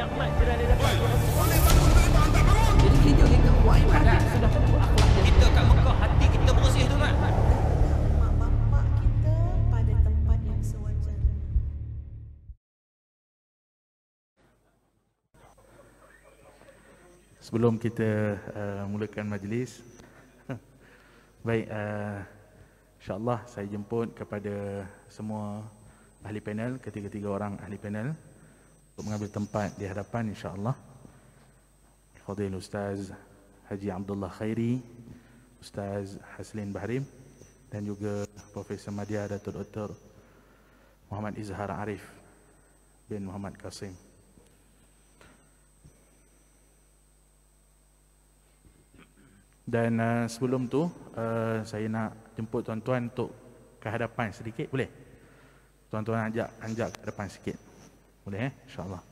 nikmat je dah dia dapat. Boleh bangun boleh bangun kita buat ni sudah akhlak dia. Kita kat Mekah hati kita kan? Sebelum kita uh, mulakan majlis Baik uh, InsyaAllah saya jemput kepada semua ahli panel Ketiga-tiga orang ahli panel untuk mengambil tempat di hadapan insya Allah. Fadil Ustaz Haji Abdullah Khairi Ustaz Haslin Bahrim dan juga Profesor Madia Datuk Dr. Muhammad Izhar Arif bin Muhammad Kasim dan uh, sebelum tu uh, saya nak jemput tuan-tuan untuk ke hadapan sedikit boleh? tuan-tuan ajak, ajak ke hadapan sikit 我连啥了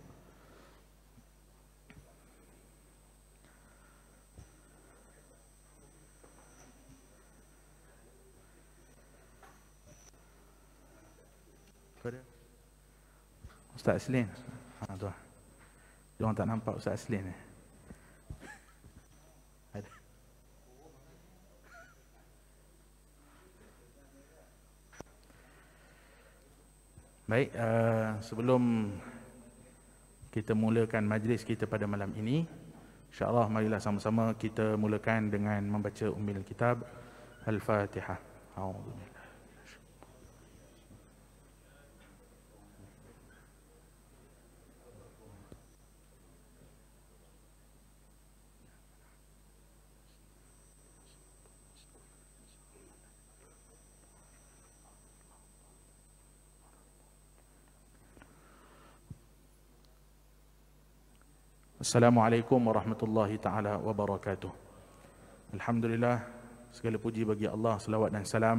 ？Ustaz eh? Aslin Ha tu lah Dia orang tak nampak Ustaz Aslin ni eh. Baik, uh, sebelum kita mulakan majlis kita pada malam ini, insya-Allah marilah sama-sama kita mulakan dengan membaca ummil kitab Al-Fatihah. A'udzubillah. Assalamualaikum warahmatullahi taala wabarakatuh. Alhamdulillah segala puji bagi Allah selawat dan salam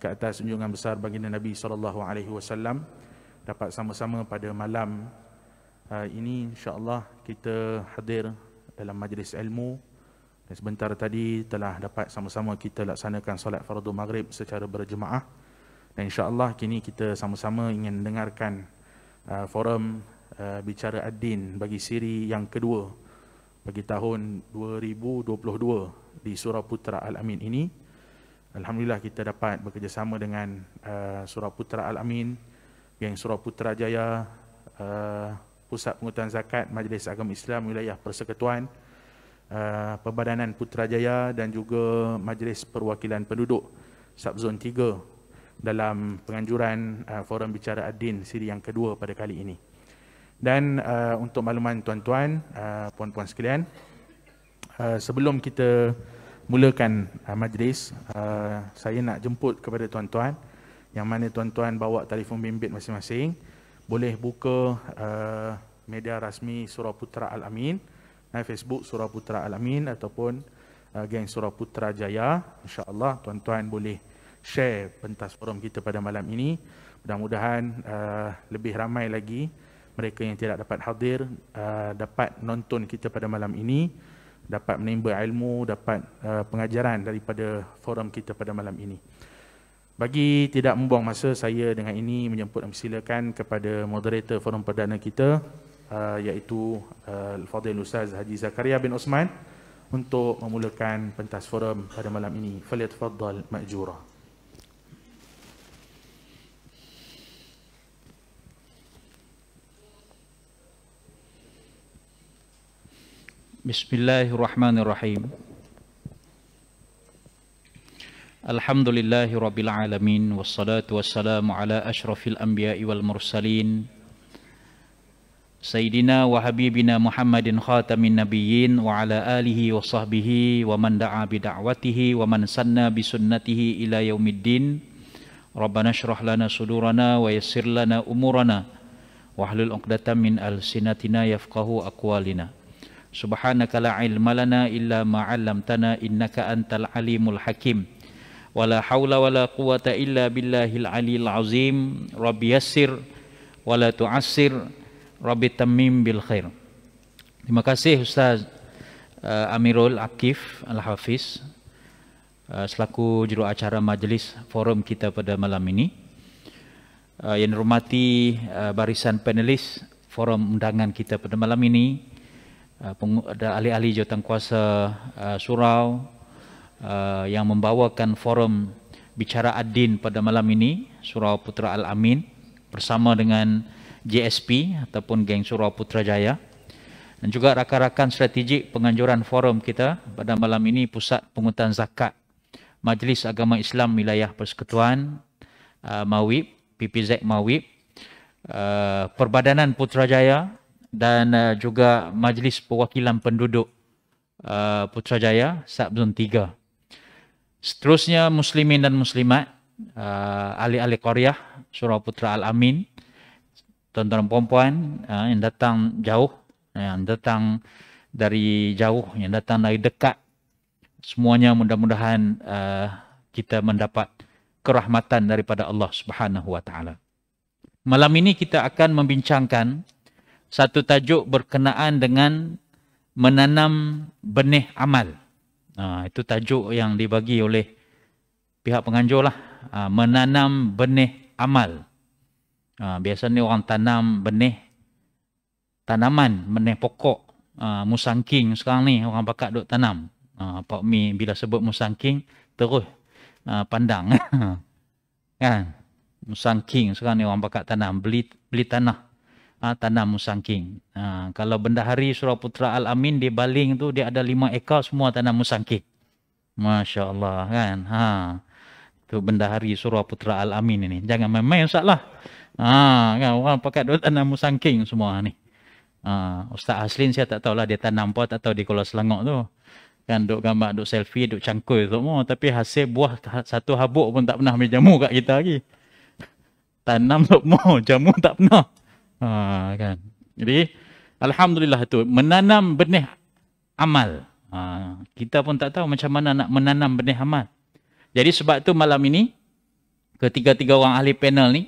ke atas junjungan besar baginda Nabi sallallahu alaihi wasallam dapat sama-sama pada malam uh, ini insya-Allah kita hadir dalam majlis ilmu dan sebentar tadi telah dapat sama-sama kita laksanakan solat fardu maghrib secara berjemaah dan insya-Allah kini kita sama-sama ingin dengarkan uh, forum Eh, bicara adin bagi siri yang kedua bagi tahun 2022 di Surau Putra Al-Amin ini. Alhamdulillah kita dapat bekerjasama dengan uh, eh, Surah Putra Al-Amin, Geng Surau Putra Jaya, uh, Pusat Pengutusan Zakat Majlis Agama Islam Wilayah Persekutuan, uh, Pembadanan Putra Jaya dan juga Majlis Perwakilan Penduduk Subzon 3 dalam penganjuran uh, Forum Bicara Adin siri yang kedua pada kali ini. Dan uh, untuk makluman tuan-tuan, uh, puan-puan sekalian, uh, sebelum kita mulakan uh, majlis, uh, saya nak jemput kepada tuan-tuan yang mana tuan-tuan bawa telefon bimbit masing-masing, boleh buka uh, media rasmi Surah Putra Al-Amin, uh, Facebook Surah Putra Al-Amin ataupun uh, geng Surah Putra Jaya. InsyaAllah tuan-tuan boleh share pentas forum kita pada malam ini. Mudah-mudahan uh, lebih ramai lagi mereka yang tidak dapat hadir uh, dapat nonton kita pada malam ini dapat menimba ilmu dapat uh, pengajaran daripada forum kita pada malam ini bagi tidak membuang masa saya dengan ini menjemput mempersilakan kepada moderator forum perdana kita uh, iaitu al-fadil ustaz Haji Zakaria bin Osman untuk memulakan pentas forum pada malam ini falyatafaddal majura بسم الله الرحمن الرحيم الحمد لله رب العالمين والصلاة والسلام على أشرف الأنبياء والمرسلين سيدنا وحبيبنا محمد خاتم النبيين وعلى آله وصحبه ومن دعا بدعوته ومن سنى بسنته إلى يوم الدين ربنا اشرح لنا صدورنا ويسر لنا أمورنا واحلل عقدة من ألسنتنا يفقه أقوالنا Subhanaka la ilma lana illa ma 'allamtana innaka antal alimul hakim. Wala haula wala quwata illa billahil aliyil azim. Rabbi yassir wala tu'assir. Rabbi tamim bil khair. Terima kasih Ustaz uh, Amirul Akif Al-Hafiz uh, selaku juru acara majlis forum kita pada malam ini. Uh, yang dihormati uh, barisan panelis forum undangan kita pada malam ini. Ah, ada ahli-ahli jawatan kuasa ah, surau ah, yang membawakan forum bicara adin pada malam ini surau putra al-amin bersama dengan JSP ataupun geng surau putra jaya dan juga rakan-rakan strategik penganjuran forum kita pada malam ini pusat pengutan zakat Majlis Agama Islam Wilayah Persekutuan Mawib, PPZ Mawib, uh, Perbadanan Putrajaya, dan uh, juga Majlis Perwakilan Penduduk uh, Putrajaya Sabzon 3. Seterusnya muslimin dan muslimat uh, ahli-ahli Korea Surau Putra Al-Amin tuan-tuan perempuan uh, yang datang jauh uh, yang datang dari jauh yang datang dari dekat semuanya mudah-mudahan uh, kita mendapat kerahmatan daripada Allah Subhanahu wa taala. Malam ini kita akan membincangkan satu tajuk berkenaan dengan menanam benih amal. Ha, itu tajuk yang dibagi oleh pihak penganjur lah. Ha, menanam benih amal. Ha, biasanya orang tanam benih tanaman, benih pokok. Ha, musangking sekarang ni orang pakat duk tanam. Ha, Pak Mi bila sebut musangking terus ha, pandang. kan? Musangking sekarang ni orang pakat tanam. Beli beli tanah uh, tanam musangking. Uh, kalau bendahari Surah Putra Al-Amin di Baling tu dia ada lima ekor semua tanam musangking. Masya Allah kan. Ha. Itu bendahari Surau Putra Al-Amin ini. Jangan main-main Ustaz lah. Ha, kan? Orang pakai dua tanam musangking semua ni. Ha, Ustaz Aslin saya tak tahulah dia tanam apa tak tahu di Kuala Selangor tu. Kan duk gambar, duk selfie, duk cangkul tu semua. Tapi hasil buah ha, satu habuk pun tak pernah jamu kat kita lagi. Tanam tu semua, jamu tak pernah. Ha, kan. Jadi alhamdulillah tu menanam benih amal. Ha, kita pun tak tahu macam mana nak menanam benih amal. Jadi sebab tu malam ini ketiga-tiga orang ahli panel ni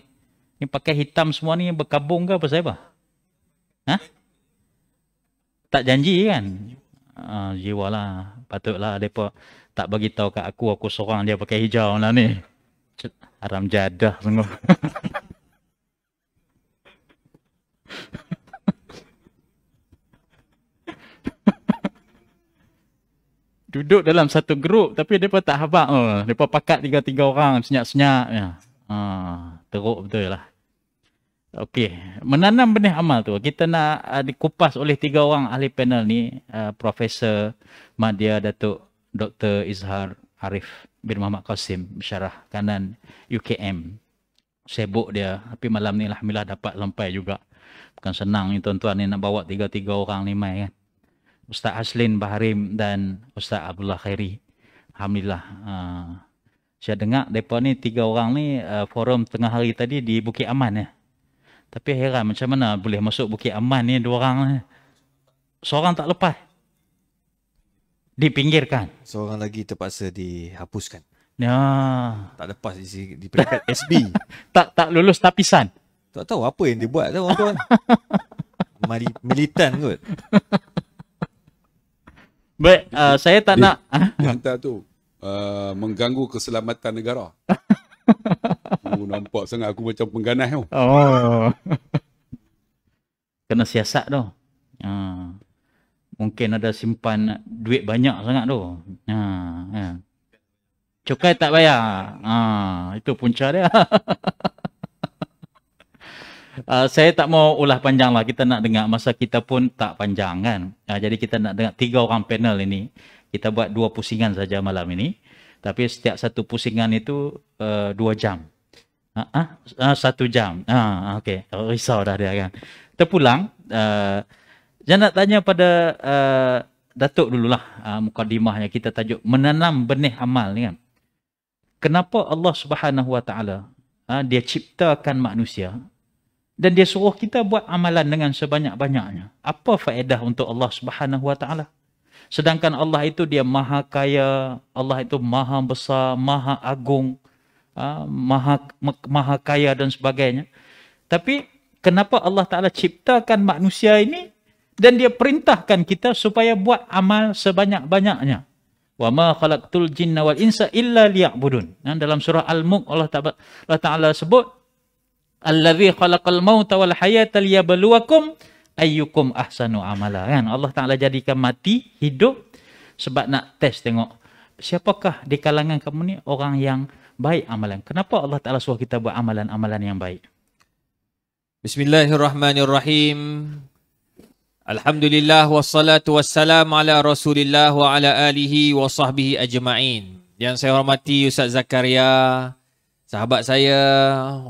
ni pakai hitam semua ni berkabung ke apa saya apa? Ah? Ha? Tak janji kan? Ha, jiwa lah. Patutlah mereka tak bagi tahu kat aku aku seorang dia pakai hijau lah ni. Haram jadah sungguh. Duduk dalam satu grup tapi mereka tak habak. Oh, mereka pakat tiga-tiga orang senyap-senyap. Ya. Ha, teruk betul lah. Okey, menanam benih amal tu. Kita nak uh, dikupas oleh tiga orang ahli panel ni. Uh, Profesor Madia Datuk Dr. Izhar Arif bin Muhammad Qasim. Syarah kanan UKM. Sibuk dia. Tapi malam ni lah Alhamdulillah dapat sampai juga. Bukan senang ni tuan-tuan ni nak bawa tiga-tiga orang ni mai kan. Ustaz Aslin, Baharim dan Ustaz Abdullah Khairi. Alhamdulillah. Uh, saya dengar mereka ni tiga orang ni uh, forum tengah hari tadi di Bukit Aman ya. Tapi heran macam mana boleh masuk Bukit Aman ni dua orang ni. Seorang tak lepas. Dipinggirkan. Seorang lagi terpaksa dihapuskan. Ya. Tak lepas di, di peringkat SB. tak tak lulus tapisan. Tak tahu apa yang dia buat tau kawan-kawan. Mari militan kot. But uh, saya tak dia, nak. Ah? Minta tu. Uh, mengganggu keselamatan negara. Oh, nampak sangat aku macam pengganas tu. Oh. Kena siasat tu. Uh, mungkin ada simpan duit banyak sangat tu. Uh, Cukai tak bayar. Uh, itu punca dia. Uh, saya tak mau ulah panjang lah. Kita nak dengar masa kita pun tak panjang kan. Uh, jadi kita nak dengar tiga orang panel ini. Kita buat dua pusingan saja malam ini. Tapi setiap satu pusingan itu uh, dua jam. Uh, uh, uh, satu jam. Uh, ha, okay. Risau dah dia kan. Terpulang. Saya uh, nak tanya pada uh, Datuk dululah. Uh, mukadimahnya kita tajuk. Menanam benih amal ni kan. Kenapa Allah subhanahu wa ta'ala dia ciptakan manusia dan dia suruh kita buat amalan dengan sebanyak-banyaknya. Apa faedah untuk Allah Subhanahu Wa Taala? Sedangkan Allah itu dia maha kaya, Allah itu maha besar, maha agung, ha, maha maha kaya dan sebagainya. Tapi kenapa Allah Taala ciptakan manusia ini dan dia perintahkan kita supaya buat amal sebanyak-banyaknya? Wa kalak tul jin nawal insa illa liak budun. dalam surah Al-Mulk Allah Taala sebut Allazi khalaqal mauta wal hayata liyabluwakum ayyukum ahsanu amala. Kan Allah Taala jadikan mati hidup sebab nak test tengok siapakah di kalangan kamu ni orang yang baik amalan. Kenapa Allah Taala suruh kita buat amalan-amalan yang baik? Bismillahirrahmanirrahim. Alhamdulillah wassalatu wassalam ala Rasulillah wa ala alihi wa sahbihi ajma'in. Yang saya hormati Ustaz Zakaria, sahabat saya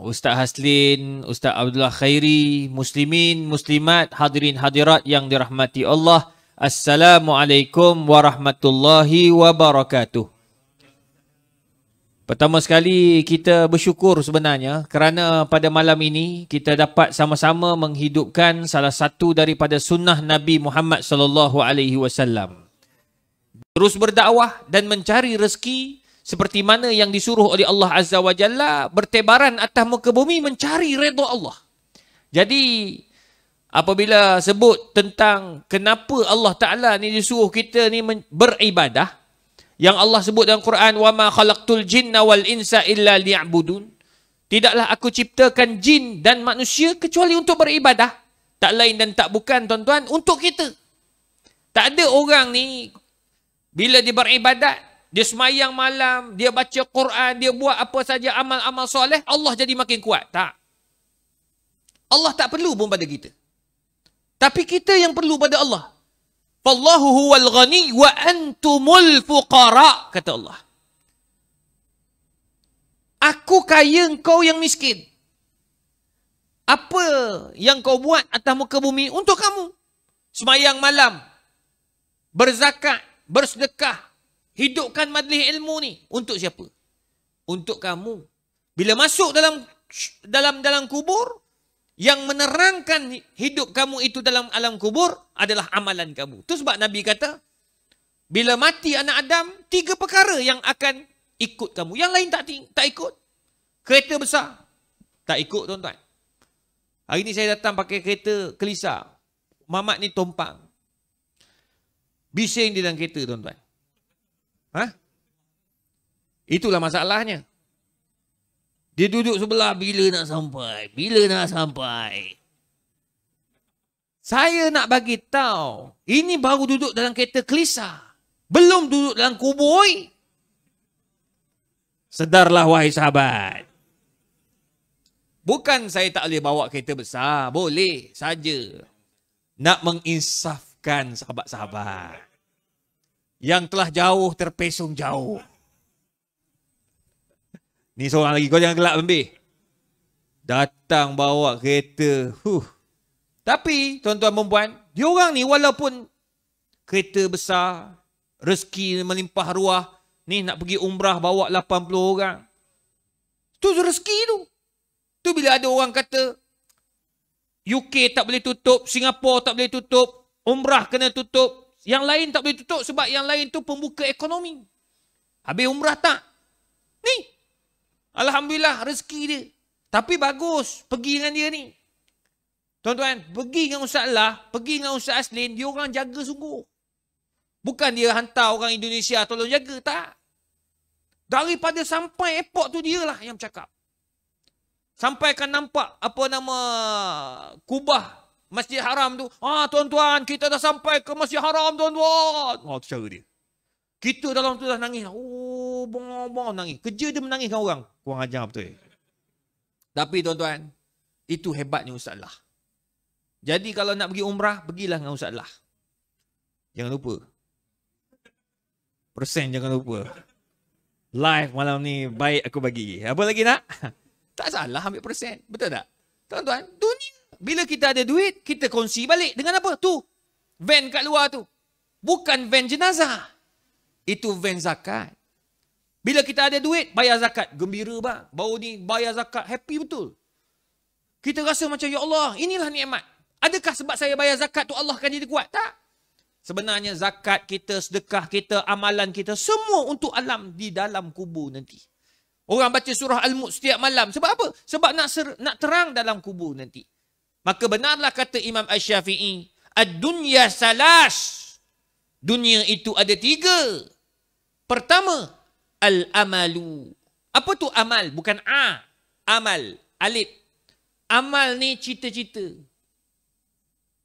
Ustaz Haslin, Ustaz Abdullah Khairi, muslimin, muslimat, hadirin hadirat yang dirahmati Allah. Assalamualaikum warahmatullahi wabarakatuh. Pertama sekali kita bersyukur sebenarnya kerana pada malam ini kita dapat sama-sama menghidupkan salah satu daripada sunnah Nabi Muhammad SAW. Terus berdakwah dan mencari rezeki seperti mana yang disuruh oleh Allah Azza wa Jalla bertebaran atas muka bumi mencari redha Allah. Jadi apabila sebut tentang kenapa Allah Taala ni disuruh kita ni beribadah yang Allah sebut dalam Quran wa ma khalaqtul jinna wal insa illa liya'budun tidaklah aku ciptakan jin dan manusia kecuali untuk beribadah tak lain dan tak bukan tuan-tuan untuk kita tak ada orang ni bila dia beribadat dia semayang malam, dia baca Quran, dia buat apa saja amal-amal soleh, Allah jadi makin kuat. Tak. Allah tak perlu pun pada kita. Tapi kita yang perlu pada Allah. Fallahu huwal ghani wa antumul fuqara, kata Allah. Aku kaya engkau yang miskin. Apa yang kau buat atas muka bumi untuk kamu? Semayang malam, berzakat, bersedekah, Hidupkan majlis ilmu ni untuk siapa? Untuk kamu. Bila masuk dalam dalam dalam kubur yang menerangkan hidup kamu itu dalam alam kubur adalah amalan kamu. Itu sebab Nabi kata, bila mati anak Adam, tiga perkara yang akan ikut kamu. Yang lain tak tak ikut. Kereta besar, tak ikut tuan-tuan. Hari ni saya datang pakai kereta kelisa. Mamat ni tompang. Bising di dalam kereta tuan-tuan. Ha? Itulah masalahnya. Dia duduk sebelah bila nak sampai, bila nak sampai. Saya nak bagi tahu, ini baru duduk dalam kereta kelisa. Belum duduk dalam kubur. Sedarlah wahai sahabat. Bukan saya tak boleh bawa kereta besar. Boleh saja. Nak menginsafkan sahabat-sahabat yang telah jauh terpesong jauh. Ni seorang lagi kau jangan gelak Bambi. Datang bawa kereta. Huh. Tapi tuan-tuan dan puan, diorang ni walaupun kereta besar, rezeki melimpah ruah, ni nak pergi umrah bawa 80 orang. Tu rezeki tu. Tu bila ada orang kata UK tak boleh tutup, Singapura tak boleh tutup, umrah kena tutup. Yang lain tak boleh tutup sebab yang lain tu pembuka ekonomi. Habis umrah tak? Ni. Alhamdulillah rezeki dia. Tapi bagus pergi dengan dia ni. Tuan-tuan, pergi dengan Ustaz lah, pergi dengan Ustaz Aslin, dia orang jaga sungguh. Bukan dia hantar orang Indonesia tolong jaga, tak. Daripada sampai epok tu dia lah yang cakap. Sampai kan nampak apa nama kubah Masjid Haram tu. Ah tuan-tuan, kita dah sampai ke Masjid Haram tuan-tuan. Oh tu cara dia. Kita dalam tu dah nangis. Oh, bong-bong nangis. Kerja dia menangiskan orang. Kurang ajar betul. Eh? Tapi tuan-tuan, itu hebatnya Ustaz Lah. Jadi kalau nak pergi umrah, pergilah dengan Ustaz Lah. Jangan lupa. Persen jangan lupa. Live malam ni, baik aku bagi. Apa lagi nak? Tak salah ambil persen. Betul tak? Tuan-tuan, dunia bila kita ada duit, kita kongsi balik. Dengan apa? Tu. Van kat luar tu. Bukan van jenazah. Itu van zakat. Bila kita ada duit, bayar zakat. Gembira bang. Baru ni bayar zakat. Happy betul. Kita rasa macam, Ya Allah, inilah nikmat. Adakah sebab saya bayar zakat tu Allah akan jadi kuat? Tak. Sebenarnya zakat kita, sedekah kita, amalan kita, semua untuk alam di dalam kubur nanti. Orang baca surah Al-Mu'ud setiap malam. Sebab apa? Sebab nak ser- nak terang dalam kubur nanti. Maka benarlah kata Imam Ash-Syafi'i. Ad-dunya salas. Dunia itu ada tiga. Pertama, al-amalu. Apa tu amal? Bukan A. Amal. Alif. Amal ni cita-cita.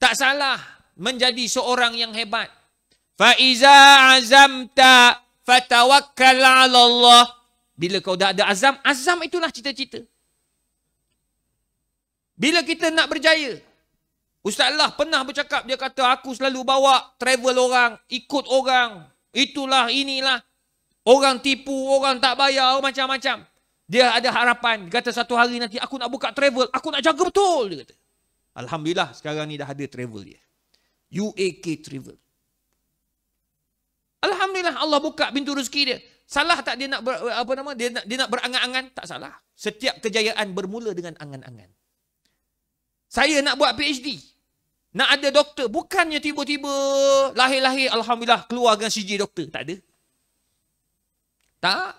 Tak salah menjadi seorang yang hebat. Fa'iza azamta fatawakkal ala Allah. Bila kau dah ada azam, azam itulah cita-cita. Bila kita nak berjaya, Ustaz Allah pernah bercakap, dia kata, aku selalu bawa travel orang, ikut orang, itulah, inilah. Orang tipu, orang tak bayar, oh, macam-macam. Dia ada harapan, dia kata satu hari nanti aku nak buka travel, aku nak jaga betul, dia kata. Alhamdulillah, sekarang ni dah ada travel dia. UAK travel. Alhamdulillah Allah buka pintu rezeki dia. Salah tak dia nak ber, apa nama dia nak dia nak berangan-angan? Tak salah. Setiap kejayaan bermula dengan angan-angan saya nak buat PhD. Nak ada doktor. Bukannya tiba-tiba lahir-lahir Alhamdulillah keluar dengan CJ doktor. Tak ada. Tak.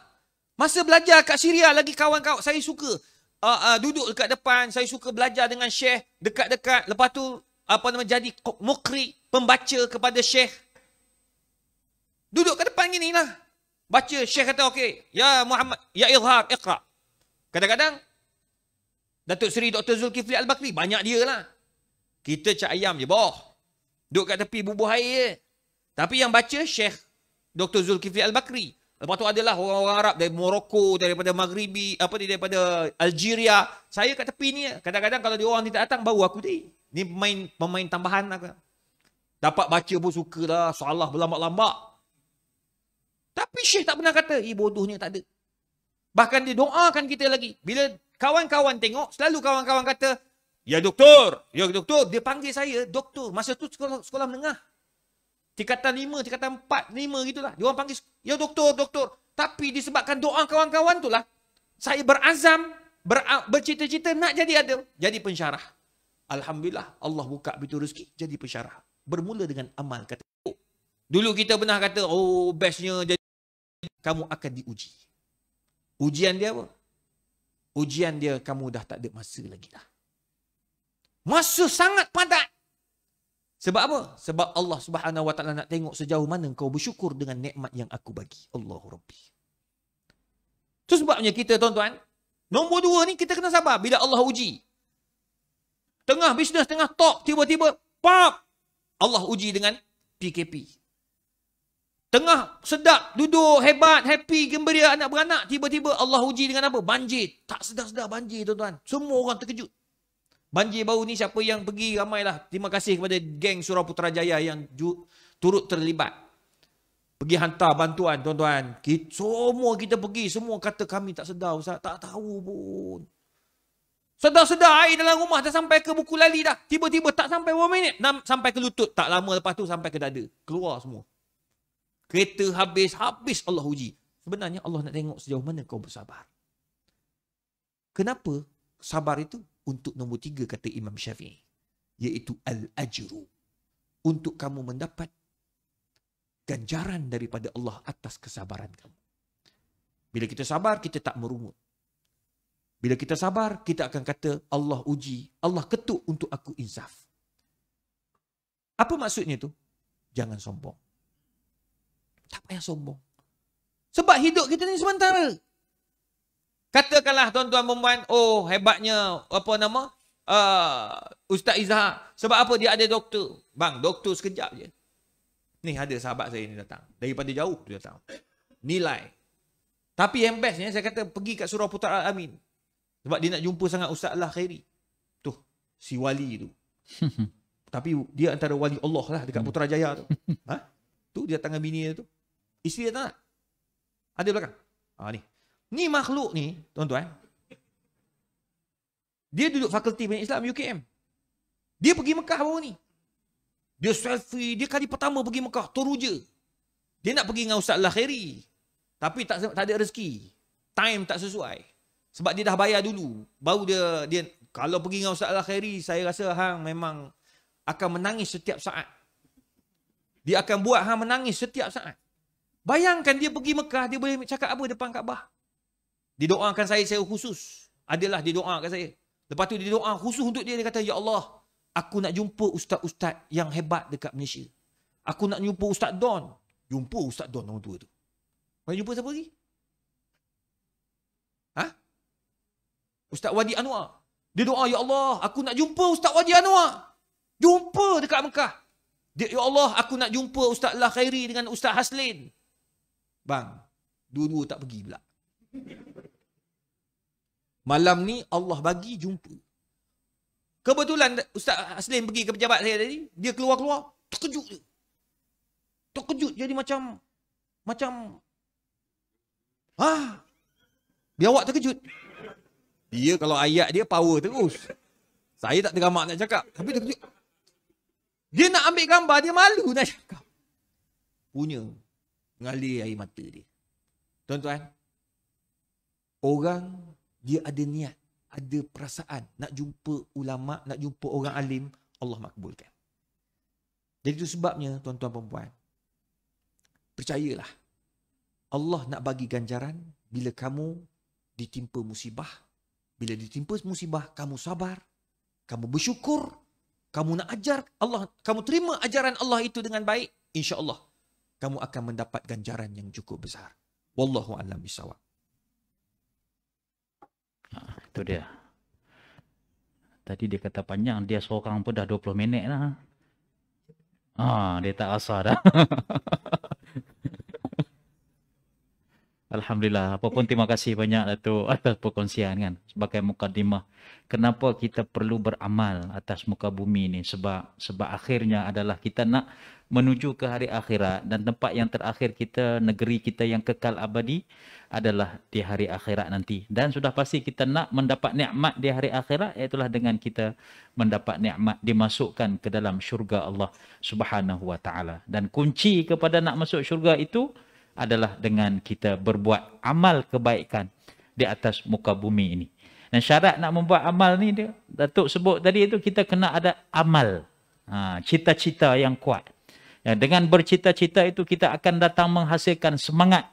Masa belajar kat Syria lagi kawan-kawan saya suka uh, uh, duduk dekat depan. Saya suka belajar dengan Syekh dekat-dekat. Lepas tu apa nama jadi mukri pembaca kepada Syekh. Duduk kat depan gini lah. Baca Syekh kata okey. Ya Muhammad. Ya Ilhar. Ikhra. Kadang-kadang Datuk Seri Dr. Zulkifli Al-Bakri, banyak dia lah. Kita cak ayam je, boh. Duduk kat tepi bubuh air je. Tapi yang baca, Sheikh Dr. Zulkifli Al-Bakri. Lepas tu adalah orang-orang Arab dari Morocco, daripada Maghribi, apa ni, daripada Algeria. Saya kat tepi ni, kadang-kadang kalau diorang orang tidak datang, baru aku ni. Ni pemain, pemain tambahan lah. Dapat baca pun suka lah, salah berlambak-lambak. Tapi Sheikh tak pernah kata, eh bodohnya tak ada. Bahkan dia doakan kita lagi. Bila Kawan-kawan tengok, selalu kawan-kawan kata, Ya doktor, ya doktor. Dia panggil saya doktor. Masa tu sekolah, sekolah menengah. Tingkatan lima, tingkatan empat, lima gitulah. Dia orang panggil, ya doktor, doktor. Tapi disebabkan doa kawan-kawan tu lah, saya berazam, ber, bercita-cita nak jadi ada. Jadi pensyarah. Alhamdulillah, Allah buka pintu rezeki, jadi pensyarah. Bermula dengan amal kata. Oh. Dulu kita pernah kata, oh bestnya jadi. Kamu akan diuji. Ujian dia apa? ujian dia kamu dah tak ada masa lagi dah. Masa sangat padat. Sebab apa? Sebab Allah Subhanahu Wa Taala nak tengok sejauh mana kau bersyukur dengan nikmat yang aku bagi. Allahu Rabbi. Itu sebabnya kita tuan-tuan, nombor dua ni kita kena sabar bila Allah uji. Tengah bisnes, tengah top, tiba-tiba pop! Allah uji dengan PKP. Tengah sedap, duduk, hebat, happy, gembira, anak beranak. Tiba-tiba Allah uji dengan apa? Banjir. Tak sedar-sedar banjir tuan-tuan. Semua orang terkejut. Banjir baru ni siapa yang pergi ramailah. Terima kasih kepada geng Surau Putrajaya yang turut terlibat. Pergi hantar bantuan tuan-tuan. Semua kita pergi, semua kata kami tak sedar. Ustaz. Tak tahu pun. Sedar-sedar air dalam rumah dah sampai ke buku lali dah. Tiba-tiba tak sampai 1 minit. Sampai ke lutut. Tak lama lepas tu sampai ke dada. Keluar semua. Kereta habis, habis Allah uji. Sebenarnya Allah nak tengok sejauh mana kau bersabar. Kenapa sabar itu? Untuk nombor tiga kata Imam Syafi'i. Iaitu Al-Ajru. Untuk kamu mendapat ganjaran daripada Allah atas kesabaran kamu. Bila kita sabar, kita tak merungut. Bila kita sabar, kita akan kata Allah uji, Allah ketuk untuk aku insaf. Apa maksudnya tu? Jangan sombong. Tak payah sombong. Sebab hidup kita ni sementara. Katakanlah tuan-tuan perempuan, oh hebatnya apa nama? Uh, Ustaz Izhar. Sebab apa dia ada doktor? Bang, doktor sekejap je. Ni ada sahabat saya ni datang. Daripada jauh tu datang. Nilai. Tapi yang bestnya saya kata pergi kat surau Putra Al-Amin. Sebab dia nak jumpa sangat Ustaz Allah Khairi. Tu, si wali tu. Tapi dia antara wali Allah lah dekat hmm. Putrajaya tu. Ha? Tu dia tangan bini dia tu. Isteri dia tak nak. Ada belakang. Ha, ni. Ni makhluk ni, tuan-tuan. Dia duduk fakulti banyak Islam UKM. Dia pergi Mekah baru ni. Dia selfie, dia kali pertama pergi Mekah, teruja. Dia nak pergi dengan Ustaz Lahiri. Tapi tak, tak ada rezeki. Time tak sesuai. Sebab dia dah bayar dulu. Baru dia, dia kalau pergi dengan Ustaz Lahiri, saya rasa Hang memang akan menangis setiap saat. Dia akan buat Hang menangis setiap saat. Bayangkan dia pergi Mekah, dia boleh cakap apa depan Kaabah? Didoakan saya saya khusus. Adalah didoakan saya. Lepas tu dia doa khusus untuk dia. Dia kata, Ya Allah, aku nak jumpa ustaz-ustaz yang hebat dekat Malaysia. Aku nak jumpa Ustaz Don. Jumpa Ustaz Don orang tua tu. Mana jumpa siapa lagi? Ha? Ustaz Wadi Anwar. Dia doa, Ya Allah, aku nak jumpa Ustaz Wadi Anwar. Jumpa dekat Mekah. Dia, ya Allah, aku nak jumpa Ustaz Lah Khairi dengan Ustaz Haslin. Bang, dua-dua tak pergi pula. Malam ni Allah bagi jumpa. Kebetulan Ustaz Aslim pergi ke pejabat saya tadi, dia keluar-keluar, terkejut dia. Terkejut jadi macam, macam, ah, dia awak terkejut. Dia kalau ayat dia power terus. Saya tak tergamak nak cakap. Tapi terkejut. Dia nak ambil gambar, dia malu nak cakap. Punya mengalir air mata dia. Tuan-tuan, orang dia ada niat, ada perasaan nak jumpa ulama, nak jumpa orang alim, Allah makbulkan. Jadi itu sebabnya tuan-tuan perempuan, percayalah Allah nak bagi ganjaran bila kamu ditimpa musibah. Bila ditimpa musibah, kamu sabar, kamu bersyukur, kamu nak ajar Allah, kamu terima ajaran Allah itu dengan baik, insya-Allah kamu akan mendapat ganjaran yang cukup besar. Wallahu a'lam bishawab. Ha, itu dia. Tadi dia kata panjang, dia seorang pun dah 20 minit lah. Ah, dia tak rasa dah. Alhamdulillah. Apa pun terima kasih banyak Datuk atas perkongsian kan sebagai mukadimah. Kenapa kita perlu beramal atas muka bumi ini? Sebab sebab akhirnya adalah kita nak menuju ke hari akhirat dan tempat yang terakhir kita negeri kita yang kekal abadi adalah di hari akhirat nanti. Dan sudah pasti kita nak mendapat nikmat di hari akhirat iaitu dengan kita mendapat nikmat dimasukkan ke dalam syurga Allah Subhanahu Wa Taala. Dan kunci kepada nak masuk syurga itu adalah dengan kita berbuat amal kebaikan di atas muka bumi ini. Dan syarat nak membuat amal ni dia, Datuk sebut tadi itu kita kena ada amal. Ha, cita-cita yang kuat. Ya, dengan bercita-cita itu kita akan datang menghasilkan semangat,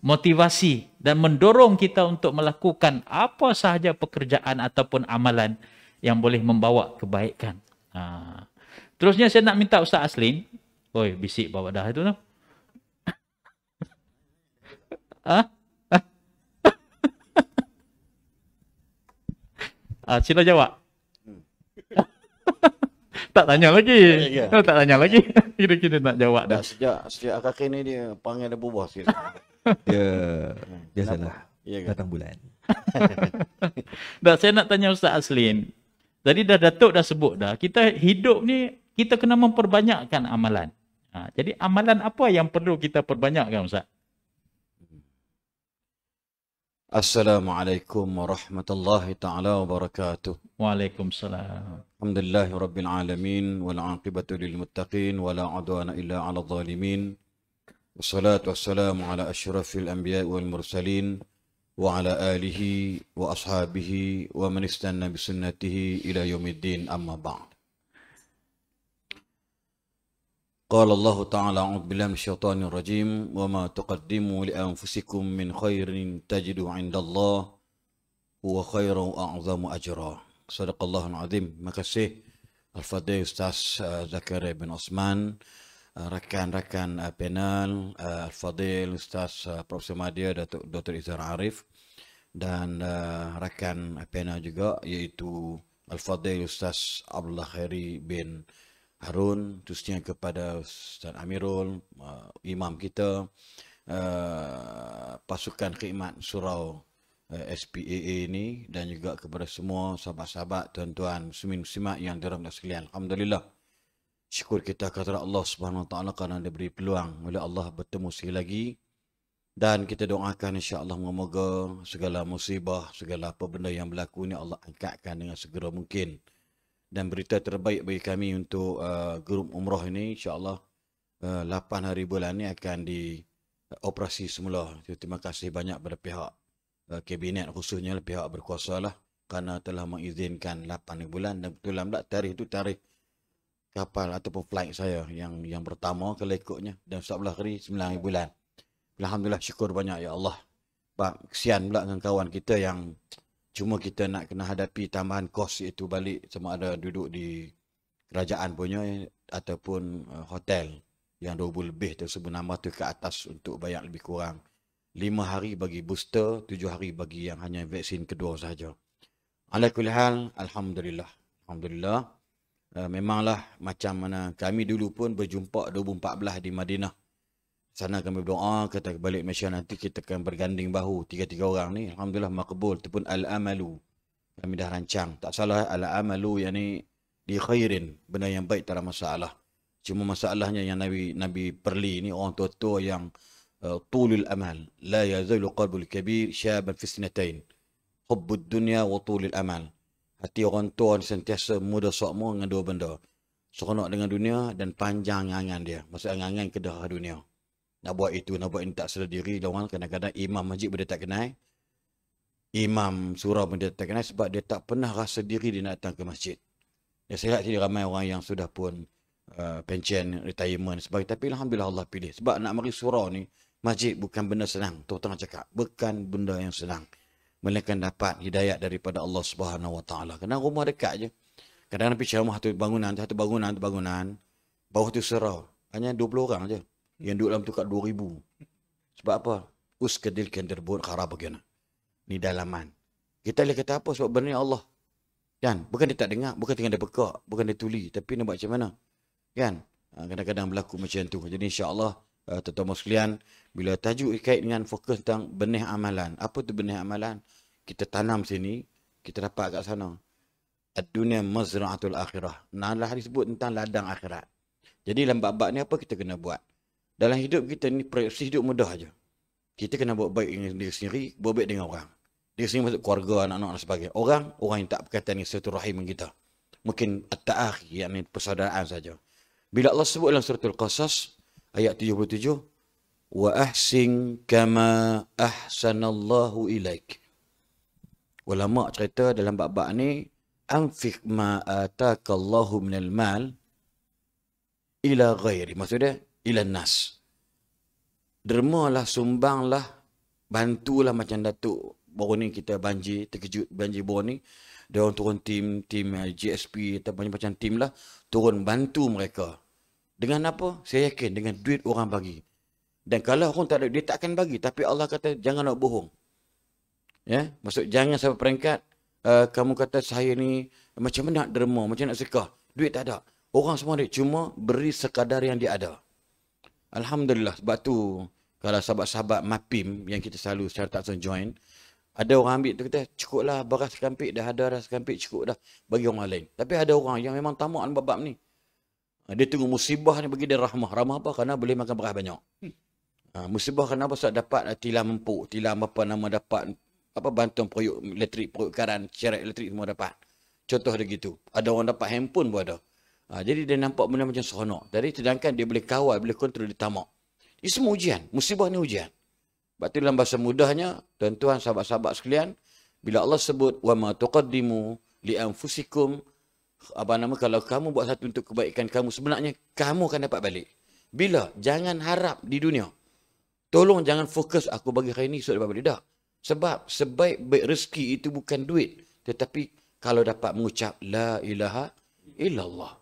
motivasi dan mendorong kita untuk melakukan apa sahaja pekerjaan ataupun amalan yang boleh membawa kebaikan. Ha. Terusnya saya nak minta Ustaz Aslin. Oi, bisik bawa dah itu. No? Ah, sila jawab. Hmm. tak tanya lagi. Ya, ya. Tak tanya lagi. Kira-kira nak jawab dah. Ah, sejak sejak akak ini dia panggil ada bubuh sikit. ya. Hmm. Biasalah. Ya, kan? Datang bulan. dah saya nak tanya Ustaz Aslin. Jadi dah Datuk dah sebut dah, kita hidup ni kita kena memperbanyakkan amalan. Ha, jadi amalan apa yang perlu kita perbanyakkan Ustaz? السلام عليكم ورحمة الله تعالى وبركاته وعليكم السلام الحمد لله رب العالمين والعاقبة للمتقين ولا عدوان إلا على الظالمين والصلاة والسلام على أشرف الأنبياء والمرسلين وعلى آله وأصحابه ومن استنى بسنته إلى يوم الدين أما بعد قال الله تعالى أعوذ بالله من الشيطان الرجيم وما تقدموا لأنفسكم من خير تجدوا عند الله هو خير وأعظم أجرا صدق الله العظيم مكسي الفضي أستاذ زكريا بن عثمان ركان ركان بنال الفضي أستاذ بروفيسور مادية دكتور إزار عارف dan uh, rakan pena juga iaitu Al-Fadil Ustaz Abdullah Khairi bin uh, Harun, khususnya kepada Ustaz Amirul, uh, imam kita, uh, pasukan khidmat surau uh, SPAA ini dan juga kepada semua sahabat-sahabat, tuan-tuan, muslimin simak yang dirahmati sekalian. Alhamdulillah. Syukur kita kepada Allah Subhanahu Wa Taala kerana diberi peluang oleh Allah bertemu sekali lagi dan kita doakan insya-Allah moga segala musibah, segala apa benda yang berlaku ini Allah angkatkan dengan segera mungkin dan berita terbaik bagi kami untuk uh, grup umrah ini insyaallah uh, 8 hari bulan ini akan di uh, operasi semula. Terima kasih banyak kepada pihak uh, kabinet khususnya lah, pihak berkuasa lah kerana telah mengizinkan 8 bulan dan betul lah tarikh itu tarikh kapal ataupun flight saya yang yang pertama ke ikutnya dan setelah hari 9 bulan. Alhamdulillah syukur banyak ya Allah. Pak kesian pula dengan kawan kita yang Cuma kita nak kena hadapi tambahan kos itu balik sama ada duduk di kerajaan punya ataupun eh, hotel yang dua bulan lebih tu sebut nama tu ke atas untuk bayar lebih kurang lima hari bagi booster, tujuh hari bagi yang hanya vaksin kedua sahaja. Alakulihal, Alhamdulillah. Alhamdulillah. Eh, memanglah macam mana kami dulu pun berjumpa 2014 di Madinah sana kami berdoa kata balik Malaysia nanti kita akan berganding bahu tiga-tiga orang ni alhamdulillah makbul ataupun al amalu kami dah rancang tak salah al amalu yang ni di khairin benda yang baik tak ada masalah cuma masalahnya yang nabi nabi perli ni orang tua-tua yang uh, tulul amal la yazalu qalbul kabir syaban fi sinatain hubbud dunya wa tulul amal hati orang tua ni sentiasa muda sokmo dengan dua benda seronok dengan dunia dan panjang angan dia maksud angan-angan kedah dunia nak buat itu, nak buat ini tak sedar diri. Orang kadang-kadang imam masjid pun dia tak kenal. Imam surau pun dia tak kenal sebab dia tak pernah rasa diri dia nak datang ke masjid. Ya, saya lihat ramai orang yang sudah pun uh, pension, retirement sebagainya. Tapi Alhamdulillah Allah pilih. Sebab nak mari surau ni, masjid bukan benda senang. Tuan tengah cakap. Bukan benda yang senang. Melainkan dapat hidayat daripada Allah Subhanahu Wa Taala. Kerana rumah dekat je. Kadang-kadang pergi rumah satu bangunan, satu bangunan, satu bangunan. Bawah tu surau. Hanya 20 orang je. Yang duduk dalam tu kat 2000. Sebab apa? Uskadil kender buat kharab bagaimana? Ni dalaman. Kita lihat kata apa sebab benda Allah. Kan? Bukan dia tak dengar. Bukan tengah dia bekak. Bukan dia tuli. Tapi nak buat macam mana? Kan? Ha, kadang-kadang berlaku macam tu. Jadi insyaAllah, uh, tuan-tuan bila tajuk dikait dengan fokus tentang benih amalan. Apa tu benih amalan? Kita tanam sini, kita dapat kat sana. Ad-dunia mazra'atul akhirah. Nah, lah disebut tentang ladang akhirat. Jadi dalam bab-bab ni apa kita kena buat? Dalam hidup kita ni proyeksi hidup mudah aja. Kita kena buat baik dengan diri sendiri, buat baik dengan orang. Diri sendiri maksud keluarga, anak-anak dan sebagainya. Orang, orang yang tak berkaitan dengan satu rahim kita. Mungkin at-ta'ah, yakni persaudaraan saja. Bila Allah sebut dalam suratul Al-Qasas, ayat 77, Wa ahsin kama ahsanallahu ilaik. Ulama cerita dalam bab-bab ni, Anfiq ma ataka Allahu minal mal ila ghairi. Maksudnya, ila nas. Dermalah, sumbanglah, bantulah macam Datuk baru ni kita banjir, terkejut banjir baru ni. Dia orang turun tim, tim GSP atau macam-macam tim lah. Turun bantu mereka. Dengan apa? Saya yakin dengan duit orang bagi. Dan kalau orang tak ada, dia tak akan bagi. Tapi Allah kata, jangan nak bohong. Ya, Maksud, jangan sampai peringkat. Uh, kamu kata saya ni macam mana nak derma, macam nak sekah. Duit tak ada. Orang semua ada. Cuma beri sekadar yang dia ada. Alhamdulillah sebab tu kalau sahabat-sahabat MAPIM yang kita selalu secara tak langsung join ada orang ambil tu kata cukup lah beras sekampik dah ada beras sekampik cukup dah bagi orang lain. Tapi ada orang yang memang tamak dalam bab-bab ni. Ha, dia tunggu musibah ni bagi dia rahmah. Rahmah apa? Kerana boleh makan beras banyak. Ha, musibah kerana apa? Sebab dapat tilam empuk, tilam apa nama dapat apa bantuan periuk elektrik, periuk karan, ceret elektrik semua dapat. Contoh dia gitu. Ada orang dapat handphone pun ada. Ha, jadi dia nampak benda macam seronok. Jadi sedangkan dia boleh kawal, boleh kontrol, dia tamak. Ini semua ujian. Musibah ni ujian. Sebab tu dalam bahasa mudahnya, tuan-tuan, sahabat-sahabat sekalian, bila Allah sebut, وَمَا تُقَدِّمُوا لِأَنفُسِكُمْ apa nama kalau kamu buat satu untuk kebaikan kamu sebenarnya kamu akan dapat balik bila jangan harap di dunia tolong jangan fokus aku bagi hari ini sebab dapat tidak sebab sebaik baik rezeki itu bukan duit tetapi kalau dapat mengucap la ilaha illallah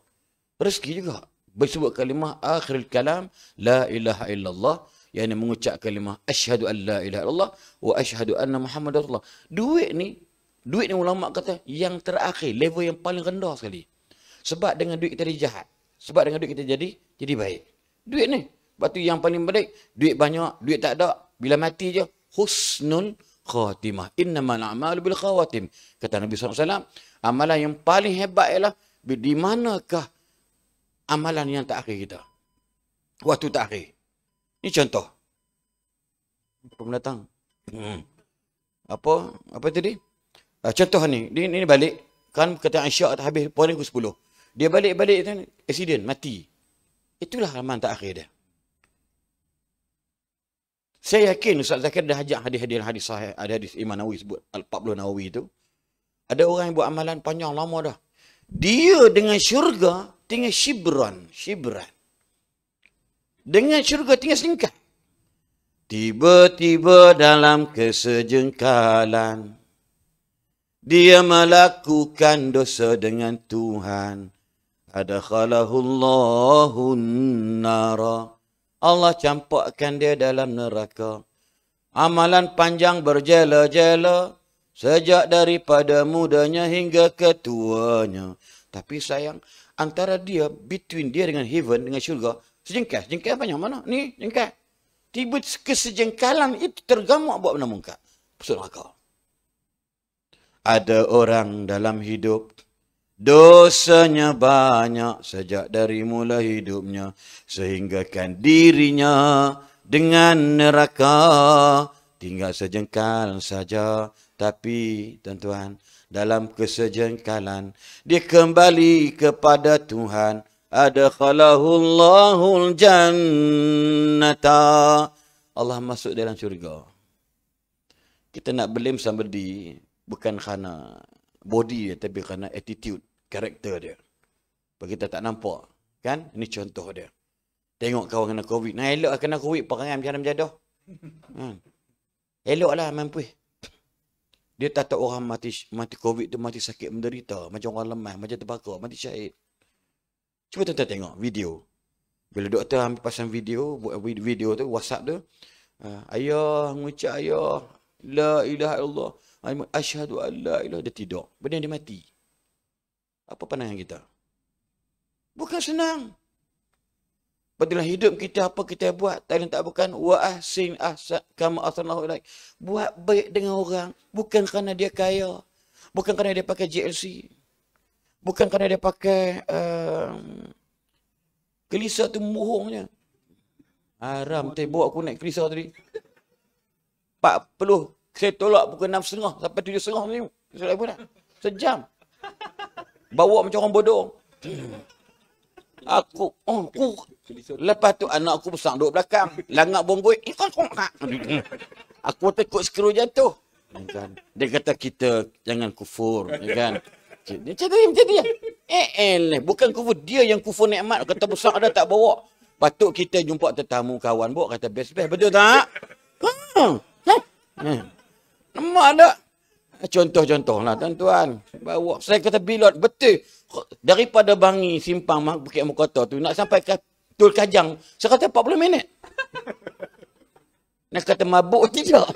rezeki juga. Bersebut kalimah akhir kalam, la ilaha illallah. Yang ini mengucap kalimah, asyhadu an la ilaha illallah, wa asyhadu anna muhammad Allah. Duit ni, duit ni ulama' kata, yang terakhir, level yang paling rendah sekali. Sebab dengan duit kita jadi jahat. Sebab dengan duit kita jadi, jadi baik. Duit ni. batu yang paling baik, duit banyak, duit tak ada, bila mati je, husnun khatimah. Innamal a'malu bil khawatim. Kata Nabi SAW, amalan yang paling hebat ialah, di manakah amalan yang tak akhir kita. Waktu tak akhir. Ini contoh. Apa datang? Hmm. Apa? Apa tadi? Uh, ha, contoh ni. Ini ni balik. Kan kata Aisyah tak habis poin ke 10. Dia balik-balik tu. Accident. Mati. Itulah amalan tak akhir dia. Saya yakin Ustaz Zakir dah ajak hadis-hadis hadis sahih. Ada hadis iman Nawawi sebut. Al-40 Nawawi tu. Ada orang yang buat amalan panjang lama dah. Dia dengan syurga tinggal shibron, shibran. Dengan syurga tinggal singkat. Tiba-tiba dalam kesejengkalan, dia melakukan dosa dengan Tuhan. Adakhalahullahun nara. Allah campakkan dia dalam neraka. Amalan panjang berjela-jela sejak daripada mudanya hingga ketuanya. Tapi sayang, antara dia between dia dengan heaven dengan syurga sejengkal sejengkal banyak mana ni jengkal tiba kesejengkalan itu tergamuk buat benda mungkar pusat akal ada orang dalam hidup dosanya banyak sejak dari mula hidupnya sehinggakan dirinya dengan neraka tinggal sejengkal saja tapi tuan-tuan dalam kesejengkalan dia kembali kepada Tuhan adkhalahullahul jannata Allah masuk dalam syurga kita nak blame somebody bukan kerana body dia tapi kerana attitude karakter dia bagi kita tak nampak kan ini contoh dia tengok kawan kena covid nah elok lah kena covid perangai macam jadah kan? hmm. eloklah mampu dia tak tahu orang mati mati COVID tu mati sakit menderita. Macam orang lemah, macam terbakar, mati syahid. Cuba tuan-tuan tengok video. Bila doktor ambil pasang video, buat video tu, WhatsApp tu. Ah, ayah, mengucap ayah. La ilaha illallah. Asyhadu allah. la Dia tidur. Benda dia mati. Apa pandangan kita? Bukan senang. Padahal hidup kita apa kita buat tak ada tak bukan wa ahsin ahsan kama asallahu ilaik. Buat baik dengan orang bukan kerana dia kaya. Bukan kerana dia pakai JLC. Bukan kerana dia pakai uh, ehm, kelisa tu mohongnya. Haram tu bawa aku naik kelisa tadi. 40 saya tolak pukul 6.30 sampai 7.30 ni. Sejam. Bawa macam orang bodoh aku aku lepas tu anak aku besar duduk belakang langak bongoi eh, aku takut skru jatuh kan dia kata kita jangan kufur kan dia cakap dia macam dia eh eh bukan kufur dia yang kufur nikmat kata besar ada tak bawa patut kita jumpa tetamu kawan bawa kata best best betul tak ha ha nama ada contoh-contohlah tuan-tuan bawa saya kata bilot betul daripada Bangi simpang Bukit Mekota tu nak sampai ke Tul Kajang 40 minit. Nak kata mabuk tidak.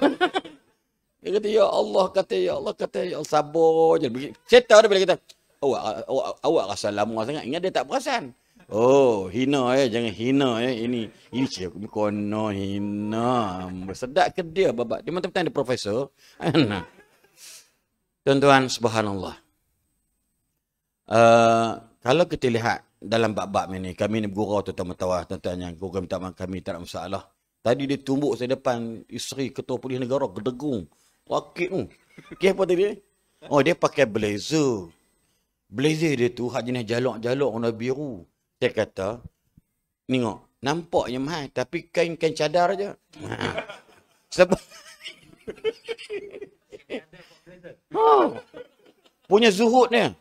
Dia kata ya Allah kata ya Allah kata ya Allah sabar je. Cerita dia bila kata awak, awak awak rasa lama lah sangat ingat dia tak perasan. Oh, hina eh. Jangan hina eh. Ini, ini cikgu kono hina. Sedap ke dia, babak? Dia mata-mata ada profesor. Tuan-tuan, subhanallah. Eh, kalau kita lihat dalam bab-bab ini, kami ni bergurau tuan-tuan mertawah, tuan-tuan yang gurau minta maaf kami tak ada masalah. Tadi dia tumbuk saya depan isteri ketua polis negara, gedegung. Wakil tu. Okay, apa tadi? Oh, dia pakai blazer. Blazer dia tu, hak jenis jalok-jalok warna biru. Saya kata, tengok, nampaknya mahal, tapi kain-kain cadar je. Sebab... oh. Punya zuhud dia.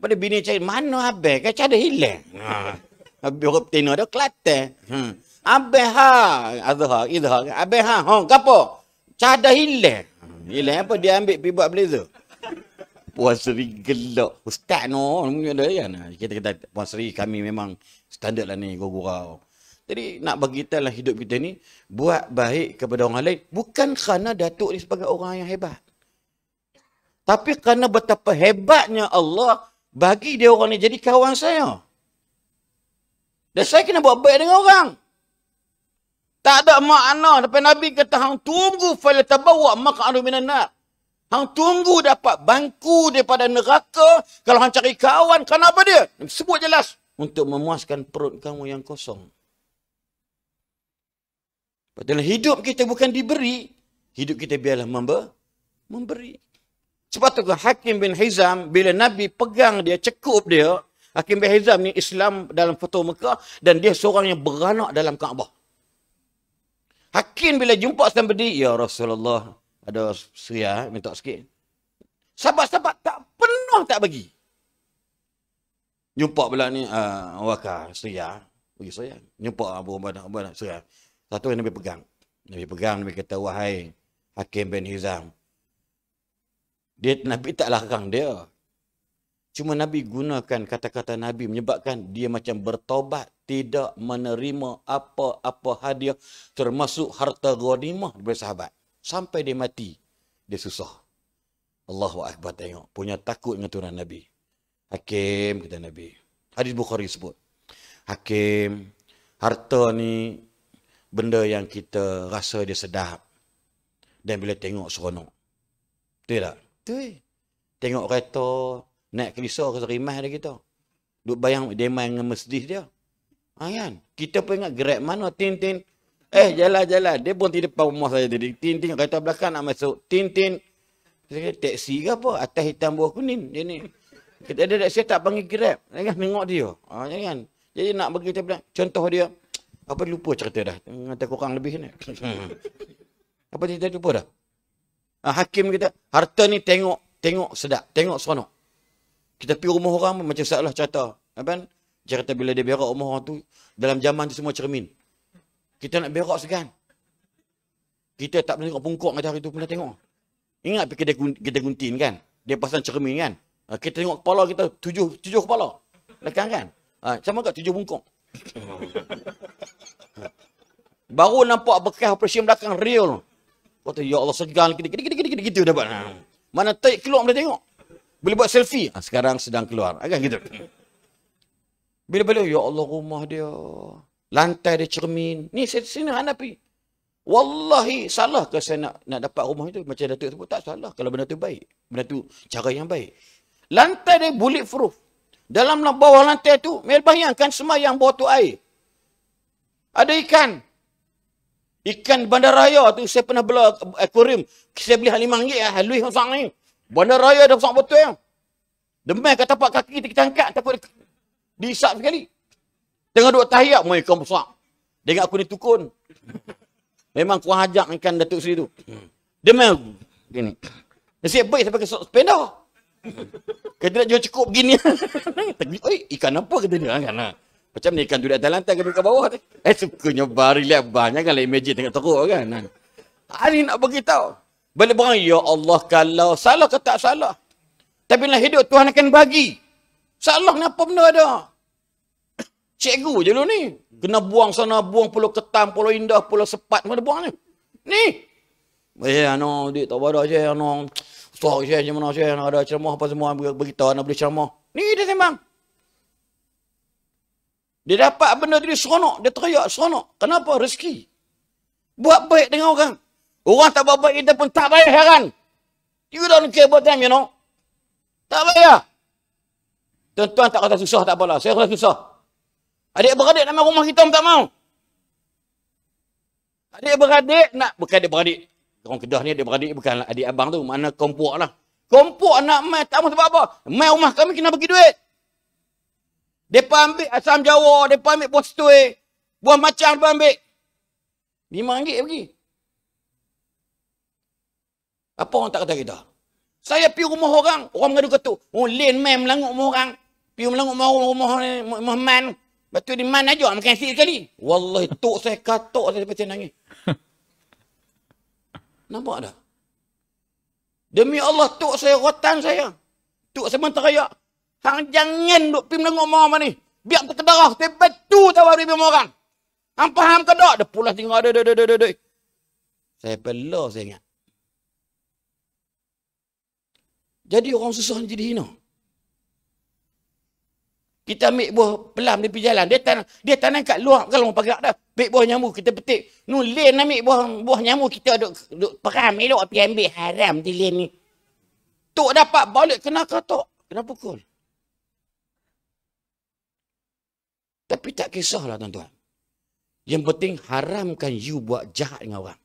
Pada bini cari, mana abis? Kacau ada hilang. Ha. Abis orang tina dah kelata. Ha. Hmm. Abis ha. Azhar, izhar. Abis ha. Ha, kapa? Cah dah hilang. Hilang apa? Dia ambil pergi buat blazer. Puan Seri gelap. Ustaz no. Kan. Ha, kita kata, Puan Seri kami memang standard lah ni. Gurau-gurau. Jadi nak bagi lah hidup kita ni buat baik kepada orang lain bukan kerana datuk ni sebagai orang yang hebat. Tapi kerana betapa hebatnya Allah bagi dia orang ni jadi kawan saya. Dan saya kena buat baik dengan orang. Tak ada makna. Tapi Nabi kata, Hang tunggu fayla tabawak maka'adu minan nak. Hang tunggu dapat bangku daripada neraka. Kalau hang cari kawan, kenapa dia? Sebut jelas. Untuk memuaskan perut kamu yang kosong. Padahal hidup kita bukan diberi. Hidup kita biarlah Memberi. Sebab tu Hakim bin Hizam bila Nabi pegang dia, cekup dia, Hakim bin Hizam ni Islam dalam Fatwa Mekah dan dia seorang yang beranak dalam Kaabah. Hakim bila jumpa Islam berdiri, Ya Rasulullah, ada suya, eh, minta sikit. Sahabat-sahabat tak penuh tak bagi. Jumpa pula ni, uh, ah, Wakar, suya, pergi suya. Jumpa Abu Abadah, Abu Abadah, suya. Satu Nabi pegang. Nabi pegang, Nabi kata, Wahai Hakim bin Hizam, dia Nabi tak larang dia. Cuma Nabi gunakan kata-kata Nabi menyebabkan dia macam bertobat tidak menerima apa-apa hadiah termasuk harta ghanimah daripada sahabat. Sampai dia mati, dia susah. Allah Allahu Akbar tengok. Punya takut dengan Tuhan Nabi. Hakim kata Nabi. Hadis Bukhari sebut. Hakim, harta ni benda yang kita rasa dia sedap. Dan bila tengok seronok. tidak. Betul. Tengok kereta, naik kelisa ke serimah dia kita. Duk bayang dia main dengan masjid dia. Ha, kan? Kita pun ingat grab mana, tin-tin. Eh, jalan-jalan. Dia pun tidak depan rumah saya tadi. Tin-tin, kereta belakang nak masuk. Tin-tin. Teksi ke apa? Atas hitam buah kuning dia ni. Kita ada teksi tak panggil grab. Jangan tengok dia. Ha, jangan. Jadi nak bagi kita bilang, contoh dia. Apa lupa cerita dah? Kata kurang lebih ni. apa cerita lupa dah? Ah, hakim kita, harta ni tengok, tengok sedap, tengok seronok. Kita pergi rumah orang macam salah cerita. Apa kan? Cerita bila dia berak rumah orang tu, dalam zaman tu semua cermin. Kita nak berak segan. Kita tak pernah tengok pungkuk kata hari tu pernah tengok. Ingat pergi kedai kedai guntin kan? Dia pasang cermin kan? Ah, kita tengok kepala kita, tujuh, tujuh kepala. Lekan kan? Ah, sama kat tujuh bungkuk. Baru nampak bekas operasi belakang real. Kata, ya Allah segan. Gitu, gitu, gitu, gitu, gitu dapat. Ha. Mana taik keluar boleh tengok. Boleh buat selfie. Ha, sekarang sedang keluar. Ha, kan gitu. Bila balik, ya Allah rumah dia. Lantai dia cermin. Ni saya sini anak pergi. Wallahi salah ke saya nak nak dapat rumah itu macam Datuk tu tak salah kalau benda tu baik. Benda tu cara yang baik. Lantai dia bulletproof. Dalam bawah lantai tu, mel bayangkan semayang bawah tu air. Ada ikan, Ikan bandar raya tu saya pernah bela akuarium. Saya beli hal limang ringgit lah. Luih masak ni. Bandar raya dah besar botol yang. Demai kat tapak kaki kita kita angkat. Takut dia diisap sekali. Tengah duduk tahiyak. Mereka ikan besar. Dia ingat aku ni tukun. Memang kurang ajak ikan Datuk Seri tu. Demai aku. Gini. Nasib baik sampai ke sepeda. Kata nak jual cukup begini. Oi, ikan apa kata dia? Kan, kan, kan. Macam ni ikan duduk atas lantai ke kan, dekat bawah ni. Eh sukanya bari lihat banyak kan imagine tengok teruk kan. kan. Hari nak bagi tahu. Bila orang ya Allah kalau salah ke tak salah. Tapi lah hidup Tuhan akan bagi. Salah ni apa benda ada? Cikgu je lu ni. Kena buang sana, buang pulau ketam, pulau indah, pulau sepat. Mana buang ni? Ni. Eh, no, dik tak ada je. No. Ustaz, je, je mana je. Ada ceramah apa semua. Beritahu anak boleh ceramah. Ni dia sembang. Dia dapat benda dia seronok. Dia teriak seronok. Kenapa? Rezeki. Buat baik dengan orang. Orang tak buat baik kita pun tak payah heran. You don't care about them, you know. Tak payah. Tuan-tuan tak kata susah, tak apalah. Saya rasa susah. Adik-beradik nama rumah kita pun tak mau. Adik-beradik nak, bukan adik-beradik. Orang Kedah ni adik-beradik bukan adik abang tu. Mana kompuak lah. Kompuak nak main tak mau sebab apa. Main rumah kami kena bagi duit. Depa ambil asam jawa, depa ambil buah stoi, buah macam depa ambil. RM5 pergi. Apa orang tak kata kita? Saya pi rumah orang, orang mengadu kata, "Oh, lain main melangut rumah orang. Pi melangut rumah orang rumah ni Muhammad. di mana aja makan sikit sekali." Wallahi tok saya katok saya sampai nangis. Nampak tak? Demi Allah tok saya rotan saya. Tok saya mentah Hang jangan duk pim dengok mama mana ni. Biar aku terdarah. Tepat tu tahu hari pim orang. Hang faham ke tak? Dia tengok ada, ada, ada, ada. Saya pelah saya ingat. Jadi orang susah jadi hina. Kita ambil buah pelam di jalan. Dia tanam, dia tanam kat luar. Kalau orang pergerak dah. Ambil buah nyamuk. Kita petik. Nu lain ambil buah buah nyamuk. Kita duk, duk peram elok. Pergi ambil haram di lain ni. Tok dapat balik. Kena katok. Kena pukul. Tapi tak kisahlah tuan-tuan. Yang penting haramkan you buat jahat dengan orang.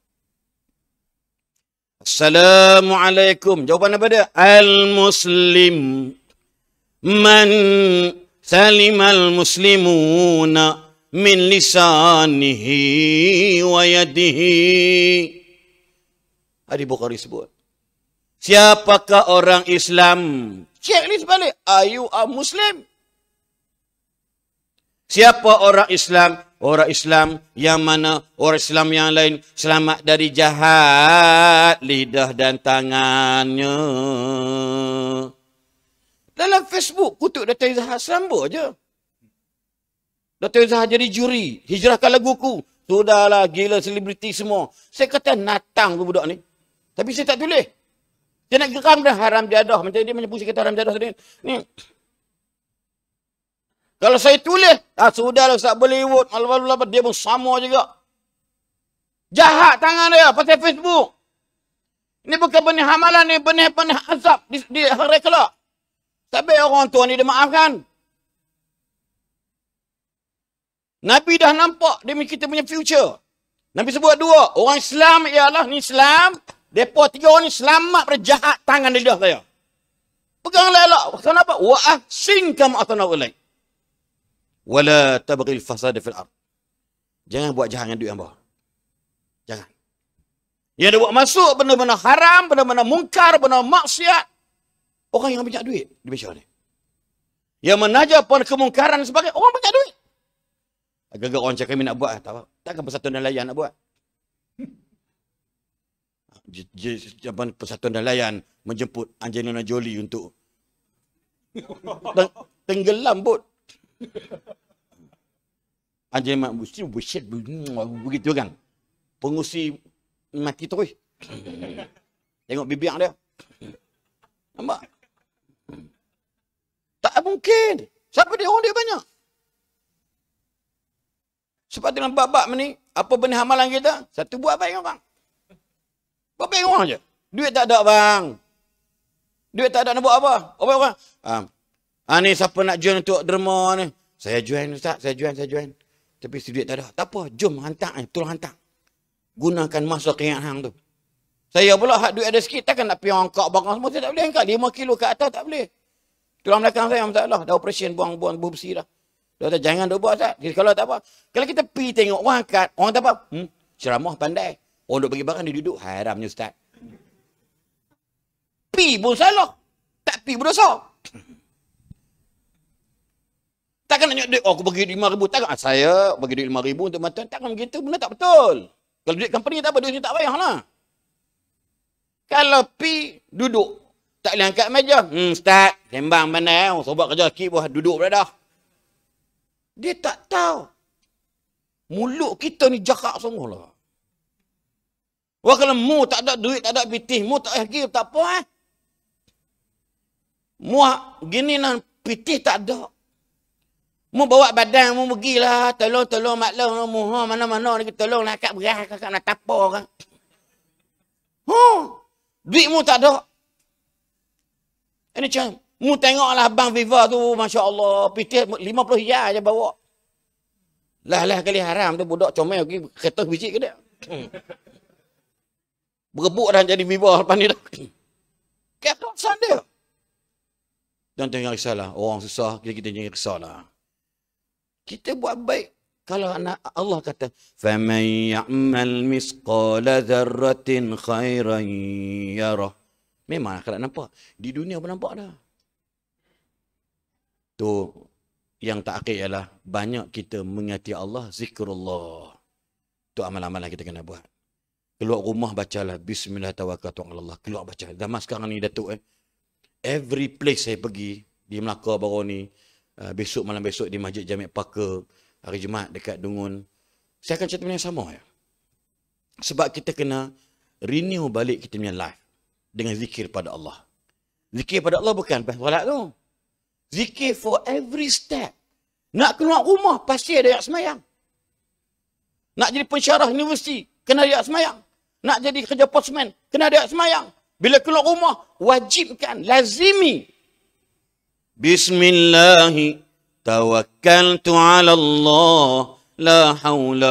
Assalamualaikum. Jawapan apa dia? Al-Muslim. Man salim al muslimuna min lisanihi wa yadihi. Adi Bukhari sebut. Siapakah orang Islam? Cek ni sebalik. Are you a Muslim? Siapa orang Islam? Orang Islam yang mana? Orang Islam yang lain. Selamat dari jahat lidah dan tangannya. Dalam Facebook, kutuk Dato' Izzahar selamba je. Dato' Izzahar jadi juri. Hijrahkan laguku. Sudahlah, gila selebriti semua. Saya kata natang tu budak ni. Tapi saya tak tulis. Saya nak geram dah haram jadah. Macam dia punya pusing kata haram jadah tadi. Ni. Kalau saya tulis, ah, sudahlah Ustaz Bollywood, malam-malam, lah, dia pun sama juga. Jahat tangan dia, pasal Facebook. Ini bukan benih hamalan, ini benih-benih azab di, di hari kelak. Tapi orang tua ni dia maafkan. Nabi dah nampak demi kita punya future. Nabi sebut dua. Orang Islam ialah ni Islam. Depa tiga orang ni selamat pada jahat tangan lidah saya. Peganglah elak. Kenapa? Wa ahsinkum atana ulaik wala tabghil fasada fil ard. Jangan buat jahat dengan duit hamba. Jangan. Yang ada buat masuk benda-benda haram, benda-benda mungkar, benda maksiat. Orang yang banyak duit di Malaysia ni. Yang menaja pun kemungkaran dan sebagainya, orang banyak duit. Agak-agak orang cakap kami nak buat. Tak Takkan persatuan dan layan nak buat. Jaman persatuan dan layan menjemput Angelina Jolie untuk tenggelam bot. Anjing mak busi buset begitu kan. Pengusi mati terus. Tengok bibir dia. Nampak? Tak mungkin. Siapa dia orang dia banyak? Sebab dengan bab-bab ni, apa benda amalan kita? Satu buat baik orang. Buat baik orang je. Duit tak ada bang. Duit tak ada nak buat apa? Apa orang? Ah, Ha ni siapa nak join untuk derma ni? Saya join ustaz, saya join, saya join. Tapi si duit tak ada. Tak apa, jom hantar ni, eh, tolong hantar. Gunakan masa kiat hang tu. Saya pula hak duit ada sikit, takkan nak pergi angkat barang semua, saya tak boleh angkat. 5 kilo ke atas tak boleh. Tulang belakang saya, masalah. Dah operasi buang-buang besi dah. Dia kata, jangan duk buat, Ustaz. Kalau tak apa. Kalau kita pergi tengok orang angkat, orang tak apa. Hmm? Ceramah pandai. Orang duk bagi barang, dia duduk. Haramnya, Ustaz. Pi pun salah. Tak pi berdosa. Takkan nak nyok duit, oh, aku bagi duit RM5,000. Takkan ah, saya bagi duit RM5,000 untuk bantuan. Takkan begitu, benda tak betul. Kalau duit company tak apa, duit ni tak payah lah. Kalau pi duduk, tak boleh angkat meja. Hmm, start, sembang mana eh. Oh, sobat kerja sikit pun duduk berada. Dia tak tahu. Mulut kita ni jahat semua lah. Wah, kalau mu tak ada duit, tak ada pitih, mu tak pergi, tak apa eh. Mu gini nan pitih tak ada. Mu bawa badan, mu lah, Tolong, tolong, maklum. Muha, mana-mana. tolong lah, akak berah. Akak nak tapa kan. Huh. Ha, duit mu tak ada. Ini macam, mu tengok lah bang Viva tu. Masya Allah. Piti 50 hijau je bawa. Lah-lah kali haram tu budak comel pergi kereta bisik ke dia. Berebut dah jadi Viva lepas ni dah. Kekosan dia. Dan tengok risalah. Orang susah, kita-kita jangan risalah kita buat baik kalau anak Allah kata faman ya'mal misqala dzarratin khairan yara memang akan nampak di dunia pun nampak dah tu yang tak akhir ialah banyak kita mengati Allah zikrullah tu amal-amalan kita kena buat keluar rumah bacalah bismillah tawakkaltu ala Allah keluar baca zaman sekarang ni datuk eh every place saya pergi di Melaka baru ni Ah, besok malam besok di Masjid Jamiat Parker hari Jumaat dekat Dungun. Saya akan cerita yang sama ya. Sebab kita kena renew balik kita punya life dengan zikir pada Allah. Zikir pada Allah bukan pas solat tu. Zikir for every step. Nak keluar rumah pasti ada ayat semayang. Nak jadi pensyarah universiti kena ada ayat semayang. Nak jadi kerja postman kena ada ayat semayang. Bila keluar rumah wajibkan lazimi بسم الله توكلت على الله لا حول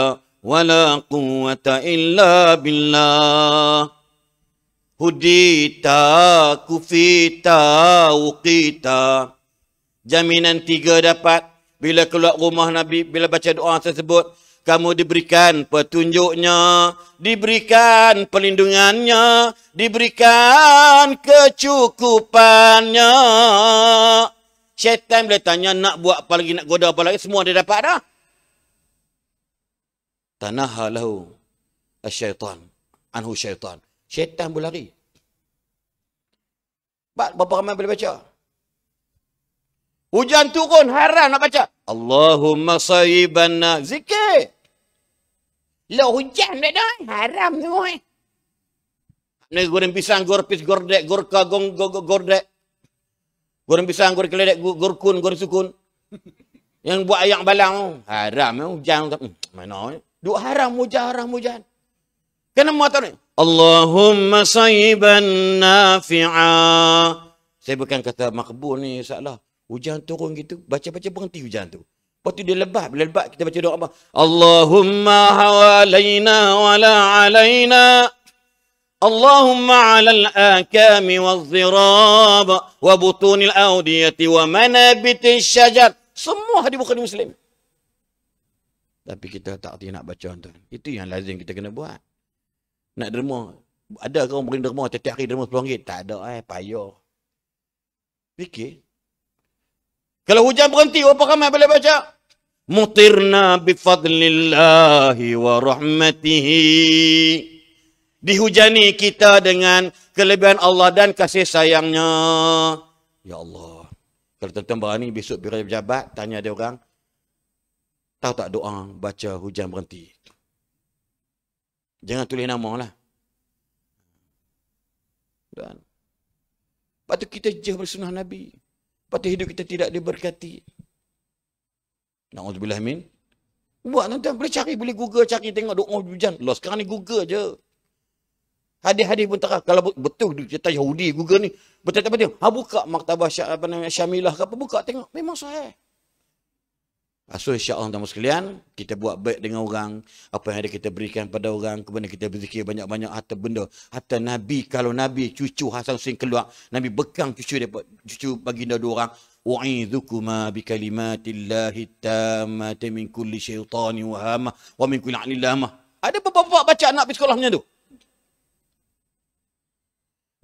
ولا قوة إلا بالله هديتا كفيتا وقيتا جمينا تيجا دapat bila keluar rumah Nabi bila baca doa tersebut kamu diberikan petunjuknya, diberikan pelindungannya, diberikan kecukupannya. Syaitan boleh tanya, nak buat apa lagi, nak goda apa lagi, semua dia dapat dah. Tanahalahu syaitan, anhu syaitan. Syaitan boleh lari. Berapa ramai boleh baca? Hujan turun, haram nak baca. Allahumma sayibanna zikir. Lo hujan dia dah. Eh? Haram semua. moy. Eh? Ni goreng pisang, goreng pis, gordek, gorka, gong, go, go, gordek. Goreng pisang, goreng keledek, gorkun, goreng sukun. Yang buat ayam balang. Oh. Haram ni eh, hujan. Hmm, mana ni? Duk haram hujan, haram hujan. Kenapa tu ni? Allahumma sayiban nafi'a. Saya bukan kata makbul ni, salah. Hujan turun gitu, baca-baca berhenti hujan tu. Lepas tu dia lebat. Bila lebat, kita baca doa apa? Allahumma hawalaina wa la alaina. اللهم على الآكام والضراب وبطون الأودية ومنابت الشجر semua hadis bukan muslim tapi kita tak tahu nak baca tuan itu yang lazim kita kena buat nak derma ada ke orang beri derma setiap hari derma 10 ringgit tak ada eh payah fikir kalau hujan berhenti apa kami boleh baca مطرنا بفضل الله ورحمته dihujani kita dengan kelebihan Allah dan kasih sayangnya. Ya Allah. Kalau tuan-tuan berani -tuan besok bila jabat, tanya dia orang. Tahu tak doa baca hujan berhenti? Jangan tulis nama lah. Dan. Lepas tu kita jauh bersunah Nabi. Lepas tu hidup kita tidak diberkati. Na'udzubillah min. Buat tuan-tuan. Boleh cari. Boleh Google cari. Tengok doa hujan. Loh, sekarang ni Google je. Hadis-hadis pun terah. Kalau betul cerita Yahudi Google ni. Betul tak betul. Ha buka maktabah syak, apa namanya, Syamilah ke apa. Buka tengok. Memang sahih. So insyaAllah tuan-tuan Kita buat baik dengan orang. Apa yang ada kita berikan pada orang. Kemudian kita berzikir banyak-banyak harta benda. Harta Nabi. Kalau Nabi cucu Hasan Hussein keluar. Nabi bekang cucu dia. Cucu baginda dua orang. أعيذكما بكلمات الله التامة من كل شيطان وهامة ومن كل عن اللامة ada bapa-bapa baca anak pergi sekolah macam tu.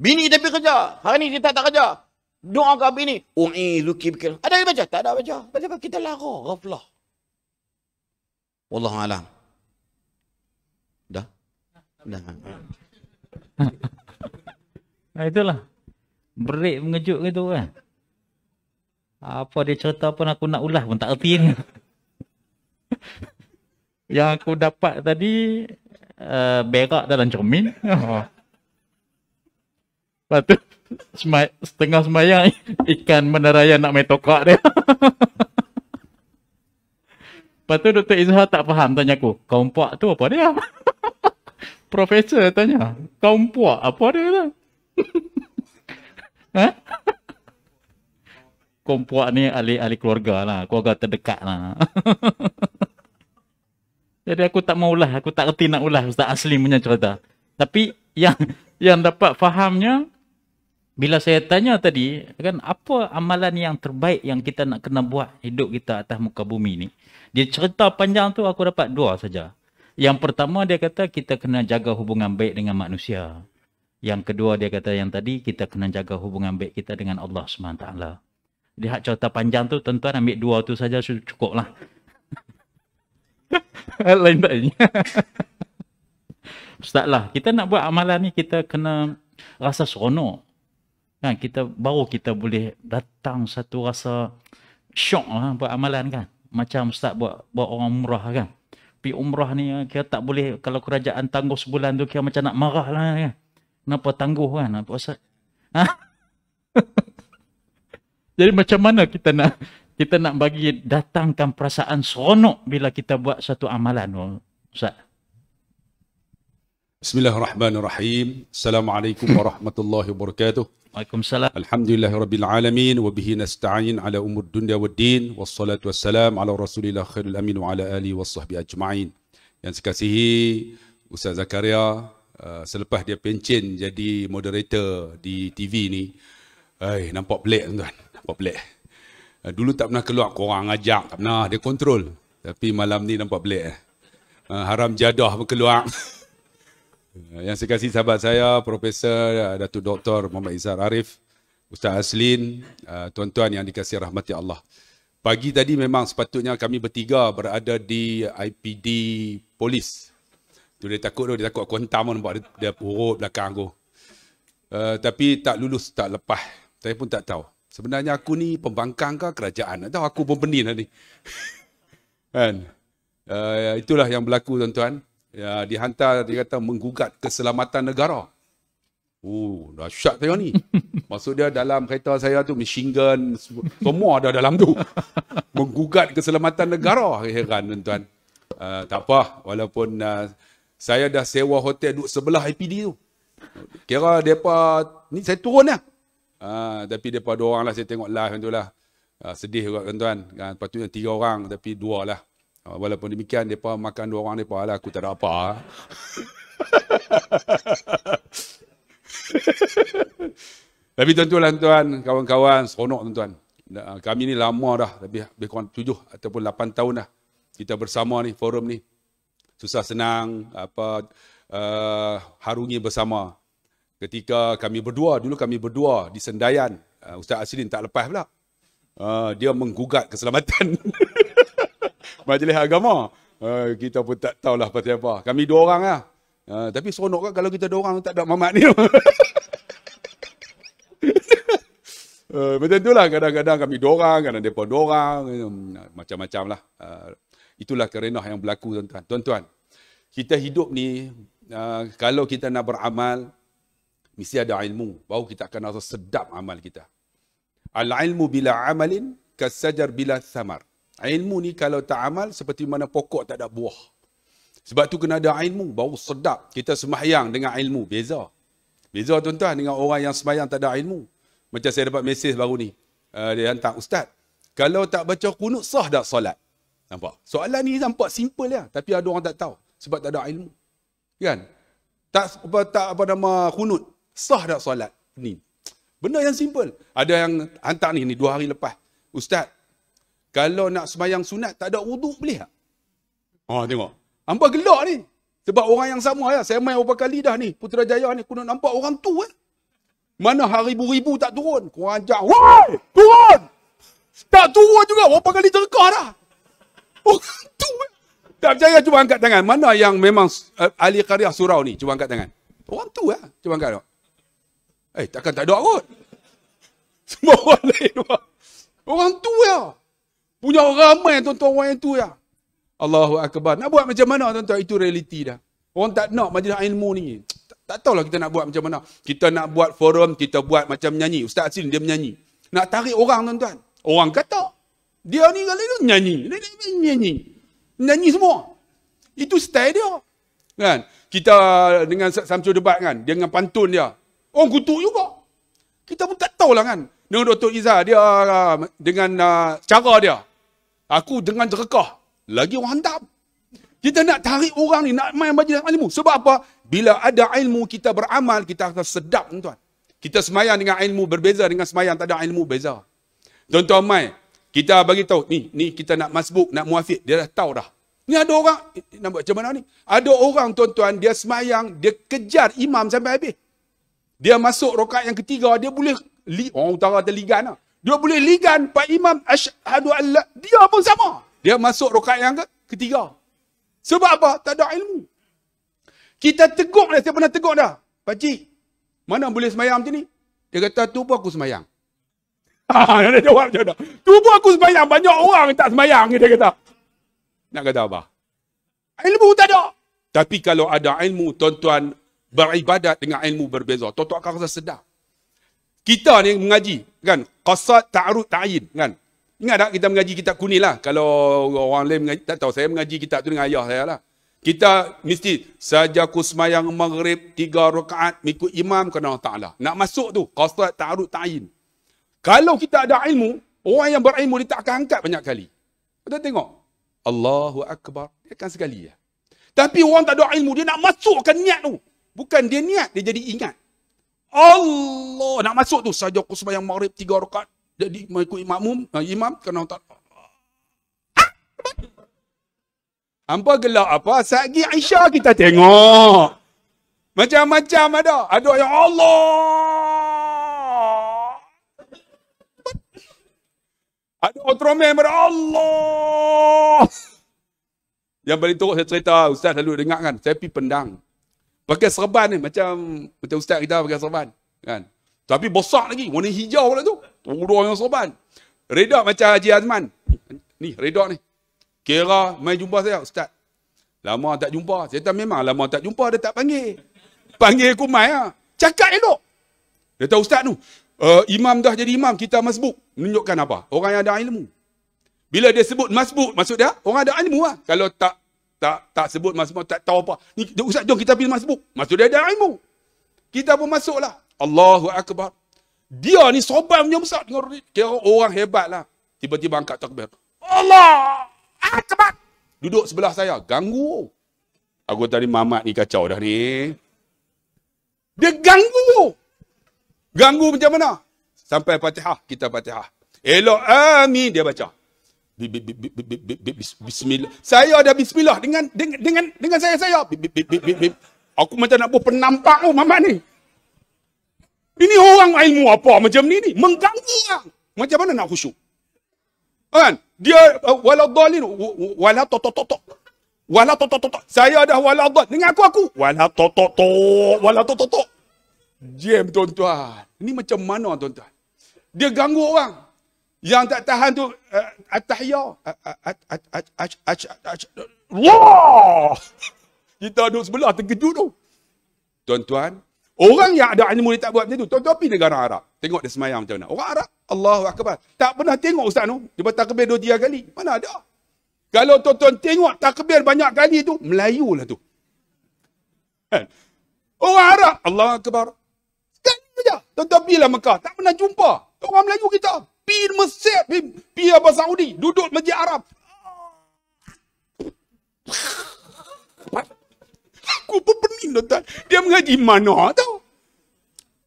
Bini tapi kerja. Hari ni dia tak, tak kerja. Doa ke bini. Ui, luki, Ada yang baca? Tak ada baca. Baca kita lara. Raflah. Wallahu alam. Dah? Dah. Nah, itulah. Break mengejut gitu kan. Apa dia cerita pun aku nak ulah pun tak erti Yang aku dapat tadi uh, Berak dalam cermin oh. Lepas tu Setengah semayang Ikan menerayan nak main tokak dia Lepas tu Dr. Izhar tak faham tanya aku Kaumpuak tu apa dia Profesor tanya Kaumpuak apa dia Ha? perempuan ni ahli-ahli keluarga lah. Keluarga terdekat lah. Jadi aku tak mau ulah. Aku tak kerti nak ulah Ustaz Asli punya cerita. Tapi yang yang dapat fahamnya, bila saya tanya tadi, kan apa amalan yang terbaik yang kita nak kena buat hidup kita atas muka bumi ni? Dia cerita panjang tu aku dapat dua saja. Yang pertama dia kata kita kena jaga hubungan baik dengan manusia. Yang kedua dia kata yang tadi kita kena jaga hubungan baik kita dengan Allah Subhanahu Wa Taala lihat cerita panjang tu tuan-tuan ambil dua tu saja sudah cukup lah lain tak tanya. ustaz lah kita nak buat amalan ni kita kena rasa seronok kan kita baru kita boleh datang satu rasa syok lah buat amalan kan macam ustaz buat buat orang murah kan Pi umrah ni kira tak boleh kalau kerajaan tangguh sebulan tu kira macam nak marah lah kan kenapa tangguh kan apa pasal ha? Jadi macam mana kita nak kita nak bagi datangkan perasaan seronok bila kita buat satu amalan oh, Ustaz? Bismillahirrahmanirrahim. Assalamualaikum warahmatullahi wabarakatuh. Waalaikumsalam. Alhamdulillah rabbil alamin wa bihi nasta'in ala umur dunya waddin wassalatu wassalam ala rasulillah khairul amin wa ala alihi washabbi ajmain. Yang sekasihi Ustaz Zakaria uh, selepas dia pencen jadi moderator di TV ni. Hai, nampak pelik tuan-tuan. Apa pelik? Eh, dulu tak pernah keluar, korang ajak, tak pernah, dia kontrol. Tapi malam ni nampak pelik. Eh. Eh, haram jadah pun keluar. Yang saya kasih sahabat saya, Profesor Datuk Doktor Muhammad Izzar Arif, Ustaz Aslin, tuan-tuan yang dikasih rahmati Allah. Pagi tadi memang sepatutnya kami bertiga berada di IPD polis. Tu dia takut tu, dia takut aku hentam pun nampak dia, dia urut belakang aku. Uh, tapi tak lulus, tak lepas. Saya pun tak tahu. Sebenarnya aku ni pembangkang ke kerajaan? Tahu aku pun pening lah ni. kan? Uh, itulah yang berlaku tuan-tuan. Uh, dihantar dia kata menggugat keselamatan negara. Oh, dahsyat tengok ni. Maksud dia dalam kereta saya tu machine semua ada dalam tu. menggugat keselamatan negara heran tuan-tuan. Uh, tak apa walaupun uh, saya dah sewa hotel duduk sebelah IPD tu. Kira depa ni saya turun lah. Ha, tapi dia pada orang lah saya tengok live tu lah. Ha, sedih juga tuan-tuan. Ha, ah, patutnya tiga orang tapi dua lah. Ha, walaupun demikian, mereka makan dua orang mereka lah. Aku tak ada apa. tapi tentulah tuan-tuan, kawan-kawan, seronok tuan-tuan. Kami ni lama dah, lebih, lebih kurang tujuh ataupun lapan tahun dah. Kita bersama ni, forum ni. Susah senang, apa uh, harungi bersama ketika kami berdua dulu kami berdua di Sendayan uh, Ustaz Asidin tak lepas pula uh, dia menggugat keselamatan majlis agama uh, kita pun tak tahulah pasal apa kami dua orang lah uh, tapi seronok kan kalau kita dua orang tak ada mamat ni uh, macam itulah kadang-kadang kami dua orang kadang depa dua orang macam-macam lah uh, itulah kerenah yang berlaku tuan-tuan tuan-tuan kita hidup ni uh, kalau kita nak beramal mesti ada ilmu baru kita akan rasa sedap amal kita al ilmu bila amalin kasajar bila samar ilmu ni kalau tak amal seperti mana pokok tak ada buah sebab tu kena ada ilmu baru sedap kita semayang dengan ilmu beza beza tuan-tuan dengan orang yang semayang tak ada ilmu macam saya dapat mesej baru ni uh, dia hantar ustaz kalau tak baca kunut sah dak solat nampak soalan ni nampak simple lah ya? tapi ada orang tak tahu sebab tak ada ilmu kan tak apa tak apa nama kunut sah tak solat ni? Benda yang simple. Ada yang hantar ni, ni dua hari lepas. Ustaz, kalau nak semayang sunat, tak ada wuduk boleh tak? Oh, tengok. Amba gelak ni. Sebab orang yang sama ya. Saya main beberapa kali dah ni. Jaya ni. Kena nampak orang tu eh. Mana hari ribu tak turun. Kau ajak. Woi! Turun! Tak turun juga. Berapa kali terkah dah. Orang tu eh. Tak percaya. Cuba angkat tangan. Mana yang memang uh, ahli karya surau ni. Cuba angkat tangan. Orang tu eh. Cuba angkat tangan. Eh, takkan tak doa kot. Semua orang lain Orang tu ya. Punya orang ramai tuan-tuan orang yang tu ya. Allahu Akbar. Nak buat macam mana tuan-tuan? Itu realiti dah. Orang tak nak majlis ilmu ni. Tak, tak tahulah kita nak buat macam mana. Kita nak buat forum, kita buat macam nyanyi. Ustaz Asin dia menyanyi. Nak tarik orang tuan-tuan. Orang kata. Dia ni kalau dia nyanyi. Dia nyanyi. Nyanyi semua. Itu style dia. Kan? Kita dengan Samsung debat kan. Dia dengan pantun dia. Orang kutuk juga. Kita pun tak tahulah kan. Dengan Dr. Izzah, dia ah, dengan uh, cara dia. Aku dengan jerekah. Lagi orang hantam. Kita nak tarik orang ni, nak main majlis ilmu. Sebab apa? Bila ada ilmu, kita beramal, kita akan sedap tuan. Kita semayang dengan ilmu berbeza dengan semayang tak ada ilmu beza. Tuan-tuan main, kita bagi tahu ni ni kita nak masbuk nak muafiq dia dah tahu dah. Ni ada orang eh, nampak macam mana ni? Ada orang tuan-tuan dia semayang dia kejar imam sampai habis. Dia masuk rokaat yang ketiga, dia boleh li, orang utara ada ligan lah. Dia boleh ligan Pak Imam Ashadu Allah. Dia pun sama. Dia masuk rokaat yang ketiga. Sebab apa? Tak ada ilmu. Kita tegur dah. Saya pernah tegur dah. Pakcik, mana boleh semayang macam ni? Dia kata, tu pun aku semayang. Ha, dia jawab macam mana? Tu pun aku semayang. Banyak orang tak semayang. Dia kata. Nak kata apa? Ilmu tak ada. Tapi kalau ada ilmu, tuan-tuan, beribadat dengan ilmu berbeza. Tuan-tuan akan rasa sedap. Kita ni mengaji, kan? Qasad, ta'arud, ta'ayin, kan? Ingat tak kita mengaji kitab kuning lah. Kalau orang lain mengaji, tak tahu. Saya mengaji kitab tu dengan ayah saya lah. Kita mesti saja kusmayang maghrib tiga rakaat mengikut imam kena ta'ala. Nak masuk tu, qasad, ta'arud, ta'ayin. Kalau kita ada ilmu, orang yang berilmu dia tak akan angkat banyak kali. Kita tengok. Allahu Akbar. Dia akan sekali ya. Tapi orang tak ada ilmu, dia nak masukkan niat tu. Bukan dia niat, dia jadi ingat. Allah nak masuk tu saja aku sembahyang maghrib tiga rakaat jadi mengikut makmum eh, imam kena tak ah! Hampa gelak apa? Sagi Aisyah kita tengok. Macam-macam ada. Ada yang Allah. Ada otro member Allah. Yang paling teruk saya cerita, ustaz selalu dengar kan, saya pi pendang pakai serban ni macam macam ustaz kita pakai serban kan tapi bosak lagi warna hijau pula tu tudung yang serban redak macam Haji Azman ni redak ni kira mai jumpa saya ustaz lama tak jumpa saya memang lama tak jumpa dia tak panggil panggil aku mai ah cakap elok dia tahu ustaz tu uh, imam dah jadi imam kita masbuk menunjukkan apa orang yang ada ilmu bila dia sebut masbuk maksud dia orang ada ilmu lah. kalau tak tak tak sebut masbuk tak tahu apa. Ni ustaz jom kita pergi masbuk. Masuk dia ada ilmu. Kita pun masuklah. Allahu akbar. Dia ni soban punya besar dengan kira orang hebatlah. Tiba-tiba angkat takbir. Allah akbar. Duduk sebelah saya ganggu. Aku tadi mamat ni kacau dah ni. Dia ganggu. Ganggu macam mana? Sampai Fatihah, kita Fatihah. Elok amin ah, dia baca bismillah. Saya ada bismillah dengan dengan dengan, dengan saya saya. Aku macam nak buat penampak tu mamak ni. Ini orang ilmu apa macam ni ni? Mengganggu orang. Macam mana nak khusyuk? Kan? Dia eh, wala dalil wala to to to Wala to to to. Saya ada wala dal. Dengan aku aku. Wala to to to. Wala to to to. Jam tuan-tuan. Ini macam mana tuan-tuan? Dia ganggu orang yang tak tahan tu uh, at-tahya Allah kita duduk sebelah terkejut tu tuan-tuan orang yang ada ilmu dia tak buat macam tu tuan-tuan pergi negara Arab tengok dia semayang macam mana orang Arab Allahu Akbar tak pernah tengok ustaz tu dia bertakbir dua tiga kali mana ada kalau tuan-tuan tengok takbir banyak kali tu Melayu lah tu kan? orang Arab Allahu Akbar sekali saja tuan-tuan pergi lah Mekah tak pernah jumpa orang Melayu kita pin Mesir, pin, pin apa Saudi, duduk Masjid Arab. Aku pun pening tuan. Dia mengaji mana tau?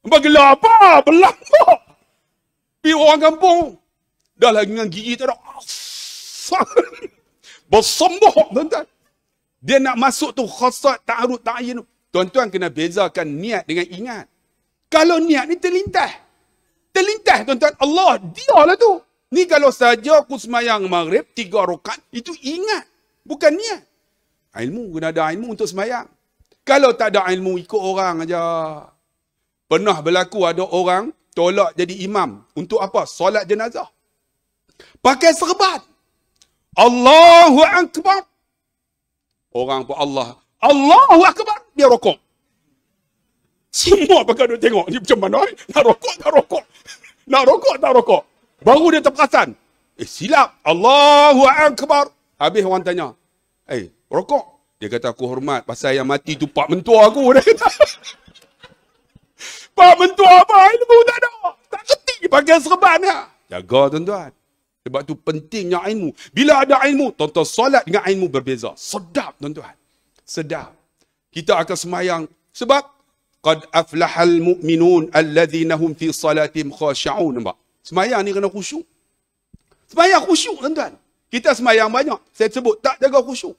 Bagilah apa? Belambak. Pergi orang kampung. Dah lagi dengan gigi tak ada. Bersembuh tuan-tuan. Dia nak masuk tu khasat ta'arut ta'ayin tu. Tuan-tuan kena bezakan niat dengan ingat. Kalau niat ni terlintah terlintas tuan-tuan Allah dia lah tu ni kalau saja aku semayang maghrib tiga rokat itu ingat bukan niat ilmu guna ada ilmu untuk semayang kalau tak ada ilmu ikut orang aja pernah berlaku ada orang tolak jadi imam untuk apa solat jenazah pakai serban Allahu akbar orang pun Allah Allahu akbar dia rokok semua pakai duk tengok ni macam mana nak rokok tak rokok nak rokok tak rokok? Baru dia terperasan. Eh silap. Allahu Akbar. Habis orang tanya. Eh rokok? Dia kata aku hormat. Pasal yang mati tu pak mentua aku. pak mentua apa? Ilmu tak ada. Tak ketik pakai serban. Ya. Jaga tuan-tuan. Sebab tu pentingnya ilmu. Bila ada ilmu, tuan-tuan solat dengan ilmu berbeza. Sedap tuan-tuan. Sedap. Kita akan semayang. Sebab Qad aflahal mu'minun alladhina hum fi salatim khashi'un. Nampak? Semayang ni kena khusyuk. Semayang khusyuk, tuan-tuan. Kita semayang banyak. Saya sebut tak jaga khusyuk.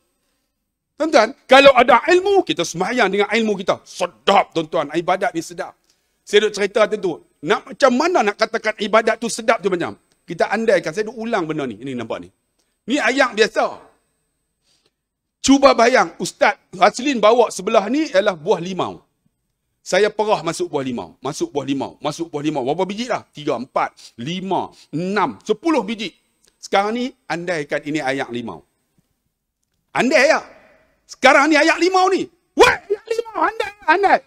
Tuan-tuan, kalau ada ilmu, kita semayang dengan ilmu kita. Sedap, tuan-tuan. Ibadat ni sedap. Saya duk cerita tentu. Nak macam mana nak katakan ibadat tu sedap tu macam? Kita andaikan. Saya duk ulang benda ni. Ini nampak ni. Ni ayat biasa. Cuba bayang. Ustaz Haslin bawa sebelah ni ialah buah limau. Saya perah masuk buah limau. Masuk buah limau. Masuk buah limau. Berapa biji lah? Tiga, empat, lima, enam, sepuluh biji. Sekarang ni, andaikan ini ayak limau. Andai ayak. Sekarang ni ayak limau ni. Wah, ayak limau. Andai, andai.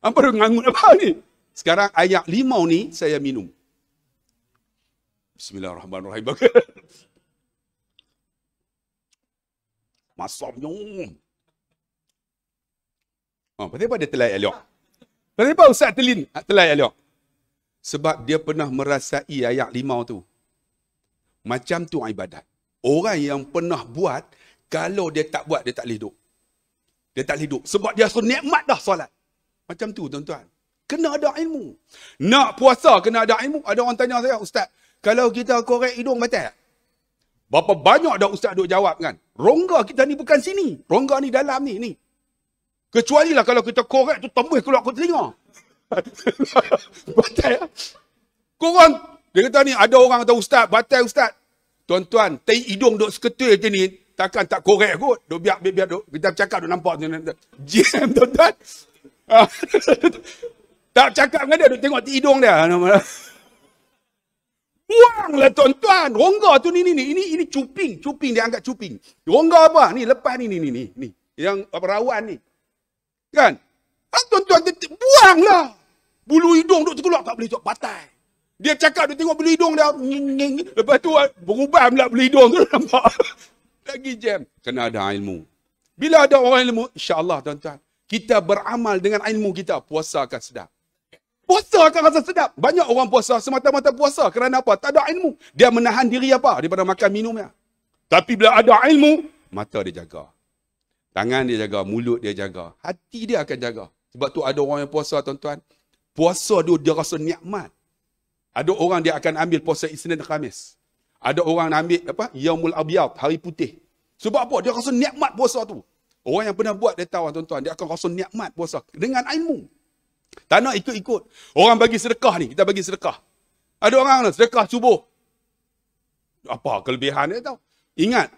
Apa tu ngangut apa ni? Sekarang ayak limau ni, saya minum. Bismillahirrahmanirrahim. Masam nyong. Oh, ha, pada pada telai elok. Kenapa Ustaz telin? Ah, Telai ya, elok. Sebab dia pernah merasai ayat limau tu. Macam tu ibadat. Orang yang pernah buat, kalau dia tak buat, dia tak boleh hidup. Dia tak boleh hidup. Sebab dia rasa nikmat dah solat. Macam tu tuan-tuan. Kena ada ilmu. Nak puasa, kena ada ilmu. Ada orang tanya saya, Ustaz, kalau kita korek hidung, batal tak? Berapa banyak dah Ustaz duk jawab kan? Rongga kita ni bukan sini. Rongga ni dalam ni. ni. Kecuali lah kalau kita korek tu tembus keluar ke telinga. batal ya? Korang, dia kata ni ada orang kata ustaz, batal ustaz. Tuan-tuan, tengok hidung duk seketul je ni, takkan tak korek kot. Duk biar, biak biar, duk. Kita cakap duk nampak. Jam tuan-tuan. tak cakap dengan dia, duk tengok hidung dia. lah tuan-tuan. Rongga tu ni, ni, ni. Ini, ini cuping. Cuping, dia angkat cuping. Rongga apa? Ni, lepas ni, ni, ni, ni. Yang rawan ni. Kan? Ah, tuan-tuan, buanglah. Bulu hidung duk terkeluar. Tak boleh, tak batal. Dia cakap dia tengok bulu hidung dia. Lepas tu, ah, berubah pula bulu hidung tu. Nampak. Lagi jam. Kena ada ilmu. Bila ada orang ilmu, insyaAllah tuan-tuan. Kita beramal dengan ilmu kita. Puasa akan sedap. Puasa akan rasa sedap. Banyak orang puasa semata-mata puasa. Kerana apa? Tak ada ilmu. Dia menahan diri apa? Daripada makan minumnya. Tapi bila ada ilmu, mata dia jaga. Tangan dia jaga, mulut dia jaga, hati dia akan jaga. Sebab tu ada orang yang puasa tuan-tuan. Puasa dia dia rasa nikmat. Ada orang dia akan ambil puasa Isnin dan Khamis. Ada orang ambil apa? Yaumul Abiyat, hari putih. Sebab apa? Dia rasa nikmat puasa tu. Orang yang pernah buat dia tahu tuan-tuan, dia akan rasa nikmat puasa dengan ilmu. Tak nak ikut-ikut. Orang bagi sedekah ni, kita bagi sedekah. Ada orang nak sedekah subuh. Apa kelebihan dia tahu? Ingat,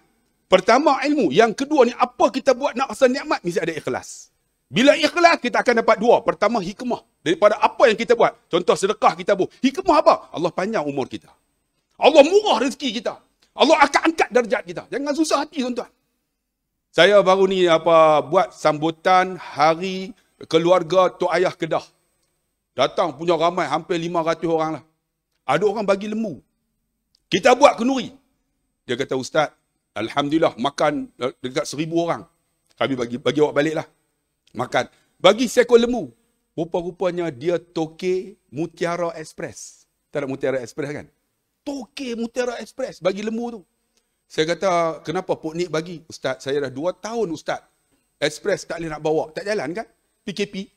Pertama ilmu, yang kedua ni apa kita buat nak rasa nikmat mesti ada ikhlas. Bila ikhlas kita akan dapat dua. Pertama hikmah daripada apa yang kita buat. Contoh sedekah kita buat. Hikmah apa? Allah panjang umur kita. Allah murah rezeki kita. Allah akan angkat darjat kita. Jangan susah hati tuan-tuan. Saya baru ni apa buat sambutan hari keluarga Tok Ayah Kedah. Datang punya ramai hampir 500 orang lah. Ada orang bagi lembu. Kita buat kenuri. Dia kata, Ustaz, Alhamdulillah makan dekat seribu orang. Kami bagi bagi awak baliklah. Makan. Bagi seekor lemu, Rupa-rupanya dia toke Mutiara ekspres, Tak ada Mutiara ekspres kan? Toke Mutiara ekspres bagi lemu tu. Saya kata, kenapa Pok Nik bagi? Ustaz, saya dah dua tahun Ustaz. ekspres tak boleh nak bawa. Tak jalan kan? PKP.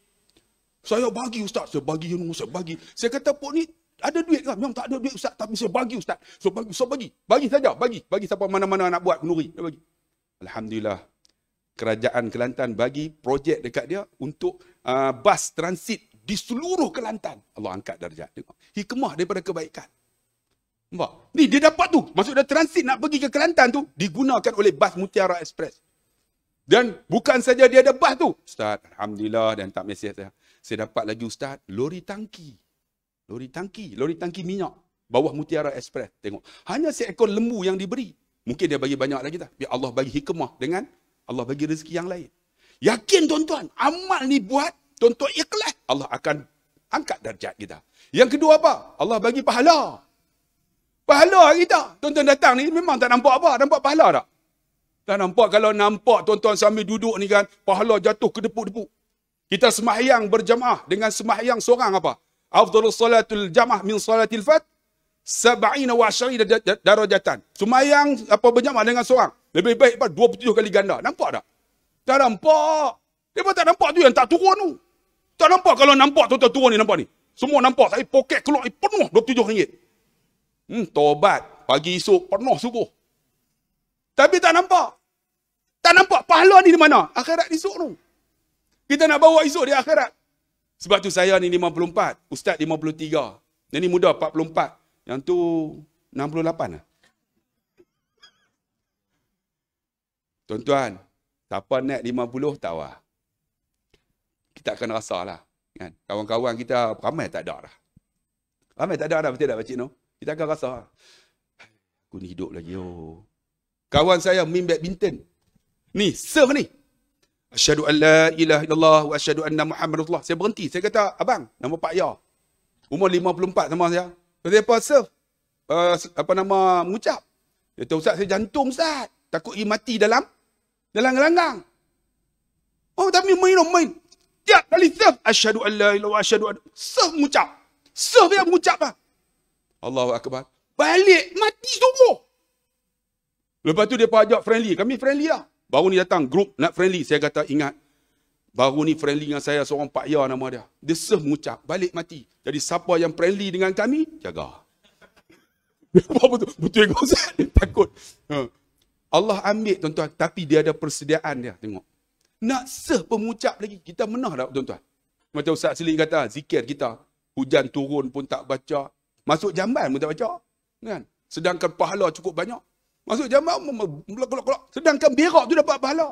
Saya bagi Ustaz. Saya bagi, saya bagi. Saya kata, Pok Nik ada duit ke? Memang tak ada duit ustaz. Tapi saya bagi ustaz. So bagi, so bagi. Bagi saja. Bagi. Bagi siapa mana-mana nak buat kenuri. Dia bagi. Alhamdulillah. Kerajaan Kelantan bagi projek dekat dia untuk uh, bas transit di seluruh Kelantan. Allah angkat darjat. Tengok. Hikmah daripada kebaikan. Nampak? Ni dia dapat tu. Maksud dia transit nak pergi ke Kelantan tu digunakan oleh bas Mutiara Express. Dan bukan saja dia ada bas tu. Ustaz, Alhamdulillah dan tak mesej saya. Saya dapat lagi Ustaz, lori tangki. Lori tangki, lori tangki minyak. Bawah Mutiara Express. Tengok. Hanya seekor lembu yang diberi. Mungkin dia bagi banyak lagi tak? Biar Allah bagi hikmah dengan Allah bagi rezeki yang lain. Yakin tuan-tuan, amal ni buat tuan-tuan ikhlas. Allah akan angkat darjat kita. Yang kedua apa? Allah bagi pahala. Pahala kita. Tuan-tuan datang ni memang tak nampak apa. Nampak pahala tak? Tak nampak kalau nampak tuan-tuan sambil duduk ni kan. Pahala jatuh ke depuk-depuk. Kita semahyang berjamaah dengan semahyang seorang apa? afdalus salatul jamaah min salatil fat 70 wa darajatan. Sumayang apa berjamaah dengan seorang lebih baik daripada 27 kali ganda. Nampak tak? Tak nampak. Depa tak nampak tu yang tak turun tu. Tak nampak kalau nampak tu turun ni nampak ni. Semua nampak tapi poket keluar eh, penuh 27 ringgit. Hmm, tobat. Pagi esok penuh subuh. Tapi tak nampak. Tak nampak pahala ni di mana? Akhirat esok tu. Kita nak bawa esok di akhirat. Sebab tu saya ni 54, ustaz 53. Yang ni muda 44, yang tu 68 lah. Tuan-tuan, siapa naik 50 tak lah. Kita akan rasa lah. Kan? Kawan-kawan kita ramai tak ada lah. Ramai tak ada lah, betul tak Pakcik No? Kita akan rasa lah. Aku ni hidup lagi. Oh. Kawan saya, Mimbek Binten. Ni, serve ni. Asyadu an la ilaha illallah wa asyadu anna Muhammad Rasulullah. Saya berhenti. Saya kata, abang, nama Pak Ya. Umur 54 sama saya. Kata apa, sir? Uh, apa nama, mengucap. Kata, Ustaz, saya jantung, Ustaz. Takut ia mati dalam, dalam gelanggang. Oh, tapi main, oh, main. Tiap kali sir, asyadu an la ilaha wa asyadu anna. Sir, mengucap. Sir, dia mengucap lah. Allahu Akbar. Balik, mati semua. Lepas tu, dia ajak friendly. Kami friendly lah. Baru ni datang group nak friendly. Saya kata ingat. Baru ni friendly dengan saya seorang Pak Ya nama dia. Dia serh mengucap. Balik mati. Jadi siapa yang friendly dengan kami, jaga. betul, betul yang kau Takut. Ha. Allah ambil tuan-tuan. Tapi dia ada persediaan dia. Tengok. Nak seh pemucap lagi. Kita menang tak tuan-tuan. Macam Ustaz Selik kata, zikir kita. Hujan turun pun tak baca. Masuk jamban pun tak baca. Kan? Sedangkan pahala cukup banyak. Masuk jamak, melok-lok-lok. Sedangkan berak tu dapat pahala.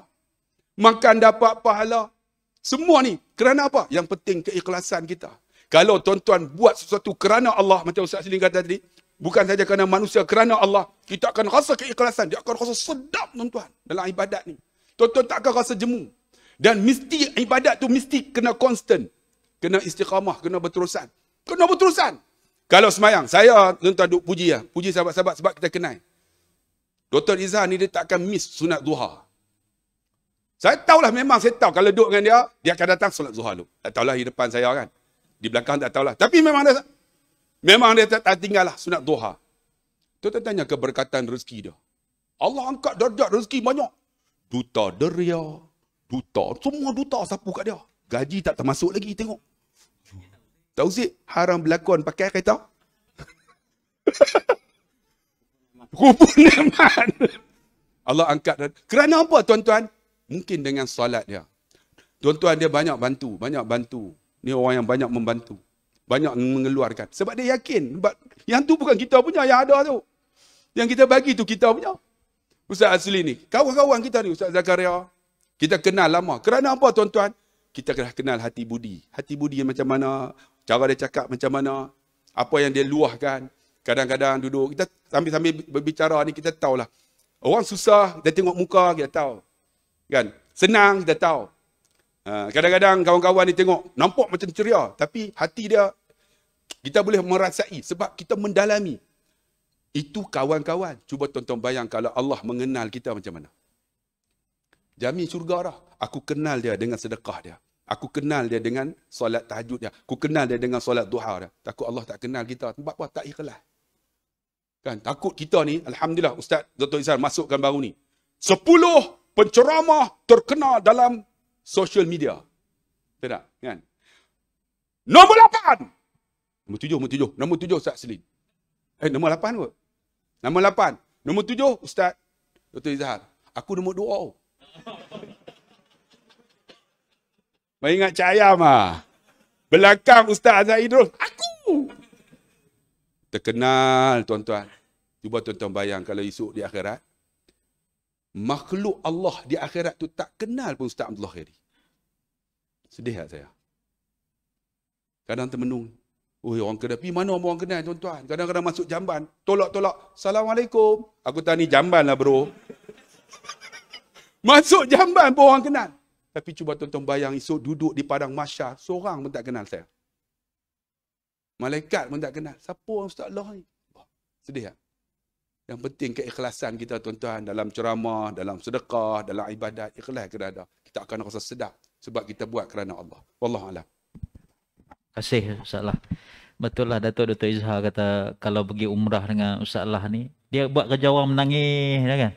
Makan dapat pahala. Semua ni. Kerana apa? Yang penting keikhlasan kita. Kalau tuan-tuan buat sesuatu kerana Allah, macam Ustaz Siling kata tadi, bukan saja kerana manusia, kerana Allah, kita akan rasa keikhlasan. Dia akan rasa sedap tuan-tuan dalam ibadat ni. Tuan-tuan tak akan rasa jemu. Dan mesti ibadat tu mesti kena constant. Kena istiqamah, kena berterusan. Kena berterusan. Kalau semayang, saya tuan-tuan duk puji ya. Puji sahabat-sahabat sebab kita kenal. Dr. Iza ni dia tak akan miss sunat duha. Saya tahulah memang saya tahu kalau duduk dengan dia, dia akan datang sunat duha tu. Tak tahulah di depan saya kan. Di belakang tak tahulah. Tapi memang dia, memang dia tak, tak tinggal lah sunat duha. Tuan-tuan tanya keberkatan rezeki dia. Allah angkat darjat rezeki banyak. Duta deria, duta, semua duta sapu kat dia. Gaji tak termasuk lagi tengok. Tahu sih haram berlakon pakai kereta? Rubuh Naaman. Allah angkat kerana apa tuan-tuan? Mungkin dengan salat dia. Tuan-tuan dia banyak bantu, banyak bantu. Ni orang yang banyak membantu. Banyak mengeluarkan. Sebab dia yakin. yang tu bukan kita punya, yang ada tu. Yang kita bagi tu kita punya. Ustaz Asli ni. Kawan-kawan kita ni, Ustaz Zakaria. Kita kenal lama. Kerana apa tuan-tuan? Kita dah kenal hati budi. Hati budi yang macam mana. Cara dia cakap macam mana. Apa yang dia luahkan. Kadang-kadang duduk, kita sambil-sambil berbicara ni kita tahu lah Orang susah, dia tengok muka, kita tahu. Kan? Senang, kita tahu. Ha, kadang-kadang kawan-kawan ni tengok, nampak macam ceria. Tapi hati dia, kita boleh merasai sebab kita mendalami. Itu kawan-kawan. Cuba tonton bayang kalau Allah mengenal kita macam mana. Jamin surga dah. Aku kenal dia dengan sedekah dia. Aku kenal dia dengan solat tahajud dia. Aku kenal dia dengan solat duha dia. Takut Allah tak kenal kita. Sebab apa? Tak ikhlas. Kan, takut kita ni, Alhamdulillah Ustaz Dr. Izzal masukkan baru ni. 10 penceramah terkenal dalam social media. Betul tak? Kan? Nombor 8! Nombor 7, nombor 7. Nombor 7 Ustaz Selim. Eh, nombor 8 kot. Nombor 8. Nombor 7 Ustaz Dr. Izzal. Aku nombor 2. Oh. Mengingat cahaya mah. Belakang Ustaz Azhar Idrus. Aku! terkenal tuan-tuan. Cuba tuan-tuan bayang kalau esok di akhirat. Makhluk Allah di akhirat tu tak kenal pun Ustaz Abdullah Khairi. Sedih tak saya? Kadang termenung. Oh, orang kenal. Pergi mana orang kenal tuan-tuan? Kadang-kadang masuk jamban. Tolak-tolak. Assalamualaikum. Aku tak ni jamban lah bro. masuk jamban pun orang kenal. Tapi cuba tuan-tuan bayang esok duduk di padang masyar. Seorang pun tak kenal saya. Malaikat pun tak kenal. Siapa orang Ustaz Allah ni? Wah, sedih tak? Ah. Yang penting keikhlasan kita tuan-tuan dalam ceramah, dalam sedekah, dalam ibadat. Ikhlas kena ada. Kita akan rasa sedap sebab kita buat kerana Allah. Wallahu alam. Kasih Ustaz Allah. Betul lah Datuk Dr. Izhar kata kalau pergi umrah dengan Ustaz Allah ni, dia buat kerja orang menangis dia ya kan?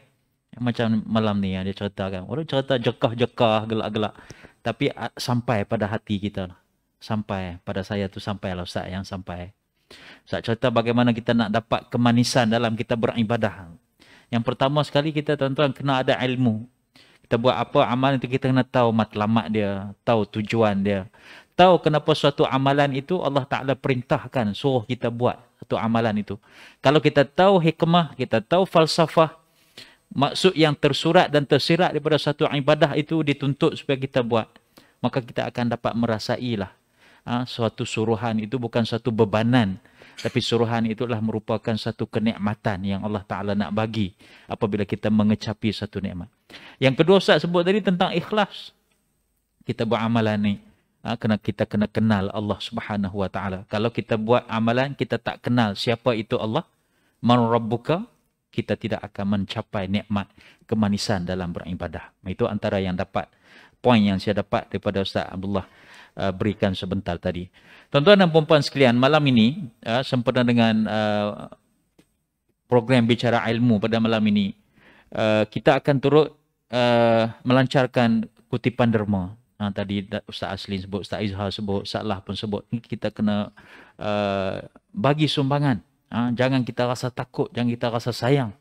Macam malam ni yang dia cerita Orang cerita jekah-jekah, gelak-gelak. Tapi sampai pada hati kita lah sampai pada saya tu sampai lah Ustaz yang sampai. Ustaz cerita bagaimana kita nak dapat kemanisan dalam kita beribadah. Yang pertama sekali kita tuan-tuan kena ada ilmu. Kita buat apa amalan itu kita kena tahu matlamat dia, tahu tujuan dia. Tahu kenapa suatu amalan itu Allah Ta'ala perintahkan suruh kita buat satu amalan itu. Kalau kita tahu hikmah, kita tahu falsafah, maksud yang tersurat dan tersirat daripada satu ibadah itu dituntut supaya kita buat. Maka kita akan dapat merasailah Ha, suatu suruhan itu bukan satu bebanan tapi suruhan itulah merupakan satu kenikmatan yang Allah Taala nak bagi apabila kita mengecapi satu nikmat. Yang kedua Ustaz sebut tadi tentang ikhlas. Kita buat amalan ni ha, kena kita kena kenal Allah Subhanahu Wa Taala. Kalau kita buat amalan kita tak kenal siapa itu Allah, man rabbuka, kita tidak akan mencapai nikmat kemanisan dalam beribadah. Itu antara yang dapat poin yang saya dapat daripada Ustaz Abdullah uh, berikan sebentar tadi. Tuan-tuan dan puan-puan sekalian, malam ini uh, sempena dengan uh, program bicara ilmu pada malam ini, uh, kita akan turut uh, melancarkan kutipan derma. Uh, tadi Ustaz Aslin sebut, Ustaz Izhar sebut, Salah pun sebut. Ini kita kena uh, bagi sumbangan. Uh, jangan kita rasa takut, jangan kita rasa sayang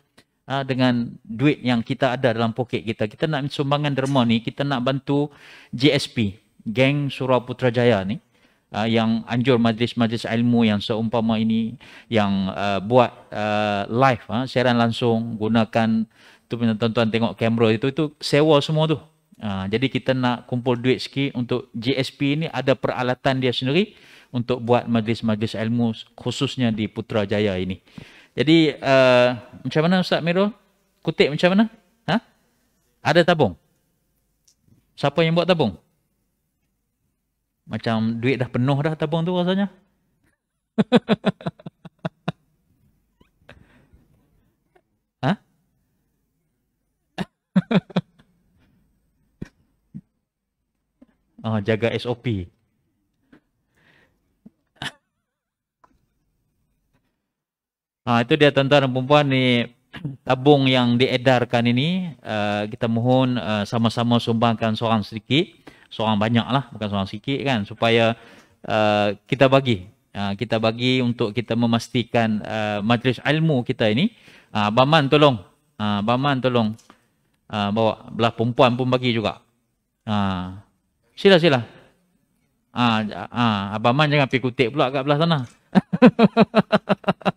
ha, dengan duit yang kita ada dalam poket kita kita nak sumbangan derma ni kita nak bantu GSP geng Surau Putrajaya ni uh, yang anjur majlis-majlis ilmu yang seumpama ini yang uh, buat uh, live uh, siaran langsung gunakan tu punya tuan-tuan tengok kamera itu itu sewa semua tu. Uh, jadi kita nak kumpul duit sikit untuk GSP ini ada peralatan dia sendiri untuk buat majlis-majlis ilmu khususnya di Putrajaya ini. Jadi uh, macam mana Ustaz Mirul? Kutip macam mana? Ha? Ada tabung? Siapa yang buat tabung? macam duit dah penuh dah tabung tu rasanya. ha? ah, jaga SOP. ah, itu dia tuan-tuan dan puan ni tabung yang diedarkan ini uh, kita mohon uh, sama-sama sumbangkan seorang sedikit seorang banyak lah bukan seorang sikit kan supaya uh, kita bagi uh, kita bagi untuk kita memastikan uh, majlis ilmu kita ini uh, Baman tolong uh, Baman tolong uh, bawa belah perempuan pun bagi juga uh, sila sila Ah, ah, Abang Man jangan pergi kutip pula kat belah sana.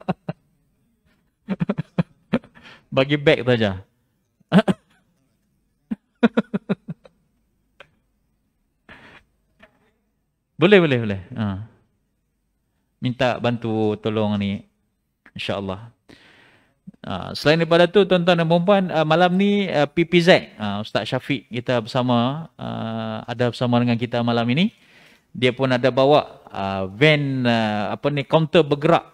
Bagi beg saja. Boleh, boleh, boleh. Ha. Minta bantu tolong ni. InsyaAllah. Ha. Selain daripada tu, tuan-tuan dan perempuan, ha, malam ni uh, ha, PPZ. Uh, ha, Ustaz Syafiq kita bersama. Uh, ada bersama dengan kita malam ini. Dia pun ada bawa uh, van, uh, apa ni, kaunter bergerak.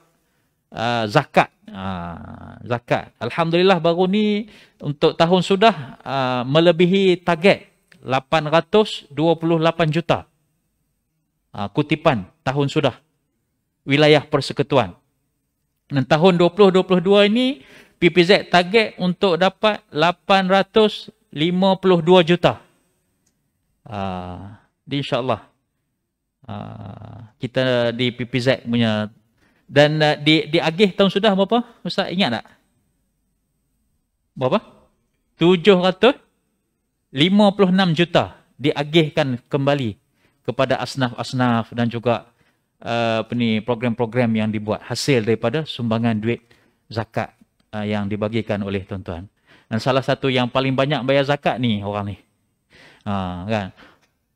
Uh, zakat uh, zakat alhamdulillah baru ni untuk tahun sudah uh, melebihi target 828 juta uh, Ah, kutipan tahun sudah wilayah persekutuan. Dan tahun 2022 ini PPZ target untuk dapat 852 juta. Uh, ah, jadi insyaAllah uh, kita di PPZ punya dan uh, di, di agih tahun sudah berapa? Ustaz ingat tak? Berapa? 756 juta diagihkan kembali kepada asnaf-asnaf dan juga uh, program-program yang dibuat hasil daripada sumbangan duit zakat uh, yang dibagikan oleh tuan-tuan. Dan salah satu yang paling banyak bayar zakat ni orang ni. Ha kan.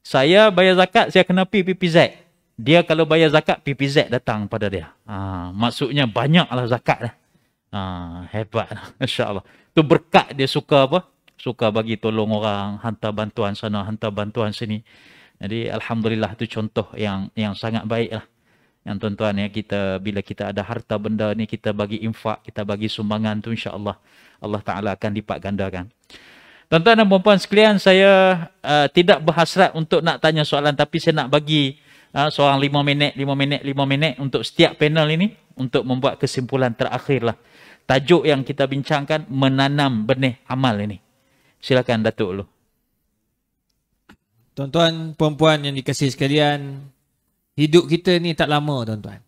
Saya bayar zakat saya kena pi PPZ. Dia kalau bayar zakat PPZ datang pada dia. Ha uh, maksudnya banyaklah zakat Ha hebat insyaallah allah Tu berkat dia suka apa? Suka bagi tolong orang, hantar bantuan sana, hantar bantuan sini. Jadi alhamdulillah itu contoh yang yang sangat baik lah. Yang tuan-tuan ya kita bila kita ada harta benda ni kita bagi infak, kita bagi sumbangan tu insya-Allah Allah Taala akan lipat gandakan. Tuan-tuan dan puan-puan sekalian, saya uh, tidak berhasrat untuk nak tanya soalan tapi saya nak bagi uh, seorang 5 minit, 5 minit, 5 minit untuk setiap panel ini untuk membuat kesimpulan terakhir lah. Tajuk yang kita bincangkan menanam benih amal ini. Silakan Datuk Loh. Tuan-tuan, puan-puan yang dikasih sekalian, hidup kita ni tak lama, tuan-tuan.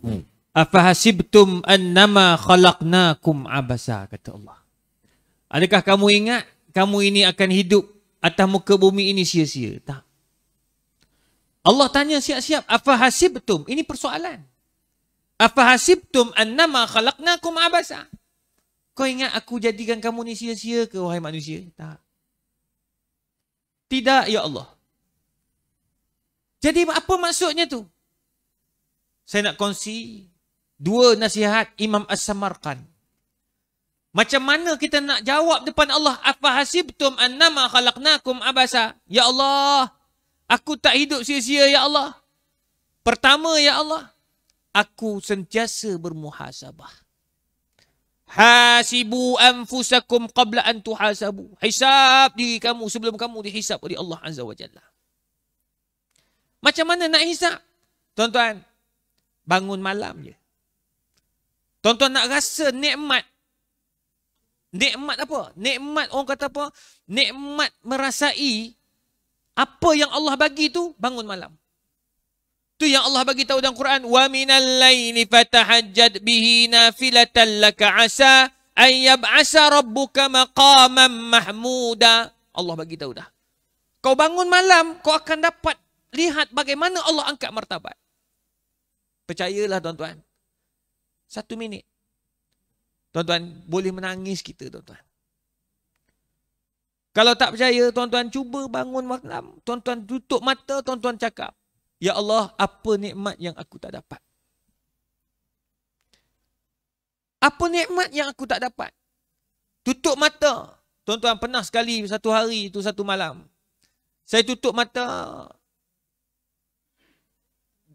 Hmm. Afahasibtum annama khalaqnakum abasa kata Allah. Adakah kamu ingat kamu ini akan hidup atas muka bumi ini sia-sia? Tak. Allah tanya siap-siap, afahasibtum? Ini persoalan. Afahasibtum annama khalaqnakum abasa? Kau ingat aku jadikan kamu ni sia-sia ke wahai manusia? Tak. Tidak, Ya Allah. Jadi apa maksudnya tu? Saya nak kongsi dua nasihat Imam As-Samarkan. Macam mana kita nak jawab depan Allah? Afahasibtum annama khalaqnakum abasa. Ya Allah, aku tak hidup sia-sia, Ya Allah. Pertama, Ya Allah, aku sentiasa bermuhasabah. Hasibu anfusakum qabla an tuhasabu. Hisab diri kamu sebelum kamu dihisab oleh Allah Azza wa Jalla. Macam mana nak hisab? Tuan-tuan, bangun malam je. Tuan-tuan nak rasa nikmat. Nikmat apa? Nikmat orang kata apa? Nikmat merasai apa yang Allah bagi tu bangun malam. Tu yang Allah bagi tahu dalam Quran, "Wa minal laili fatahajjad bihi nafilatan laka asa ay yab'asa rabbuka maqaman mahmuda." Allah bagi tahu dah. Kau bangun malam, kau akan dapat lihat bagaimana Allah angkat martabat. Percayalah tuan-tuan. Satu minit. Tuan-tuan, boleh menangis kita tuan-tuan. Kalau tak percaya, tuan-tuan cuba bangun malam. Tuan-tuan tutup mata, tuan-tuan cakap. Ya Allah, apa nikmat yang aku tak dapat? Apa nikmat yang aku tak dapat? Tutup mata. Tuan-tuan pernah sekali satu hari itu satu malam. Saya tutup mata.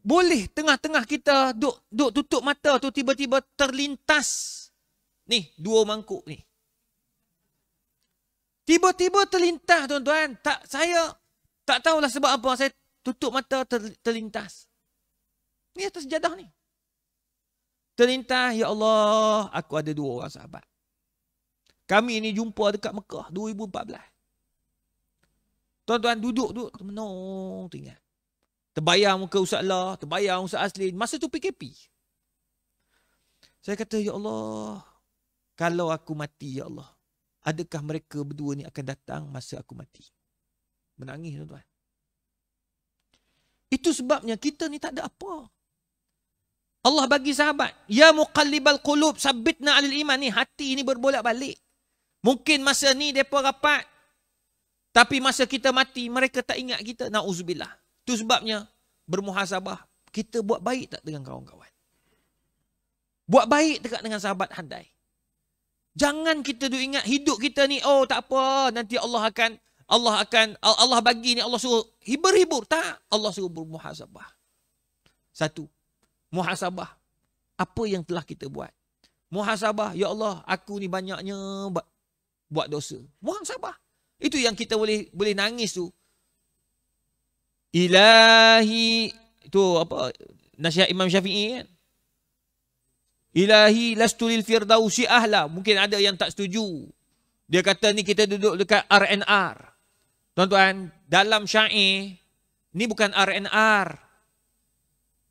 Boleh tengah-tengah kita duk, duk tutup mata tu tiba-tiba terlintas. Ni, dua mangkuk ni. Tiba-tiba terlintas tuan-tuan. Tak, saya tak tahulah sebab apa. Saya tutup mata ter, terlintas. Ni atas sejadah ni. Terlintas, Ya Allah, aku ada dua orang sahabat. Kami ni jumpa dekat Mekah 2014. Tuan-tuan duduk, duduk, menung, tinggal. Terbayang muka Ustaz Allah, terbayang Ustaz asli. Masa tu PKP. Saya kata, Ya Allah, kalau aku mati, Ya Allah, adakah mereka berdua ni akan datang masa aku mati? Menangis tuan-tuan. Itu sebabnya kita ni tak ada apa. Allah bagi sahabat, ya muqallibal qulub sabbitna alil iman ni hati ni berbolak-balik. Mungkin masa ni depa rapat. Tapi masa kita mati mereka tak ingat kita. Nauzubillah. Itu sebabnya bermuhasabah. Kita buat baik tak dengan kawan-kawan? Buat baik dekat dengan sahabat handai. Jangan kita duk ingat hidup kita ni oh tak apa nanti Allah akan Allah akan Allah bagi ni Allah suruh hibur-hibur tak Allah suruh bermuhasabah. Satu. Muhasabah. Apa yang telah kita buat? Muhasabah, ya Allah, aku ni banyaknya buat dosa. Muhasabah. Itu yang kita boleh boleh nangis tu. Ilahi tu apa nasihat Imam Syafi'i kan? Ilahi lastu lil firdausi ahla. Mungkin ada yang tak setuju. Dia kata ni kita duduk dekat RNR. Tuan-tuan, dalam syair, ni bukan R&R.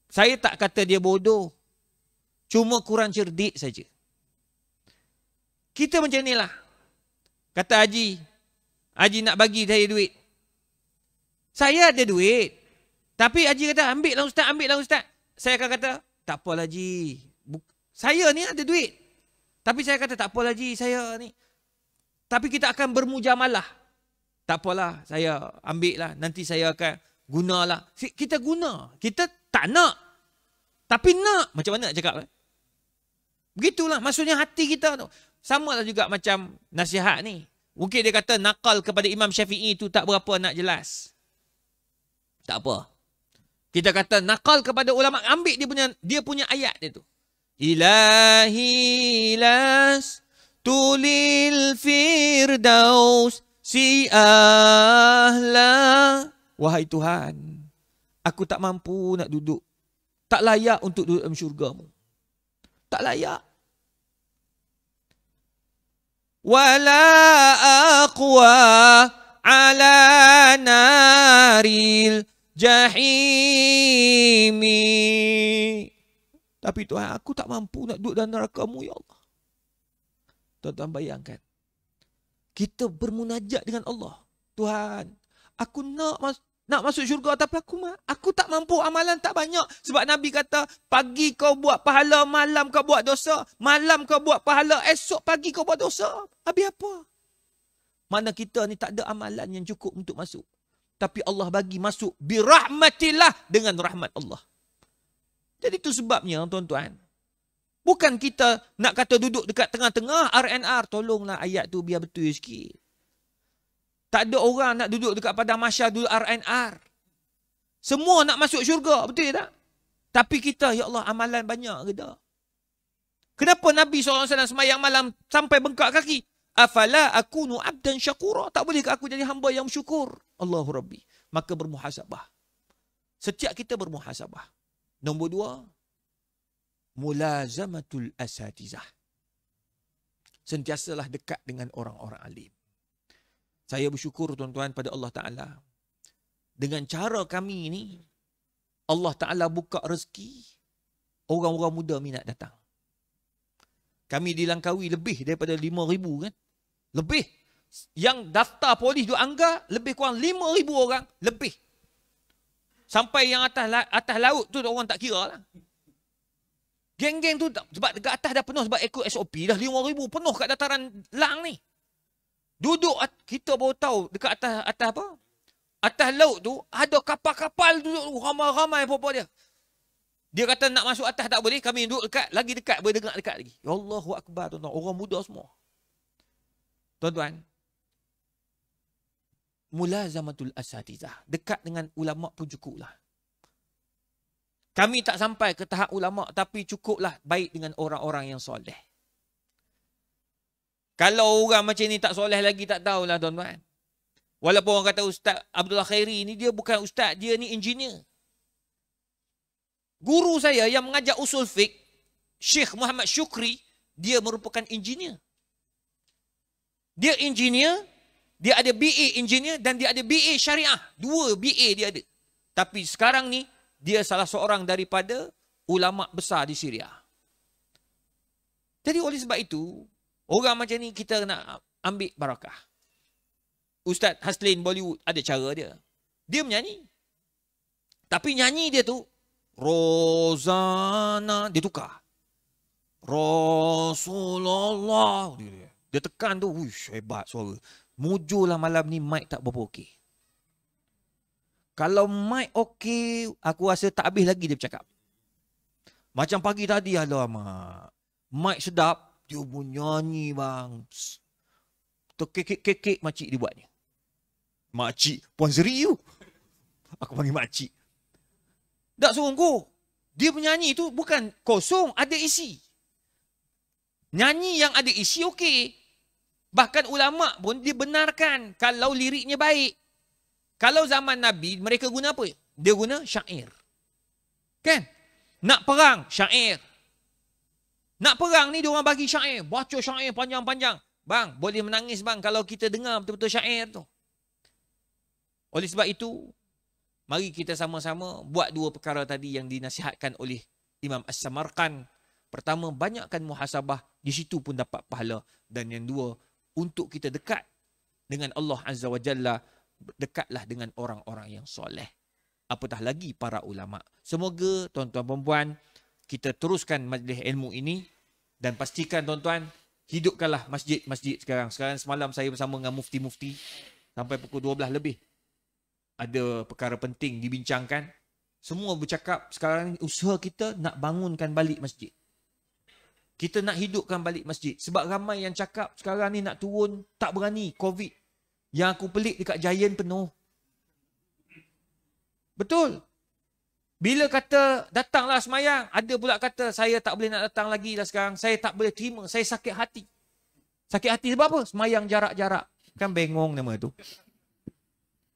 Saya tak kata dia bodoh. Cuma kurang cerdik saja. Kita macam inilah. Kata Haji. Haji nak bagi saya duit. Saya ada duit. Tapi Haji kata, ambil lah Ustaz, ambil lah Ustaz. Saya akan kata, tak apa Haji. Saya ni ada duit. Tapi saya kata, tak apa Haji, saya ni. Tapi kita akan bermujamalah tak apalah saya ambil lah nanti saya akan lah kita guna kita tak nak tapi nak macam mana nak cakap eh? begitulah maksudnya hati kita tu sama lah juga macam nasihat ni mungkin dia kata nakal kepada Imam Syafi'i tu tak berapa nak jelas tak apa kita kata nakal kepada ulama ambil dia punya dia punya ayat dia tu ilahi las tulil firdaus Si Allah. Wahai Tuhan. Aku tak mampu nak duduk. Tak layak untuk duduk dalam syurgamu. Tak layak. Wala aqwa ala naril jahimi. Tapi Tuhan, aku tak mampu nak duduk dalam neraka-Mu, Ya Allah. Tuan-tuan bayangkan kita bermunajat dengan Allah. Tuhan, aku nak mas- nak masuk syurga tapi aku ma- aku tak mampu amalan tak banyak sebab Nabi kata pagi kau buat pahala malam kau buat dosa, malam kau buat pahala esok pagi kau buat dosa. Habis apa? Mana kita ni tak ada amalan yang cukup untuk masuk. Tapi Allah bagi masuk birahmatillah dengan rahmat Allah. Jadi itu sebabnya tuan-tuan. Bukan kita nak kata duduk dekat tengah-tengah RNR. Tolonglah ayat tu biar betul sikit. Tak ada orang nak duduk dekat padang masyar dulu RNR. Semua nak masuk syurga. Betul tak? Tapi kita, ya Allah, amalan banyak ke tak? Kenapa Nabi SAW semayang malam sampai bengkak kaki? Afala aku nu'ab dan syakura. Tak boleh ke aku jadi hamba yang syukur? Allahu Rabbi. Maka bermuhasabah. Setiap kita bermuhasabah. Nombor dua, mulazamatul asatizah. Sentiasalah dekat dengan orang-orang alim. Saya bersyukur tuan-tuan pada Allah Ta'ala. Dengan cara kami ini, Allah Ta'ala buka rezeki, orang-orang muda minat datang. Kami di Langkawi lebih daripada ribu kan? Lebih. Yang daftar polis di Angga, lebih kurang ribu orang. Lebih. Sampai yang atas atas laut tu orang tak kira lah. Geng-geng tu sebab dekat atas dah penuh sebab ikut SOP dah lima ribu penuh kat dataran lang ni. Duduk kita baru tahu dekat atas atas apa? Atas laut tu ada kapal-kapal duduk ramai-ramai apa-apa dia. Dia kata nak masuk atas tak boleh. Kami duduk dekat, lagi dekat. Boleh dengar dekat lagi. Ya Allah akbar tu tuan Orang muda semua. Tuan-tuan. Mula zamatul asatizah. Dekat dengan ulama pun cukup lah. Kami tak sampai ke tahap ulama tapi cukuplah baik dengan orang-orang yang soleh. Kalau orang macam ni tak soleh lagi tak tahulah tuan-tuan. Walaupun orang kata Ustaz Abdullah Khairi ni dia bukan ustaz, dia ni engineer. Guru saya yang mengajar usul fiqh, Syekh Muhammad Syukri, dia merupakan engineer. Dia engineer, dia ada BA engineer dan dia ada BA syariah. Dua BA dia ada. Tapi sekarang ni dia salah seorang daripada ulama besar di Syria. Jadi oleh sebab itu, orang macam ni kita nak ambil barakah. Ustaz Haslin Bollywood ada cara dia. Dia menyanyi. Tapi nyanyi dia tu, Rosana, dia tukar. Rasulullah. Dia, tekan tu, wuih hebat suara. Mujulah malam ni mic tak berapa okey. Kalau mic okey, aku rasa tak habis lagi dia bercakap. Macam pagi tadi ada mak. Mic sedap, dia pun nyanyi bang. Terkekek-kekek makcik dia buatnya. Makcik, pun Zeri you. Aku panggil makcik. Tak sungguh. Dia menyanyi tu bukan kosong, ada isi. Nyanyi yang ada isi okey. Bahkan ulama pun dibenarkan kalau liriknya baik. Kalau zaman Nabi, mereka guna apa? Dia guna syair. Kan? Nak perang, syair. Nak perang ni, diorang bagi syair. Baca syair panjang-panjang. Bang, boleh menangis bang kalau kita dengar betul-betul syair tu. Oleh sebab itu, mari kita sama-sama buat dua perkara tadi yang dinasihatkan oleh Imam As-Samarkan. Pertama, banyakkan muhasabah. Di situ pun dapat pahala. Dan yang dua, untuk kita dekat dengan Allah Azza wa Jalla dekatlah dengan orang-orang yang soleh. Apatah lagi para ulama. Semoga tuan-tuan perempuan kita teruskan majlis ilmu ini dan pastikan tuan-tuan hidupkanlah masjid-masjid sekarang. Sekarang semalam saya bersama dengan mufti-mufti sampai pukul 12 lebih. Ada perkara penting dibincangkan. Semua bercakap sekarang usaha kita nak bangunkan balik masjid. Kita nak hidupkan balik masjid. Sebab ramai yang cakap sekarang ni nak turun tak berani COVID. Yang aku pelik dekat Giant penuh. Betul. Bila kata datanglah semayang, ada pula kata saya tak boleh nak datang lagi lah sekarang. Saya tak boleh terima. Saya sakit hati. Sakit hati sebab apa? Semayang jarak-jarak. Kan bengong nama tu.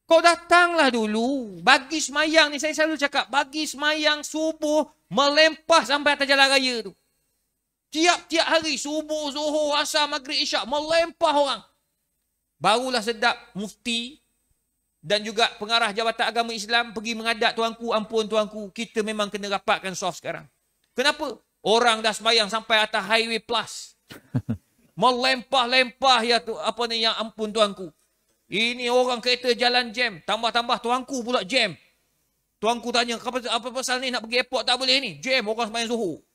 Kau datanglah dulu. Bagi semayang ni, saya selalu cakap, bagi semayang subuh melempah sampai atas jalan raya tu. Tiap-tiap hari subuh, zuhur, asar, maghrib, isyak, melempah orang. Barulah sedap mufti dan juga pengarah Jabatan Agama Islam pergi mengadap tuanku, ampun tuanku, kita memang kena rapatkan soft sekarang. Kenapa? Orang dah semayang sampai atas highway plus. Melempah-lempah ya tu, apa ni yang ampun tuanku. Ini orang kereta jalan jam, tambah-tambah tuanku pula jam. Tuanku tanya, apa, apa pasal ni nak pergi airport tak boleh ni? Jam orang semayang suhu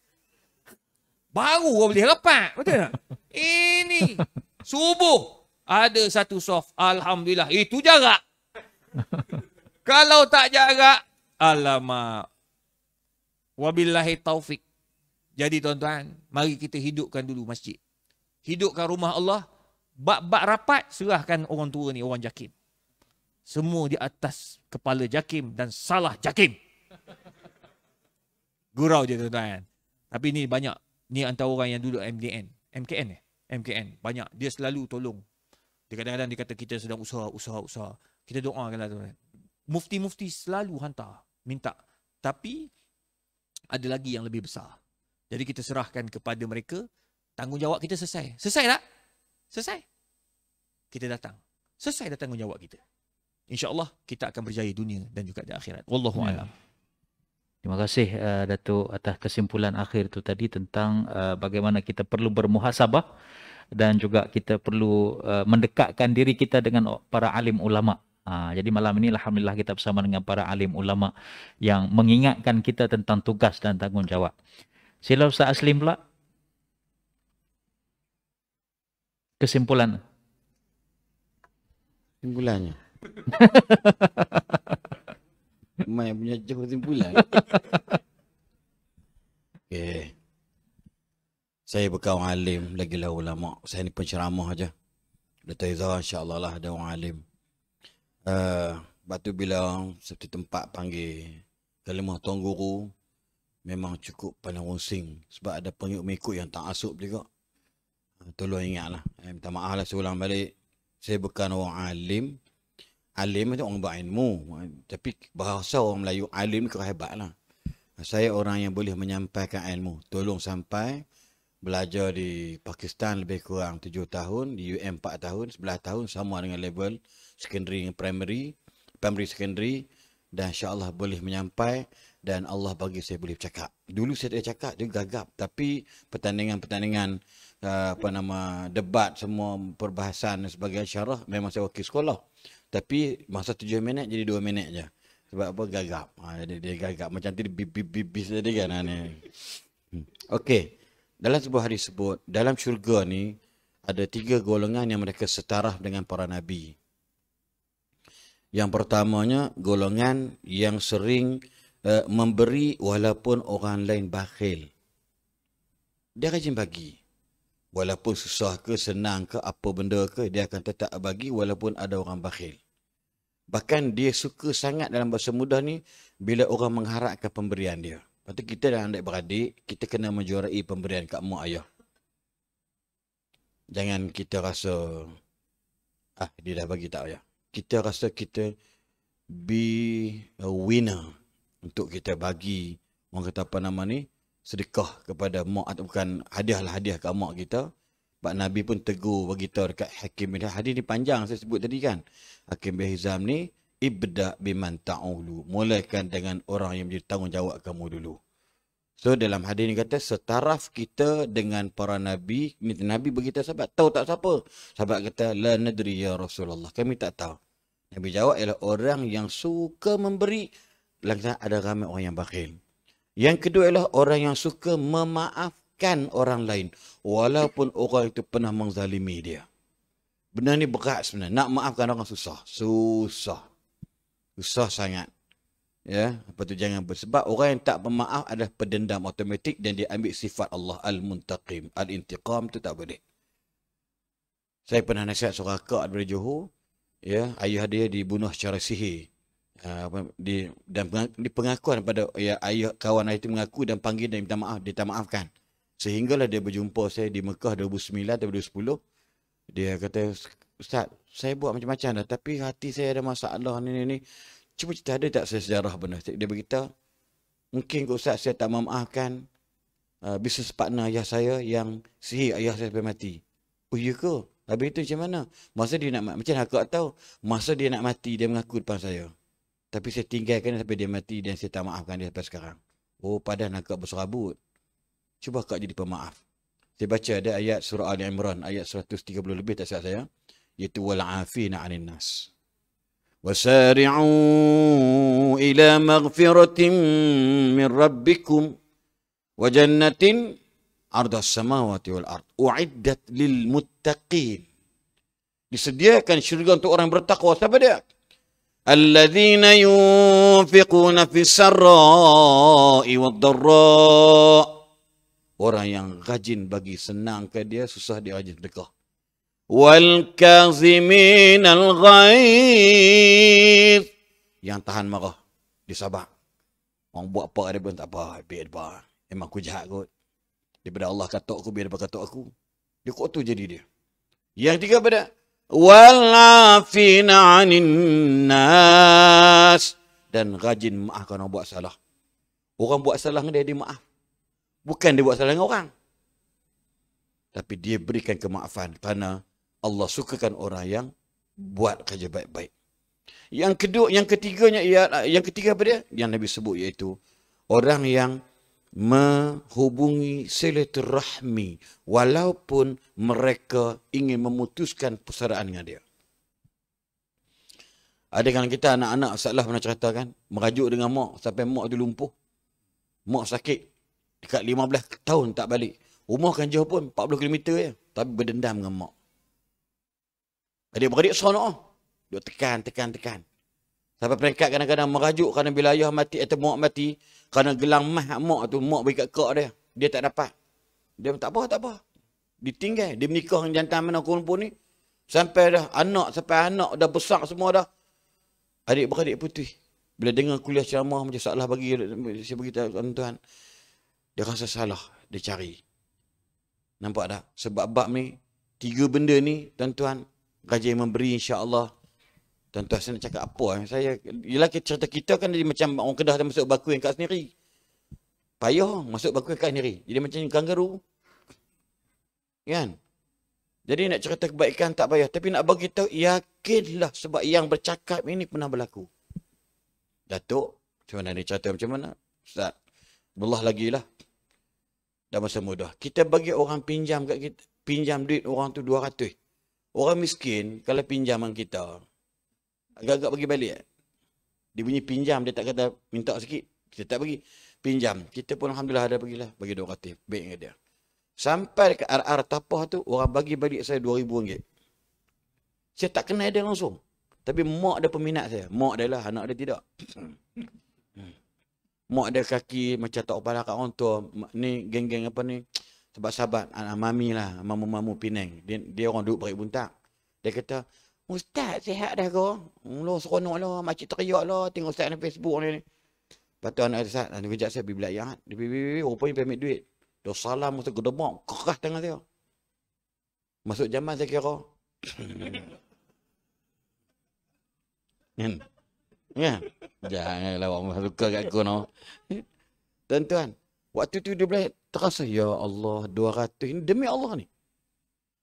Baru kau boleh lepak, betul tak? Ini, subuh ada satu soft. Alhamdulillah. Itu jarak. Kalau tak jarak, alamak. Wabilahi taufik. Jadi tuan-tuan, mari kita hidupkan dulu masjid. Hidupkan rumah Allah. Bak-bak rapat, serahkan orang tua ni, orang jakim. Semua di atas kepala jakim dan salah jakim. Gurau je tuan-tuan. Tapi ni banyak. Ni antara orang yang duduk MDN. MKN eh? MKN. Banyak. Dia selalu tolong dia kadang-kadang dia kata kita sedang usaha, usaha, usaha. Kita doa kan tu. Mufti-mufti selalu hantar, minta. Tapi ada lagi yang lebih besar. Jadi kita serahkan kepada mereka, tanggungjawab kita selesai. Selesai tak? Selesai. Kita datang. Selesai dah tanggungjawab kita. InsyaAllah kita akan berjaya dunia dan juga di akhirat. Wallahu'alam. Hmm. Terima kasih uh, Datuk atas kesimpulan akhir itu tadi tentang uh, bagaimana kita perlu bermuhasabah dan juga kita perlu uh, mendekatkan diri kita dengan para alim ulama. Ha, jadi malam ini alhamdulillah kita bersama dengan para alim ulama yang mengingatkan kita tentang tugas dan tanggungjawab. Sila Ustaz Aslim pula. Kesimpulan. Kesimpulannya. Main punya jauh kesimpulan. okay. Saya bukan orang alim, lagilah ulama. Saya ni penceramah aja. Dato' Izzah insyaAllah lah ada orang alim. Uh, lepas tu bila seperti tempat panggil kalimah Tuan Guru, memang cukup paling rungsing. Sebab ada pengikut-pengikut yang tak asup juga. Eh, tolong ingatlah. Eh, minta maaf lah seulang balik. Saya bukan orang alim. Alim itu orang buat ilmu. Tapi bahasa orang Melayu, alim itu hebat lah. Saya orang yang boleh menyampaikan ilmu. Tolong sampai belajar di Pakistan lebih kurang 7 tahun, di UM 4 tahun, 11 tahun sama dengan level secondary dan primary, primary secondary dan Insyaallah boleh menyampai dan Allah bagi saya boleh bercakap. Dulu saya tak cakap, dia gagap tapi pertandingan-pertandingan uh, apa nama debat semua perbahasan dan sebagainya syarah memang saya wakil sekolah. Tapi masa 7 minit jadi 2 minit je. Sebab apa gagap. Ha, ah, jadi dia gagap macam tadi bibis tadi kan ha, ni. Hmm. Dalam sebuah hadis sebut, dalam syurga ni ada tiga golongan yang mereka setara dengan para nabi. Yang pertamanya golongan yang sering uh, memberi walaupun orang lain bakhil. Dia rajin bagi. Walaupun susah ke, senang ke, apa benda ke, dia akan tetap bagi walaupun ada orang bakhil. Bahkan dia suka sangat dalam bahasa mudah ni bila orang mengharapkan pemberian dia. Lepas tu kita dan adik-beradik, kita kena menjuarai pemberian kat Mu ayah. Jangan kita rasa, ah dia dah bagi tak ayah. Kita rasa kita be a winner untuk kita bagi, orang kata apa nama ni, sedekah kepada Mu atau bukan hadiah lah hadiah kat Mu kita. Sebab Nabi pun tegur bagi tahu dekat Hakim bin Hadis ni panjang saya sebut tadi kan. Hakim bin Hizam ni ibda biman ta'ulu. Mulakan dengan orang yang menjadi tanggungjawab kamu dulu. So dalam hadis ni kata setaraf kita dengan para nabi, ni nabi beritahu sahabat, tahu tak siapa? Sahabat kata la nadri ya Rasulullah, kami tak tahu. Nabi jawab ialah orang yang suka memberi lagi ada ramai orang yang bakhil. Yang kedua ialah orang yang suka memaafkan orang lain walaupun orang itu pernah menzalimi dia. Benar ni berat sebenarnya. Nak maafkan orang susah. Susah susah sangat. Ya, apa tu jangan bersebab orang yang tak pemaaf adalah pedendam automatik dan dia ambil sifat Allah Al-Muntaqim, Al-Intiqam tu tak boleh. Saya pernah nasihat seorang akak daripada Johor, ya, ayah dia dibunuh secara sihir. Ha, apa di dan di pengakuan pada ya, ayah kawan ayah itu mengaku dan panggil dan minta maaf, dia tak maafkan. Sehinggalah dia berjumpa saya di Mekah 2009 atau 2010. Dia kata, Ustaz, saya buat macam-macam dah tapi hati saya ada masalah ni ni ni. Cuba cerita ada tak saya sejarah benar. Dia berkata, mungkin ke Ustaz saya tak memaafkan uh, bisnes partner ayah saya yang sihir ayah saya sampai mati. Oh iya ke? Habis itu macam mana? Masa dia nak macam aku tahu, masa dia nak mati dia mengaku depan saya. Tapi saya tinggalkan sampai dia mati dan saya tak maafkan dia sampai sekarang. Oh padahal nak berserabut. Cuba kak jadi pemaaf. Saya baca ada ayat surah Al Imran ayat 130 lebih tak salah saya. Yaitu yatuwal afina 'anil nas. Wasari'u ila maghfiratin min rabbikum wa jannatin ardhas samawati wal ard. U'iddat lil muttaqin. Disediakan syurga untuk orang bertakwa. Siapa dia? الذين ينفقون في السراء والضراء orang yang rajin bagi senang ke dia susah dia rajin sedekah al الغيظ yang tahan marah dia sabar orang buat apa dia pun tak apa biar apa memang aku jahat kot daripada Allah katuk aku biar daripada katuk aku dia kok tu jadi dia yang tiga pada walafina anin nas dan rajin maafkan orang buat salah orang buat salah dia dia maaf bukan dia buat salah dengan orang tapi dia berikan kemaafan kerana Allah sukakan orang yang hmm. buat kerja baik-baik. Yang kedua, yang ketiganya ia ya, yang ketiga apa dia? Yang Nabi sebut iaitu orang yang menghubungi silaturahmi walaupun mereka ingin memutuskan persaudaraan dengan dia. Ada kan kita anak-anak salah pernah cerita kan, merajuk dengan mak sampai mak tu lumpuh. Mak sakit. Dekat 15 tahun tak balik. Rumah kan jauh pun 40 km je. Tapi berdendam dengan mak. Adik beradik sana. Oh. Dia tekan, tekan, tekan. Sampai peringkat kadang-kadang merajuk kerana bila ayah mati atau mak mati. Kerana gelang mah mak tu, mak beri kat kak dia. Dia tak dapat. Dia tak apa, tak apa. Ditinggal. Dia menikah dengan jantan mana kumpul ni. Sampai dah anak, sampai anak dah besar semua dah. Adik beradik putih. Bila dengar kuliah ceramah macam salah bagi, saya beritahu tuan-tuan. Dia rasa salah. Dia cari. Nampak tak? Sebab bab ni, tiga benda ni, tuan-tuan, gaji yang memberi insya-Allah. Tuan-tuan saya nak cakap apa? Eh? Saya ialah cerita kita kan jadi macam orang Kedah dah masuk baku yang kat sendiri. Payah masuk baku yang kat sendiri. Jadi macam kangaru. Kan? Jadi nak cerita kebaikan tak payah. Tapi nak bagi tahu, yakinlah sebab yang bercakap ini pernah berlaku. Datuk, macam mana ni cerita macam mana? Ustaz, Allah lagi lah. Dah masa mudah. Kita bagi orang pinjam kat kita, pinjam duit orang tu 200. Orang miskin, kalau pinjaman kita, agak-agak bagi balik. Eh? Dia bunyi pinjam, dia tak kata minta sikit. Kita tak bagi. Pinjam. Kita pun Alhamdulillah ada bagilah. Bagi dua ratus. Baik dengan dia. Sampai ke RR Tapah tu, orang bagi balik saya dua ribu ringgit. Saya tak kenal dia langsung. Tapi mak dia peminat saya. Mak dia lah, anak dia tidak. Hmm. mak dia kaki macam tak kepala kat orang tua. Ni geng-geng apa ni sahabat-sahabat anak ah, ah, mami lah, mamu-mamu Penang. Dia, dia orang duduk beri buntak. Dia kata, Ustaz sihat dah kau. Hmm, Lo seronok lah, makcik teriak lah, tengok Ustaz di Facebook ni. Lepas tu anak Ustaz, nanti kejap saya pergi belakang. Dia pergi, ya, pergi, rupanya pergi ambil duit. Dia salam, Ustaz gedebak, kerah tengah saya. Masuk zaman saya kira. Kan? Ya. Janganlah orang suka kat aku no. Tuan-tuan, waktu tu dia boleh terasa ya Allah 200 ini demi Allah ni.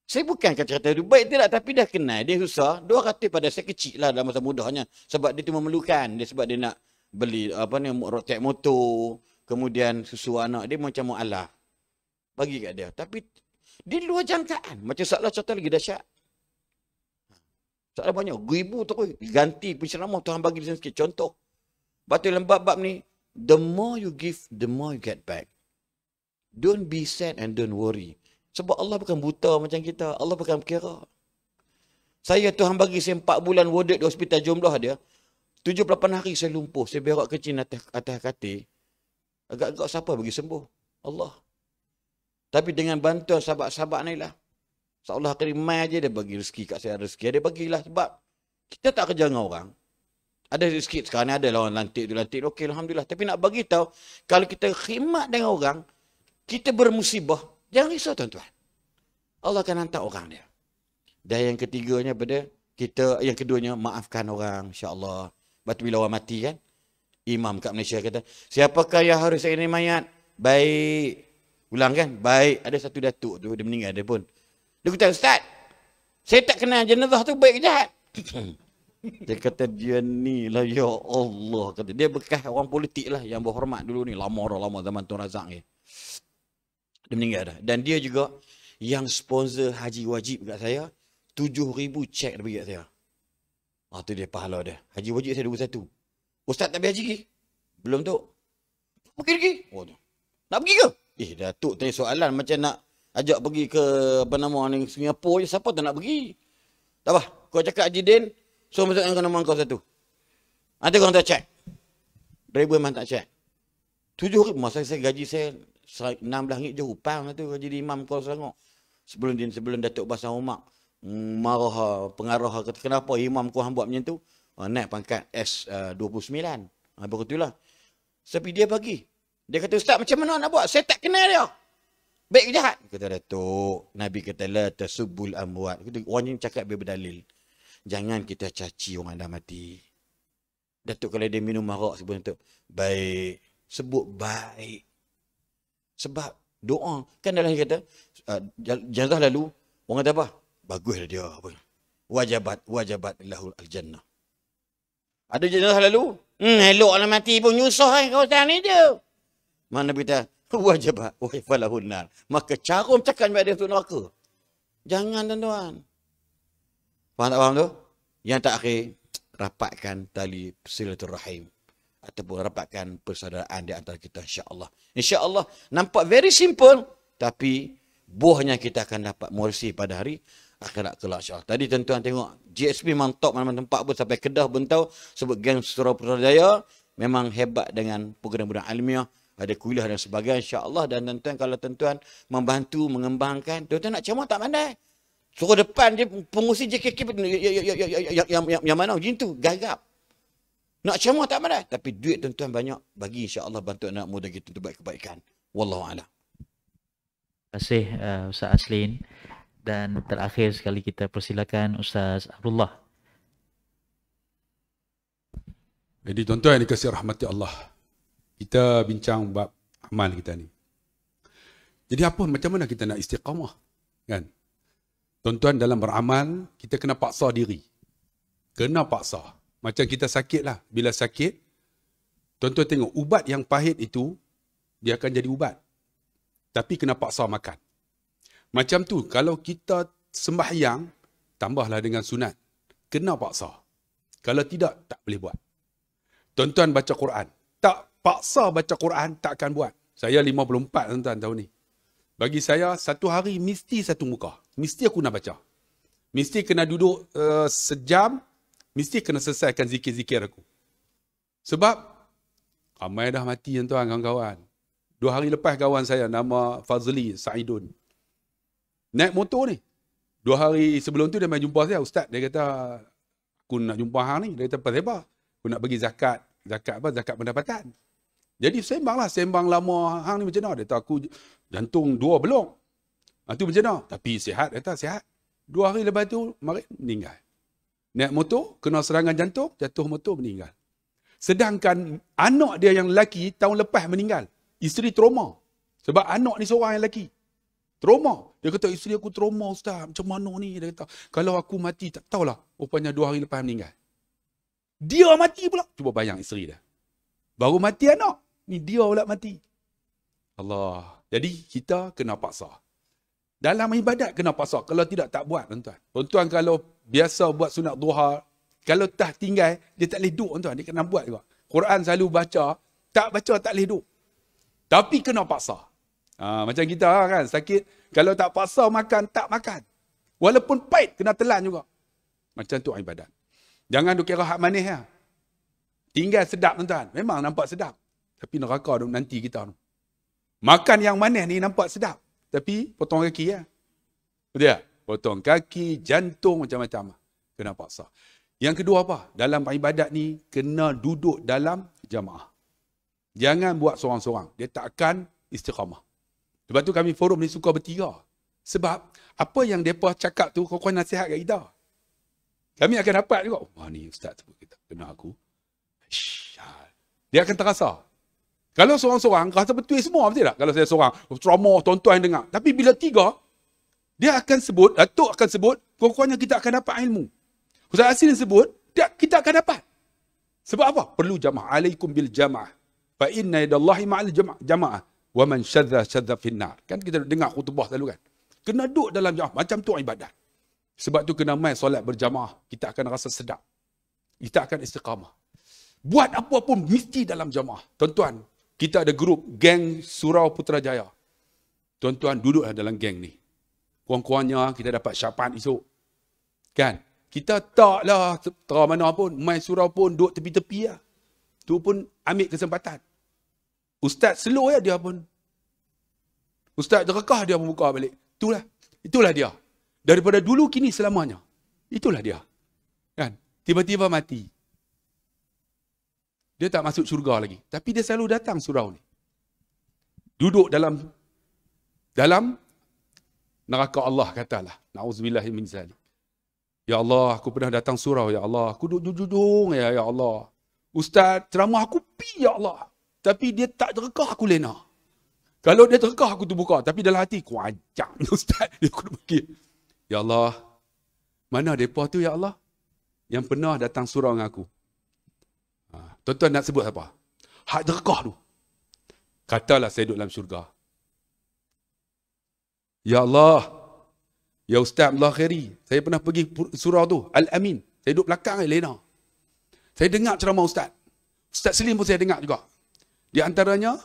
Saya bukan akan cerita itu. Baik tidak tapi dah kenal. Dia susah. 200 pada saya kecil lah dalam masa mudahnya. Sebab dia tu memerlukan. Dia sebab dia nak beli apa ni rotek motor. Kemudian susu anak dia macam mu'alah. Bagi kat dia. Tapi dia luar jangkaan. Macam salah contoh lagi dahsyat. Salah banyak. Ribu tu Ganti pun penceramah Tuhan bagi dia sikit. Contoh. Batu lembab bab ni. The more you give, the more you get back. Don't be sad and don't worry. Sebab Allah bukan buta macam kita. Allah bukan kira. Saya Tuhan bagi saya empat bulan warded di hospital jumlah dia. Tujuh pelapan hari saya lumpuh. Saya berak kecil atas, atas kati. Agak-agak siapa bagi sembuh? Allah. Tapi dengan bantuan sahabat-sahabat ni lah. Seolah kerimai aja dia bagi rezeki kat saya. Rezeki dia bagilah sebab kita tak kerja dengan orang. Ada rezeki sekarang ni ada lawan lantik tu lantik. Okey Alhamdulillah. Tapi nak bagi tahu kalau kita khidmat dengan orang, kita bermusibah, jangan risau tuan-tuan. Allah akan hantar orang dia. Dan yang ketiganya pada kita yang keduanya maafkan orang insya-Allah. Batu bila orang mati kan? Imam kat Malaysia kata, siapakah yang harus ini mayat? Baik. Ulang kan? Baik. Ada satu datuk tu, dia meninggal dia pun. Dia kata, Ustaz, saya tak kenal jenazah tu baik ke jahat. dia kata, dia ni lah, ya Allah. Kata, dia bekas orang politik lah yang berhormat dulu ni. Lama orang lama zaman Tun Razak ni. Dia meninggal dah. Dan dia juga yang sponsor haji wajib dekat saya. 7,000 cek dia bagi kat saya. Ah, tu dia pahala dia. Haji wajib saya 21. Ustaz tak haji ke? Belum tu. Pergi lagi. Oh, tu. Nak pergi ke? Eh, tu tanya soalan macam nak ajak pergi ke apa nama ni Singapura je. Siapa tu nak pergi? Tak apa. Kau cakap Haji Din. So, masuk dengan nama kau satu. Nanti kau tak cek. Driver memang tak cek. ribu masa saya gaji saya 16 langit je hupang lah tu jadi imam kau Selangor. Sebelum dia sebelum Datuk bahasa Umar mm, marah pengarah kata kenapa imam kau hang buat macam tu? Ah, naik pangkat S29. Ha, baru tu lah. Tapi dia bagi. Dia kata, Ustaz macam mana nak buat? Saya tak kenal dia. Baik ke jahat? Kata Datuk, Nabi kata, La tersubul amwat. Kata, orang ni cakap biar berdalil. Jangan kita caci orang dah mati. Datuk kalau dia minum marak sebelum tu. Baik. Sebut baik. Sebab doa. Kan dalam kata, uh, jazah lalu, orang kata apa? Baguslah dia. Apa? Wajabat, wajabat lahul al-jannah. Ada jenazah lalu, hmm, elok lah mati pun nyusah eh, kau ni je. Mana kita, wajabat, wajabat nar. Maka carum cakap dia tu neraka. Jangan tuan-tuan. Faham tak faham tu? Yang tak akhir, rapatkan tali silatul ataupun rapatkan persaudaraan di antara kita insya-Allah. Insya-Allah nampak very simple tapi buahnya kita akan dapat mursi pada hari akhirat kelak insya-Allah. Tadi tuan-tuan tengok GSP memang mana-mana tempat pun sampai Kedah pun tahu sebut geng Surau Putrajaya memang hebat dengan program-program ilmiah ada kuliah dan sebagainya insya-Allah dan tuan-tuan kalau tuan-tuan membantu mengembangkan tuan-tuan nak ceramah tak pandai. Suruh depan dia pengusi JKK yang yang yang yang mana jin tu gagap. Nak ceramah tak malas. Tapi duit tuan-tuan banyak. Bagi Insya Allah bantu anak muda kita untuk buat kebaikan. Wallahualam. Terima kasih uh, Ustaz Aslin. Dan terakhir sekali kita persilakan Ustaz Abdullah. Jadi tuan-tuan yang dikasih rahmati Allah. Kita bincang bab amal kita ni. Jadi apa macam mana kita nak istiqamah? Kan? Tuan-tuan dalam beramal, kita kena paksa diri. Kena paksa. Macam kita sakit lah. Bila sakit, tuan-tuan tengok, ubat yang pahit itu, dia akan jadi ubat. Tapi kena paksa makan. Macam tu, kalau kita sembahyang, tambahlah dengan sunat. Kena paksa. Kalau tidak, tak boleh buat. Tuan-tuan baca Quran. Tak paksa baca Quran, tak akan buat. Saya 54 tuan-tuan tahun ni. Bagi saya, satu hari mesti satu muka. Mesti aku nak baca. Mesti kena duduk uh, sejam, mesti kena selesaikan zikir-zikir aku. Sebab ramai dah mati tuan-tuan ah, kawan-kawan. Dua hari lepas kawan saya nama Fazli Saidun. Naik motor ni. Dua hari sebelum tu dia main jumpa saya. Ustaz dia kata, aku nak jumpa hang ni. Dia kata, apa sebab? Aku nak bagi zakat. Zakat apa? Zakat pendapatan. Jadi sembanglah. Sembang lama hang ni macam mana? Dia kata, aku jantung dua belum. Itu ah, macam mana? Tapi sihat. Dia kata, sihat. Dua hari lepas tu, mari meninggal. Naik motor, kena serangan jantung, jatuh motor, meninggal. Sedangkan anak dia yang lelaki tahun lepas meninggal. Isteri trauma. Sebab anak ni seorang yang lelaki. Trauma. Dia kata, isteri aku trauma ustaz. Macam mana ni? Dia kata, kalau aku mati tak tahulah. Rupanya dua hari lepas meninggal. Dia mati pula. Cuba bayang isteri dia. Baru mati anak. Ni dia pula mati. Allah. Jadi kita kena paksa. Dalam ibadat kena paksa. Kalau tidak tak buat tuan-tuan. kalau biasa buat sunat duha. Kalau tah tinggal, dia tak boleh duduk tuan. Dia kena buat juga. Quran selalu baca, tak baca tak boleh duduk. Tapi kena paksa. Ha, macam kita ha, kan, sakit. Kalau tak paksa makan, tak makan. Walaupun pahit, kena telan juga. Macam tu ibadat. Jangan duk kira hak manis ya. Tinggal sedap tuan. Memang nampak sedap. Tapi neraka duk nanti kita tu. Makan yang manis ni nampak sedap. Tapi potong kaki ya. Betul tak? potong kaki, jantung macam-macam kena paksa. Yang kedua apa? Dalam ibadat ni kena duduk dalam jamaah. Jangan buat seorang-seorang. Dia tak akan istiqamah. Sebab tu kami forum ni suka bertiga. Sebab apa yang depa cakap tu kau-kau nasihat kat kita. Kami akan dapat juga. Wah ni ustaz tu kita kena aku. Syah. Dia akan terasa. Kalau seorang-seorang rasa betul semua betul tak? Kalau saya seorang, trauma oh, tuan-tuan dengar. Tapi bila tiga, dia akan sebut, Datuk akan sebut, kurang-kurangnya kita akan dapat ilmu. Ustaz Asin sebut, kita akan dapat. Sebab apa? Perlu jamaah. Alaikum bil jamaah. Fa inna idallahi ma'al jamaah. jamaah. Wa man syadza syadza finnar. Kan kita dengar khutbah selalu kan? Kena duduk dalam jamaah. Macam tu ibadat. Sebab tu kena main solat berjamaah. Kita akan rasa sedap. Kita akan istiqamah. Buat apa pun mesti dalam jamaah. Tuan-tuan, kita ada grup geng Surau Putrajaya. Tuan-tuan duduklah dalam geng ni kurang-kurangnya kita dapat syafaat esok. Kan? Kita taklah tera mana pun, main surau pun duduk tepi-tepi lah. Tu pun ambil kesempatan. Ustaz slow ya dia pun. Ustaz terkekah dia membuka balik. Itulah. Itulah dia. Daripada dulu kini selamanya. Itulah dia. Kan? Tiba-tiba mati. Dia tak masuk syurga lagi. Tapi dia selalu datang surau ni. Duduk dalam dalam neraka Allah katalah. Nauzubillah min zalik. Ya Allah, aku pernah datang surau ya Allah. Aku duduk jujung ya ya Allah. Ustaz ceramah aku pi ya Allah. Tapi dia tak terkah aku lena. Kalau dia terkah aku terbuka tapi dalam hati aku ajak ustaz dia aku fikir. Ya Allah. Mana depa tu ya Allah? Yang pernah datang surau dengan aku. Ha, tuan-tuan nak sebut apa? Hak terkah tu. Katalah saya duduk dalam syurga. Ya Allah. Ya Ustaz Abdullah Khairi. Saya pernah pergi surau tu. Al-Amin. Saya duduk belakang Elena. Saya dengar ceramah Ustaz. Ustaz Selim pun saya dengar juga. Di antaranya,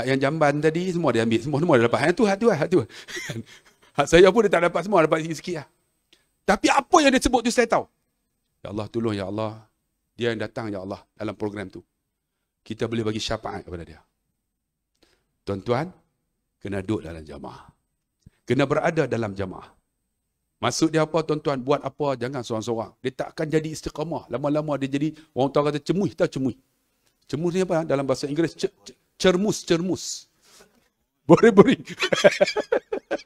hak yang jamban tadi semua dia ambil. Semua-semua dia dapat. Yang tu, hak tu, hak tu. Hak saya pun dia tak dapat semua. Dapat sikit-sikit lah. Tapi apa yang dia sebut tu saya tahu. Ya Allah tolong, Ya Allah. Dia yang datang, Ya Allah, dalam program tu. Kita boleh bagi syafaat kepada dia. Tuan-tuan, kena duduk dalam jamaah kena berada dalam jamaah. Maksud dia apa tuan-tuan? Buat apa? Jangan seorang-seorang. Dia tak akan jadi istiqamah. Lama-lama dia jadi, orang tahu kata cemuih tak cemuih. Cemuih ni apa? Dalam bahasa Inggeris, cermus, cermus. Boring-boring.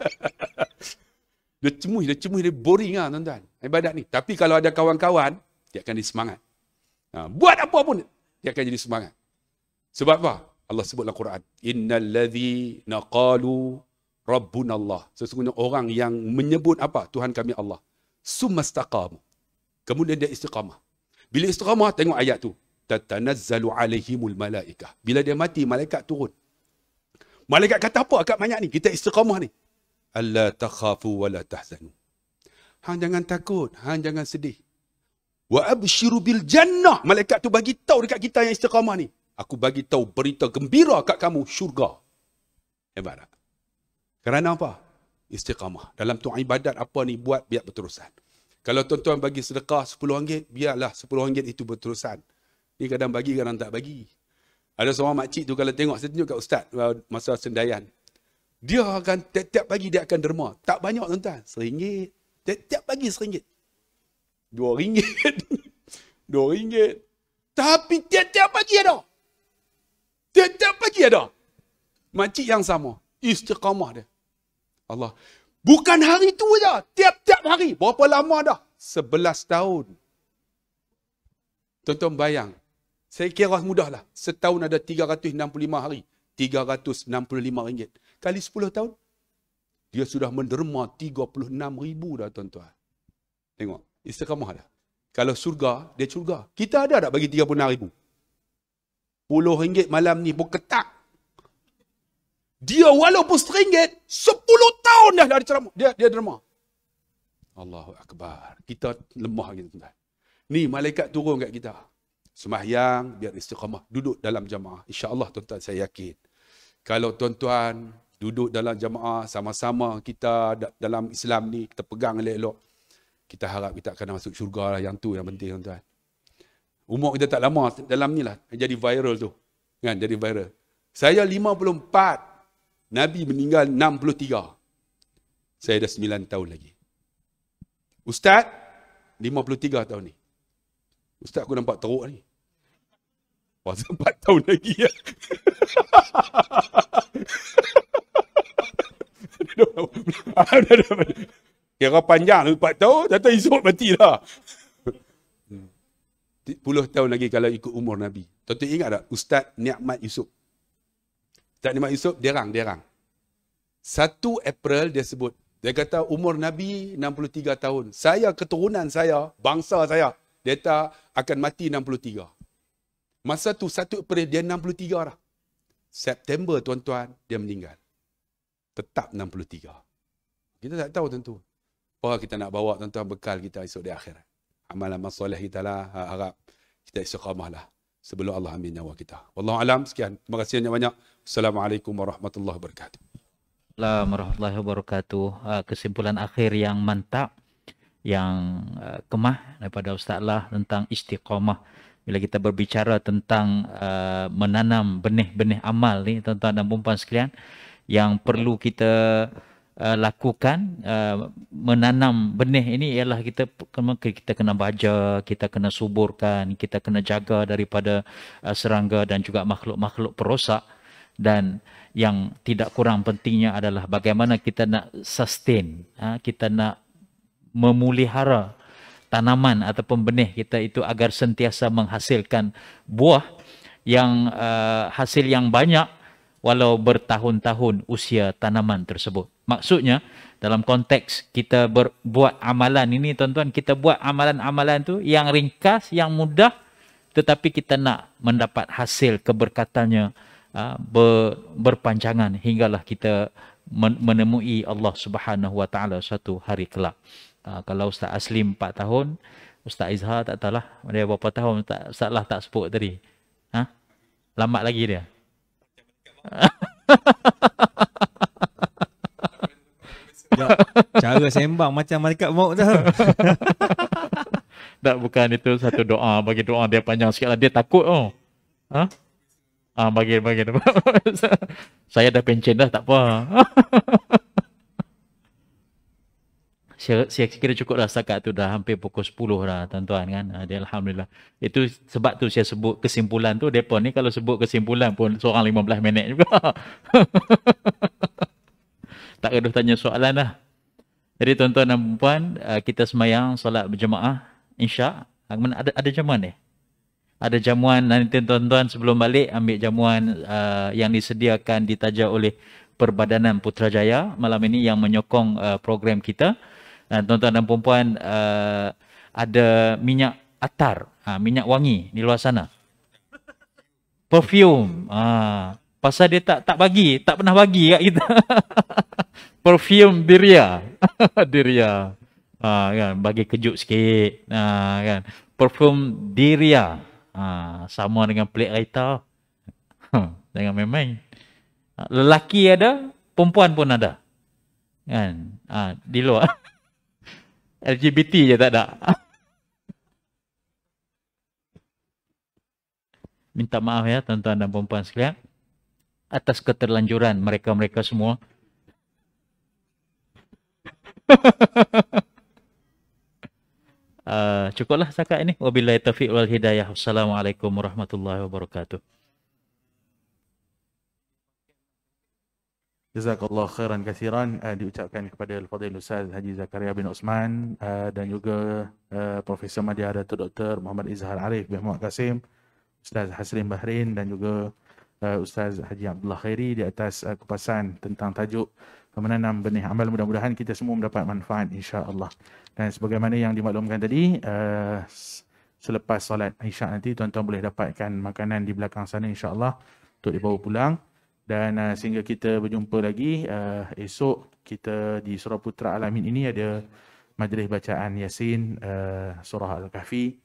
dia cemuih, dia cemuih, dia boring lah tuan-tuan. Ibadat ni. Tapi kalau ada kawan-kawan, dia akan disemangat. Ha, buat apa pun, dia akan jadi semangat. Sebab apa? Allah sebut dalam Quran. Innal ladhi naqalu Rabbunallah. Sesungguhnya orang yang menyebut apa? Tuhan kami Allah. Sumastaqam. Kemudian dia istiqamah. Bila istiqamah, tengok ayat tu. Tatanazzalu alaihimul malaikah. Bila dia mati, malaikat turun. Malaikat kata apa kat mayat ni? Kita istiqamah ni. Allah takhafu wa la tahzanu. Hang jangan takut. Hang jangan sedih. Wa abshiru bil jannah. Malaikat tu bagi tahu dekat kita yang istiqamah ni. Aku bagi tahu berita gembira kat kamu syurga. Hebat tak? Kerana apa? Istiqamah. Dalam tu ibadat apa ni buat biar berterusan. Kalau tuan-tuan bagi sedekah sepuluh ringgit, biarlah sepuluh ringgit itu berterusan. Ni kadang bagi, kadang tak bagi. Ada seorang makcik tu kalau tengok, saya tunjuk kat ustaz uh, masa sendayan. Dia akan, tiap-tiap pagi dia akan derma. Tak banyak tuan-tuan. Seringgit. Tiap-tiap pagi seringgit. Dua ringgit. Dua ringgit. Tapi tiap-tiap pagi ada. Tiap-tiap pagi ada. Makcik yang sama istiqamah dia. Allah. Bukan hari tu saja. Tiap-tiap hari. Berapa lama dah? Sebelas tahun. Tuan-tuan bayang. Saya kira mudah lah. Setahun ada 365 hari. 365 ringgit. Kali 10 tahun. Dia sudah menderma 36 ribu dah tuan-tuan. Tengok. Istiqamah dah. Kalau surga, dia surga. Kita ada tak bagi 36 ribu? 10 ringgit malam ni pun ketak. Dia walaupun seringgit, 10 tahun dah dari ceramah. Dia dia derma. Allahu Akbar. Kita lemah ni tuan Ni malaikat turun kat kita. Semahyang, biar istiqamah. Duduk dalam jamaah. InsyaAllah tuan-tuan saya yakin. Kalau tuan-tuan duduk dalam jamaah sama-sama kita dalam Islam ni kita pegang elok-elok kita harap kita akan masuk syurga lah yang tu yang penting tuan-tuan umur kita tak lama dalam ni lah jadi viral tu kan jadi viral saya Nabi meninggal 63. Saya ada 9 tahun lagi. Ustaz, 53 tahun ni. Ustaz aku nampak teruk ni. Puasa 4 tahun lagi. Ya. Kira panjang 4 tahun, datang esok mati lah. Puluh tahun lagi kalau ikut umur Nabi. Tentu ingat tak Ustaz Ni'mat Yusuf tak ni Mak Yusuf, dia rang, dia rang. 1 April dia sebut. Dia kata umur Nabi 63 tahun. Saya keturunan saya, bangsa saya. Dia tak akan mati 63. Masa tu 1 April dia 63 lah. September tuan-tuan dia meninggal. Tetap 63. Kita tak tahu tentu. Oh kita nak bawa tuan-tuan bekal kita esok di akhirat. Amal-amal soleh kita lah. Harap kita istiqamah lah. Sebelum Allah ambil nyawa kita. Wallahualam sekian. Terima kasih banyak-banyak. Assalamualaikum warahmatullahi wabarakatuh. Assalamualaikum warahmatullahi wabarakatuh. Ah, kesimpulan akhir yang mantap, yang ah, kemah daripada Ustaz lah tentang istiqamah. Bila kita berbicara tentang ah, menanam benih-benih amal ni, tuan-tuan dan perempuan sekalian, yang perlu kita lakukan menanam benih ini ialah kita kita kena baja, kita kena suburkan, kita kena jaga daripada serangga dan juga makhluk-makhluk perosak dan yang tidak kurang pentingnya adalah bagaimana kita nak sustain, ha, kita nak memulihara tanaman atau pembenih kita itu agar sentiasa menghasilkan buah yang uh, hasil yang banyak walau bertahun-tahun usia tanaman tersebut. Maksudnya dalam konteks kita berbuat amalan ini tuan-tuan kita buat amalan-amalan tu yang ringkas, yang mudah tetapi kita nak mendapat hasil keberkatannya Ah, ber, berpanjangan hinggalah kita menemui Allah Subhanahu Wa Taala satu hari kelak. Ah, kalau Ustaz Aslim 4 tahun, Ustaz Izhar tak tahu lah. dia berapa tahun tak salah tak sebut tadi. Ha? Lambat lagi dia. Cara sembang macam mereka mau dah. tak bukan itu satu doa bagi doa dia panjang sikitlah dia takut oh. Ha? Ah uh, bagi bagi Saya dah pencen dah tak apa. saya saya kira cukup dah setakat tu dah hampir pukul 10 dah tuan-tuan kan. Jadi, ah, alhamdulillah. Itu sebab tu saya sebut kesimpulan tu depa ni kalau sebut kesimpulan pun seorang 15 minit juga. tak ada tanya soalan lah. Jadi tuan-tuan dan puan ah, kita semayang solat berjemaah insya ah, ada ada zaman ni. Eh? ada jamuan nanti tuan-tuan sebelum balik ambil jamuan uh, yang disediakan ditaja oleh Perbadanan Putrajaya malam ini yang menyokong uh, program kita dan tuan-tuan dan puan-puan uh, ada minyak atar uh, minyak wangi di luar sana perfume uh, pasal dia tak tak bagi tak pernah bagi kat kita perfume diria diria uh, kan bagi kejut sikit uh, kan perfume diria Ha, sama dengan plate raita. Ha, jangan main-main. Ha, lelaki ada, perempuan pun ada. Kan? Ha, di luar. LGBT je tak ada. Minta maaf ya tuan-tuan dan perempuan sekalian. Atas keterlanjuran mereka-mereka semua. uh, cukuplah setakat ini. Wabillahi taufiq wal hidayah. Assalamualaikum warahmatullahi wabarakatuh. Jazakallah khairan kasiran uh, diucapkan kepada Al-Fadhil Ustaz Haji Zakaria bin Osman uh, dan juga uh, Profesor Madya Dato' Dr. Muhammad Izhar Arif bin Muhammad Qasim, Ustaz Hasrin Bahrain dan juga uh, Ustaz Haji Abdullah Khairi di atas uh, kupasan tentang tajuk menanam benih amal mudah-mudahan kita semua mendapat manfaat insya-Allah. Dan sebagaimana yang dimaklumkan tadi uh, selepas solat Isyak nanti tuan-tuan boleh dapatkan makanan di belakang sana insya-Allah untuk dibawa pulang dan uh, sehingga kita berjumpa lagi uh, esok kita di Surah Putra Alamin ini ada majlis bacaan Yasin uh, Surah Al-Kahfi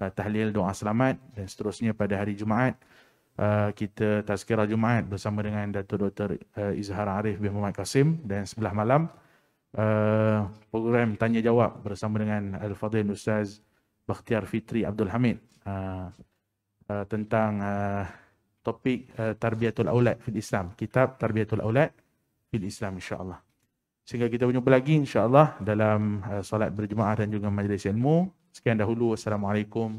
uh, tahlil doa selamat dan seterusnya pada hari Jumaat uh, kita tazkirah Jumaat bersama dengan Datuk Dr. Uh, eh, Izhar Arif bin Muhammad Kasim dan sebelah malam uh, program tanya jawab bersama dengan Al-Fadhil Ustaz Bakhtiar Fitri Abdul Hamid uh, uh, tentang uh, topik uh, Tarbiyatul Aulad fil Islam, kitab Tarbiyatul Aulad fil Islam insya-Allah. Sehingga kita berjumpa lagi insya-Allah dalam uh, solat berjemaah dan juga majlis ilmu. Sekian dahulu. Assalamualaikum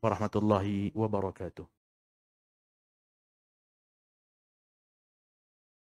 warahmatullahi wabarakatuh.